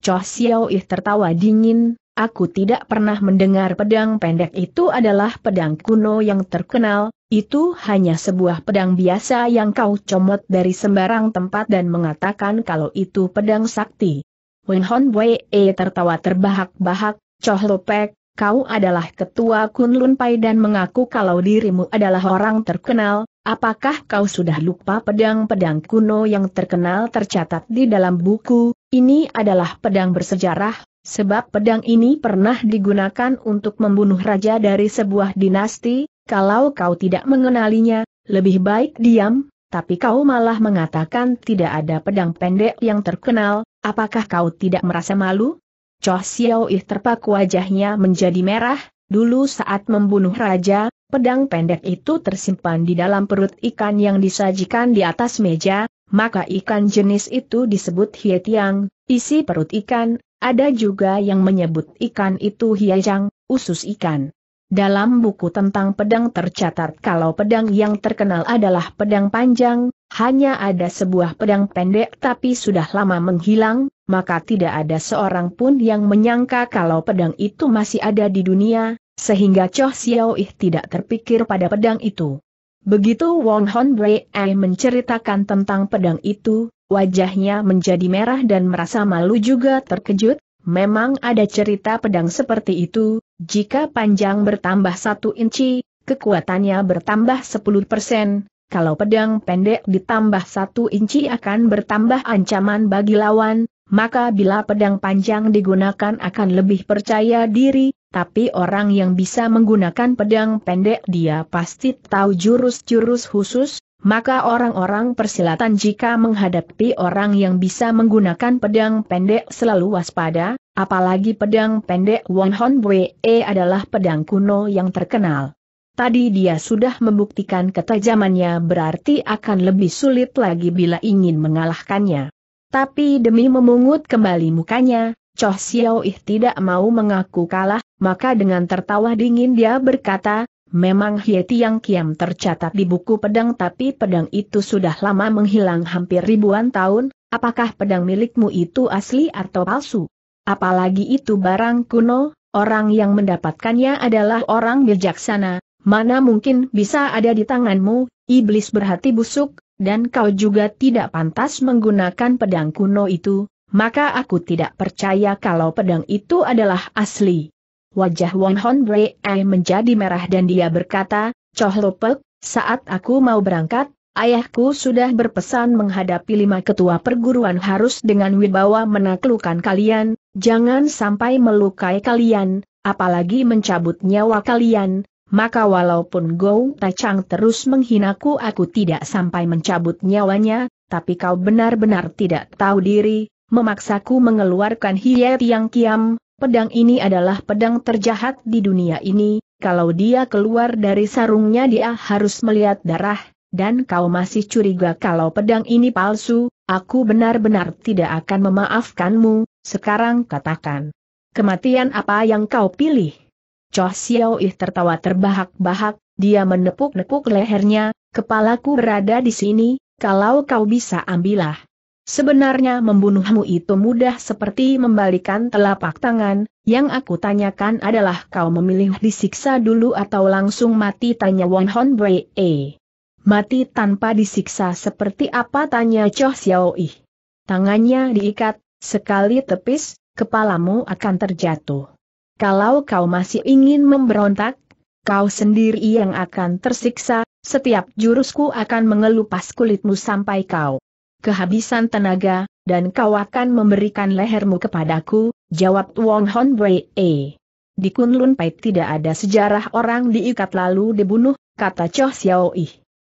Choh Xiao Ih tertawa dingin, aku tidak pernah mendengar pedang pendek itu adalah pedang kuno yang terkenal, itu hanya sebuah pedang biasa yang kau comot dari sembarang tempat dan mengatakan kalau itu pedang sakti. Wen Hon Wei tertawa terbahak-bahak, Choh Lopek, kau adalah ketua Kunlun Pai dan mengaku kalau dirimu adalah orang terkenal, apakah kau sudah lupa pedang-pedang kuno yang terkenal tercatat di dalam buku, ini adalah pedang bersejarah, sebab pedang ini pernah digunakan untuk membunuh raja dari sebuah dinasti, kalau kau tidak mengenalinya, lebih baik diam, tapi kau malah mengatakan tidak ada pedang pendek yang terkenal, apakah kau tidak merasa malu? Choh Xiao Ih terpaku wajahnya menjadi merah, dulu saat membunuh raja, pedang pendek itu tersimpan di dalam perut ikan yang disajikan di atas meja, maka ikan jenis itu disebut hie tiang, isi perut ikan, ada juga yang menyebut ikan itu yang. usus ikan. Dalam buku tentang pedang tercatat kalau pedang yang terkenal adalah pedang panjang, hanya ada sebuah pedang pendek tapi sudah lama menghilang, maka tidak ada seorang pun yang menyangka kalau pedang itu masih ada di dunia, sehingga Choh Xiao Ih tidak terpikir pada pedang itu. Begitu Wong Hon Brei menceritakan tentang pedang itu, wajahnya menjadi merah dan merasa malu juga terkejut, memang ada cerita pedang seperti itu, jika panjang bertambah satu inci, kekuatannya bertambah 10%, kalau pedang pendek ditambah satu inci akan bertambah ancaman bagi lawan, maka bila pedang panjang digunakan akan lebih percaya diri, tapi orang yang bisa menggunakan pedang pendek dia pasti tahu jurus-jurus khusus, maka orang-orang persilatan jika menghadapi orang yang bisa menggunakan pedang pendek selalu waspada, apalagi pedang pendek Won Hon Bwe adalah pedang kuno yang terkenal. Tadi dia sudah membuktikan ketajamannya berarti akan lebih sulit lagi bila ingin mengalahkannya. Tapi demi memungut kembali mukanya, Choh Xiao Ih tidak mau mengaku kalah, maka dengan tertawa dingin dia berkata, Memang Hie Tiang Kiam tercatat di buku pedang tapi pedang itu sudah lama menghilang hampir ribuan tahun, apakah pedang milikmu itu asli atau palsu? Apalagi itu barang kuno, orang yang mendapatkannya adalah orang bijaksana, mana mungkin bisa ada di tanganmu, iblis berhati busuk, dan kau juga tidak pantas menggunakan pedang kuno itu, maka aku tidak percaya kalau pedang itu adalah asli. Wajah Wong Hon Ai menjadi merah dan dia berkata, Choh Lopek, saat aku mau berangkat, ayahku sudah berpesan menghadapi lima ketua perguruan harus dengan wibawa menaklukkan kalian, jangan sampai melukai kalian, apalagi mencabut nyawa kalian, maka walaupun Gou Tachang terus menghinaku aku tidak sampai mencabut nyawanya, tapi kau benar-benar tidak tahu diri, memaksaku mengeluarkan Hiye Yang Kiam, pedang ini adalah pedang terjahat di dunia ini, kalau dia keluar dari sarungnya dia harus melihat darah, dan kau masih curiga kalau pedang ini palsu, aku benar-benar tidak akan memaafkanmu, sekarang katakan. Kematian apa yang kau pilih? Choh Xiao Ih tertawa terbahak-bahak, dia menepuk-nepuk lehernya, kepalaku berada di sini, kalau kau bisa ambillah. Sebenarnya membunuhmu itu mudah seperti membalikan telapak tangan, yang aku tanyakan adalah kau memilih disiksa dulu atau langsung mati tanya Won Hon Wei. -e. Mati tanpa disiksa seperti apa tanya Choh Xiao Ih. Tangannya diikat, sekali tepis, kepalamu akan terjatuh kalau kau masih ingin memberontak, kau sendiri yang akan tersiksa, setiap jurusku akan mengelupas kulitmu sampai kau kehabisan tenaga, dan kau akan memberikan lehermu kepadaku, jawab Wong Hon E. Di Kunlun Pai tidak ada sejarah orang diikat lalu dibunuh, kata Choh Xiao Ih.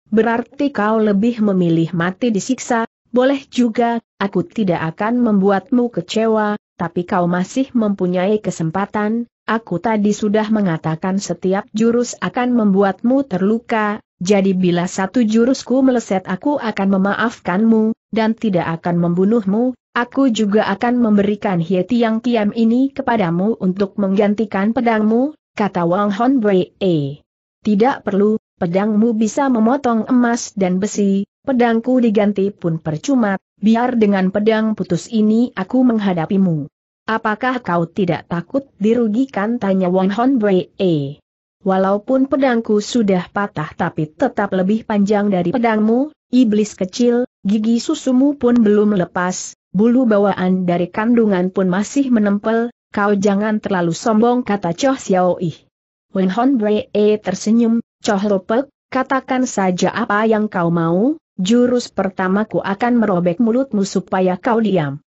Berarti kau lebih memilih mati disiksa, boleh juga, aku tidak akan membuatmu kecewa, tapi kau masih mempunyai kesempatan, aku tadi sudah mengatakan setiap jurus akan membuatmu terluka, jadi bila satu jurusku meleset aku akan memaafkanmu, dan tidak akan membunuhmu, aku juga akan memberikan hieti yang kiam ini kepadamu untuk menggantikan pedangmu, kata Wang Hon E. Tidak perlu, pedangmu bisa memotong emas dan besi, pedangku diganti pun percuma, biar dengan pedang putus ini aku menghadapimu. Apakah kau tidak takut dirugikan tanya Won Hon E. Walaupun pedangku sudah patah tapi tetap lebih panjang dari pedangmu, iblis kecil, gigi susumu pun belum lepas, bulu bawaan dari kandungan pun masih menempel, kau jangan terlalu sombong kata Choh Yi. Wen Hon e tersenyum, Choh Lopek, katakan saja apa yang kau mau, Jurus pertamaku akan merobek mulutmu supaya kau diam.